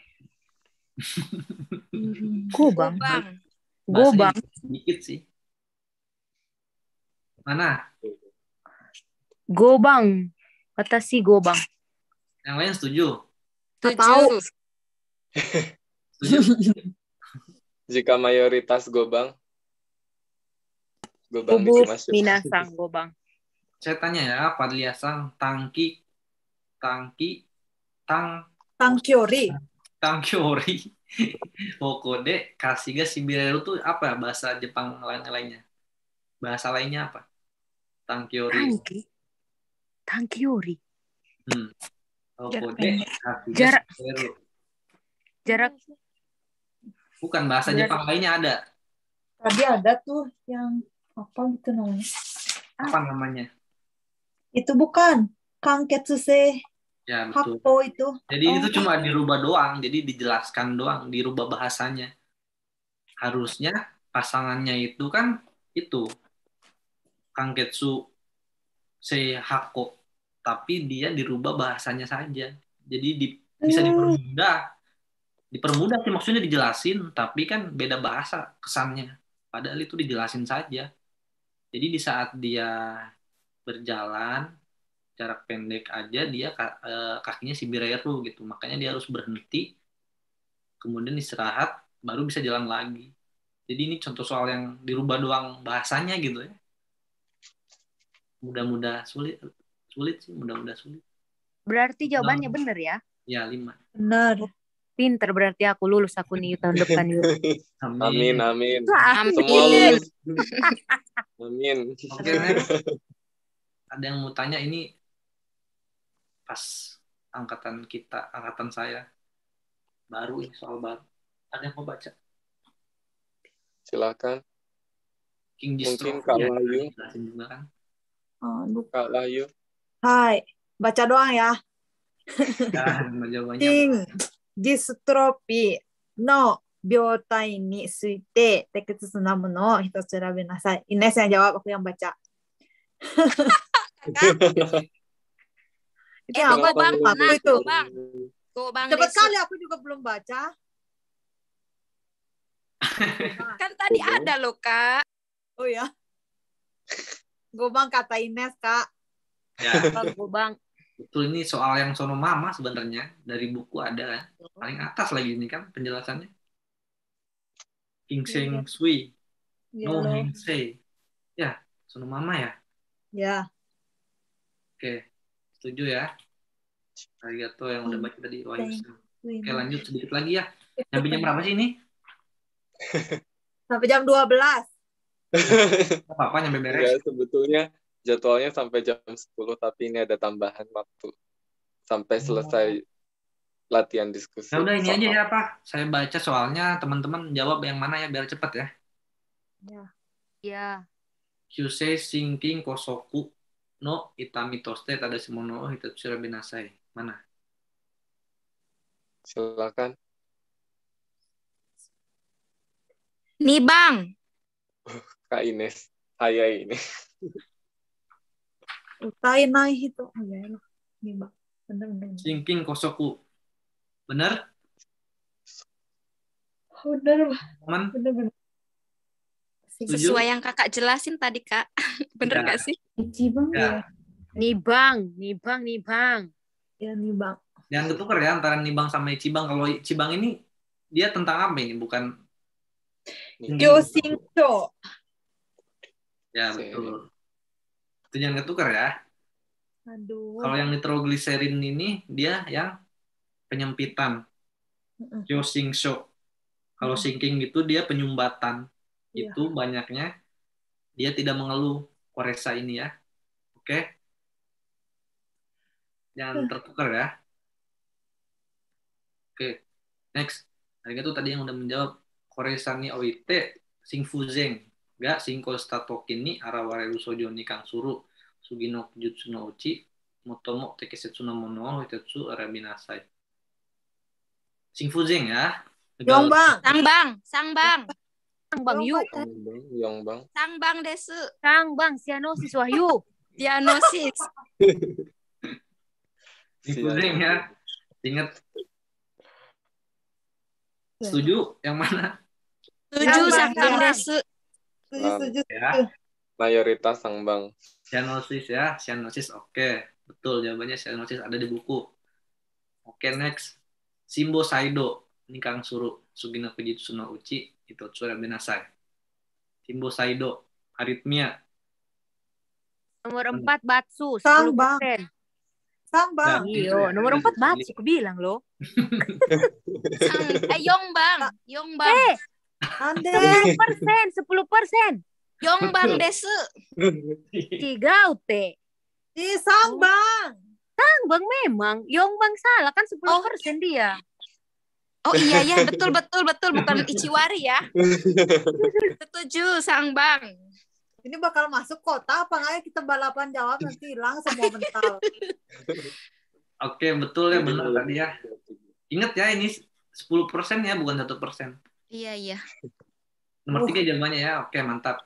kok bang. Gue bang. Sedikit sih. Mana? Gobang. Kata si Gobang. Yang lain setuju? Tahu. Jika mayoritas Gobang. Gobang Kubu masuk. Minasang Gobang. Saya tanya ya, Padliasang, Tangki, Tangki, Tang, Tangkiori. Tangkiori. Pokode Kasiga, Shibireru tuh apa ya, bahasa Jepang lain-lainnya? Bahasa lainnya apa? Tangkiori. Tangki. Tankiori. Hmm. Oh, jarak, jarak, bukan bahasa jarak. Jepang lainnya ada. Tadi ada tuh yang apa gitu namanya? Apa ah. namanya? Itu bukan Ketsuse. Ya, betul. itu. Jadi oh. itu cuma dirubah doang, jadi dijelaskan doang, dirubah bahasanya. Harusnya pasangannya itu kan itu Ketsu sehako tapi dia dirubah bahasanya saja jadi di, bisa hmm. dipermudah dipermudah sih maksudnya dijelasin tapi kan beda bahasa kesannya padahal itu dijelasin saja jadi di saat dia berjalan jarak pendek aja dia eh, kakinya si bireru gitu makanya dia harus berhenti kemudian istirahat baru bisa jalan lagi jadi ini contoh soal yang dirubah doang bahasanya gitu ya mudah-mudah sulit sulit sih mudah-mudah sulit berarti jawabannya benar bener ya ya lima bener pinter berarti aku lulus aku nih tahun depan yuk amin amin amin amin, amin. amin oke ada yang mau tanya ini pas angkatan kita angkatan saya baru ini soal baru ada yang mau baca silakan King Distro. mungkin kalau ya, kan? Oh, Buka lah Wahyu. Hai, baca doang ya. ya Ting, distropi, no biota ini suite Tekstus. Namun, no, o Ines yang jawab, aku yang baca. itu eh, apa bang, bang, itu. Bang. bang Cepat kali aku juga belum baca. kan tadi ada loh, Kak. Oh ya. Gobang kata Ines, Kak. Ya. Gobang. Itu ini soal yang sono mama sebenarnya dari buku ada iya. paling atas lagi ini kan penjelasannya. King yeah. Iya, iya. Sui. Yeah. No Hingsei. Sei. Ya, sono mama ya. Ya. Oke, setuju ya. Arigato yang udah baca tadi. Wah, Oke, lanjut sedikit lagi ya. Sampai jam berapa sih ini? Sampai jam 12. apa-apa nyampe beres. Ya, sebetulnya jadwalnya sampai jam 10 tapi ini ada tambahan waktu sampai oh. selesai latihan diskusi. Ya udah ini sama. aja ya Pak. Saya baca soalnya teman-teman jawab yang mana ya biar cepat ya. Ya. Ya. Kyusei singking Kosoku no Itami Toste tada semono Hitatsushira Binasai. Mana? Silakan. Nih Bang. Kak Ines saya ini. Utai naik itu. Oh, iya, iya. Ini Mbak. Bener, bener. Shinking Kosoku. Bener? Oh, bener, Teman? Bener, bener. Sesuai yang kakak jelasin tadi, Kak. Bener ya. gak sih? Nibang ya. Nibang, nibang, nibang. Ya, nibang. Jangan ketukar ya antara nibang sama cibang. Kalau cibang ini, dia tentang apa ini? Bukan... Josingco. Ya betul. Itu jangan ketukar ya. Aduh. Kalau yang nitroglycerin ini dia yang penyempitan. Yo shock Kalau sinking itu dia penyumbatan. Ya. Itu banyaknya dia tidak mengeluh koresa ini ya. Oke. Okay? Jangan tertukar ya. Oke. Okay. Next. Harga kan itu tadi yang udah menjawab Koresani OIT Sing Fuzeng gak singko statokin ni arawareru sojo ni kang suru sugino jutsu no uchi motomo tekesetsu no mono hitetsu arabinasai sing fuzeng ya Yong bang, sang bang, sang bang, sang bang yu, kan? yong bang, sang bang desu, sang bang sianosis wahyu, sianosis. Sing fuzeng ya, inget iya. Setuju yang mana? Setuju sang bang desu setuju, setuju, ya. Mayoritas bang Cyanosis ya, cyanosis oke. Okay. Betul jawabannya cyanosis ada di buku. Oke, okay, next. Simbo Saido. Ini Kang Suru. sugina Fujitsu no Uchi. Itu Tsura Benasai. Simbo Saido. Aritmia. Nomor hmm. empat Batsu. bang sang Nah, iyo gitu ya. nomor empat Batsu. Iya. Aku bilang loh. Sang, Bang. Eh, Yongbang. Bang. Hey. Eh, 10 persen, 10 persen. Yongbang desu. Tiga ute. Di Sangbang. Oh. Sangbang memang. Yongbang salah kan sepuluh oh. persen dia. Oh iya iya betul betul betul bukan Ichiwari ya. Setuju Sangbang. Ini bakal masuk kota apa enggak ya? kita balapan jawab nanti hilang semua mental. Oke, betul ya benar tadi ya. Ingat ya ini 10% ya bukan satu persen. Iya, iya. Nomor uh. tiga jawabannya ya. Oke, mantap.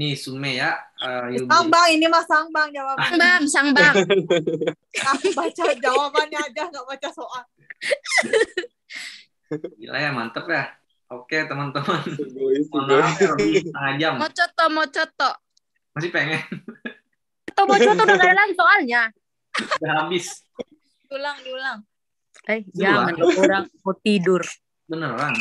Nih Sume ya. Uh, eh, bang sangbang ini mah bang jawabannya. Sangbang, sangbang. bang. baca jawabannya aja nggak baca soal. Gila ya mantep ya. Oke teman-teman. Mohon maaf setengah jam. mau Masih pengen. mau coto, udah gak ada soalnya. Udah habis. Diulang, diulang. Eh, jangan orang mau tidur. Beneran.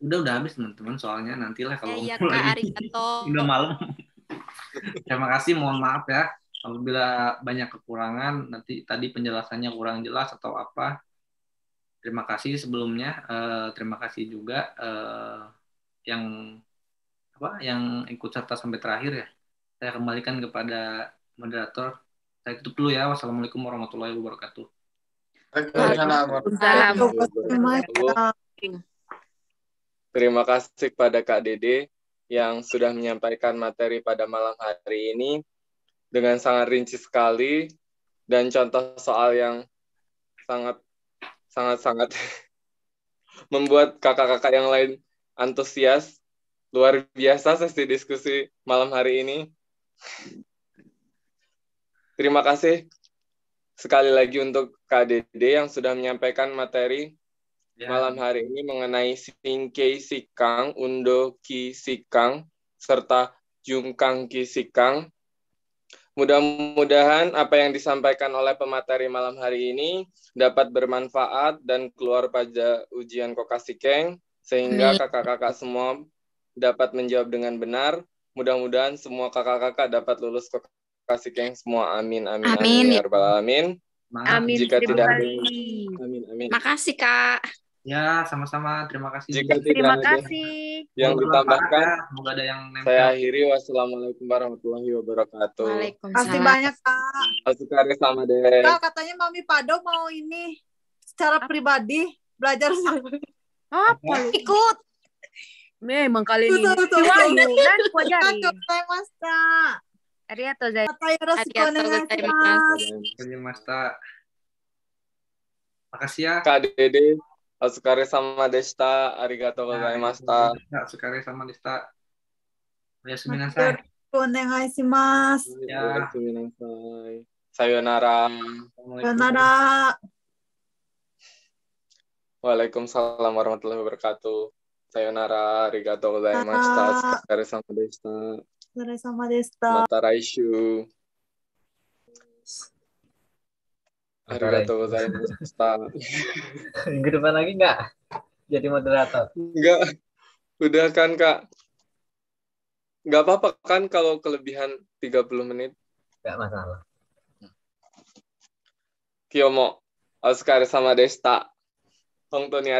Udah udah habis teman-teman soalnya nantilah kalau ya, ya, lagi. udah malam. Terima kasih, mohon maaf ya apabila banyak kekurangan nanti tadi penjelasannya kurang jelas atau apa. Terima kasih sebelumnya, Uh, terima kasih juga uh, yang apa yang ikut serta sampai terakhir ya. Saya kembalikan kepada moderator. Saya tutup dulu ya. Wassalamualaikum warahmatullahi wabarakatuh. Terima kasih kepada Kak Dede yang sudah menyampaikan materi pada malam hari ini dengan sangat rinci sekali dan contoh soal yang sangat sangat sangat membuat kakak-kakak yang lain antusias luar biasa sesi diskusi malam hari ini. Terima kasih sekali lagi untuk KDD yang sudah menyampaikan materi ya. malam hari ini mengenai Singkei Sikang, Undo Ki Sikang, serta Jungkang Ki Sikang. Mudah-mudahan apa yang disampaikan oleh pemateri malam hari ini dapat bermanfaat dan keluar pada ujian Kokasikeng, sehingga kakak-kakak semua dapat menjawab dengan benar. Mudah-mudahan semua kakak-kakak dapat lulus kasih geng semua. Amin, amin, amin. Amin, ya, ya Rabbal Alamin. Amin. Jika tidak ada... Amin, amin. Makasih, Kak. Ya, sama-sama. Terima kasih. Jika Terima tidak kasih. Ada yang ditambahkan, semoga ada yang nempel. Saya akhiri. Wassalamualaikum warahmatullahi wabarakatuh. Waalaikumsalam. Kasih banyak, Kak. karya sama deh. Kak, katanya Mami Pado mau ini secara pribadi belajar apa? Ikut. Memang kali ini. Tuh, tuh, tuh. tuh. Tuh, tuh, Kan, ありがとうございます。またよろしくお願いします。Makasih ya, ya. Kak Dede, Asukare sama Desta, arigatou gozaimashita. Asukare sama Desta. Oyasumi nasai. Onegai shimasu. Ya. Oyasumi nasai. Sayonara. Sayonara. Waalaikumsalam warahmatullahi wabarakatuh. Sayonara, arigatou gozaimashita. Asukare sama Desta. お疲れ様でした。また来週。ありがとうございました。Minggu depan lagi nggak? Jadi moderator? Nggak. Udah kan, Kak? Nggak apa-apa kan kalau kelebihan 30 menit? Nggak masalah. Kiyomo, sama Desta. お疲れ様でした。本当に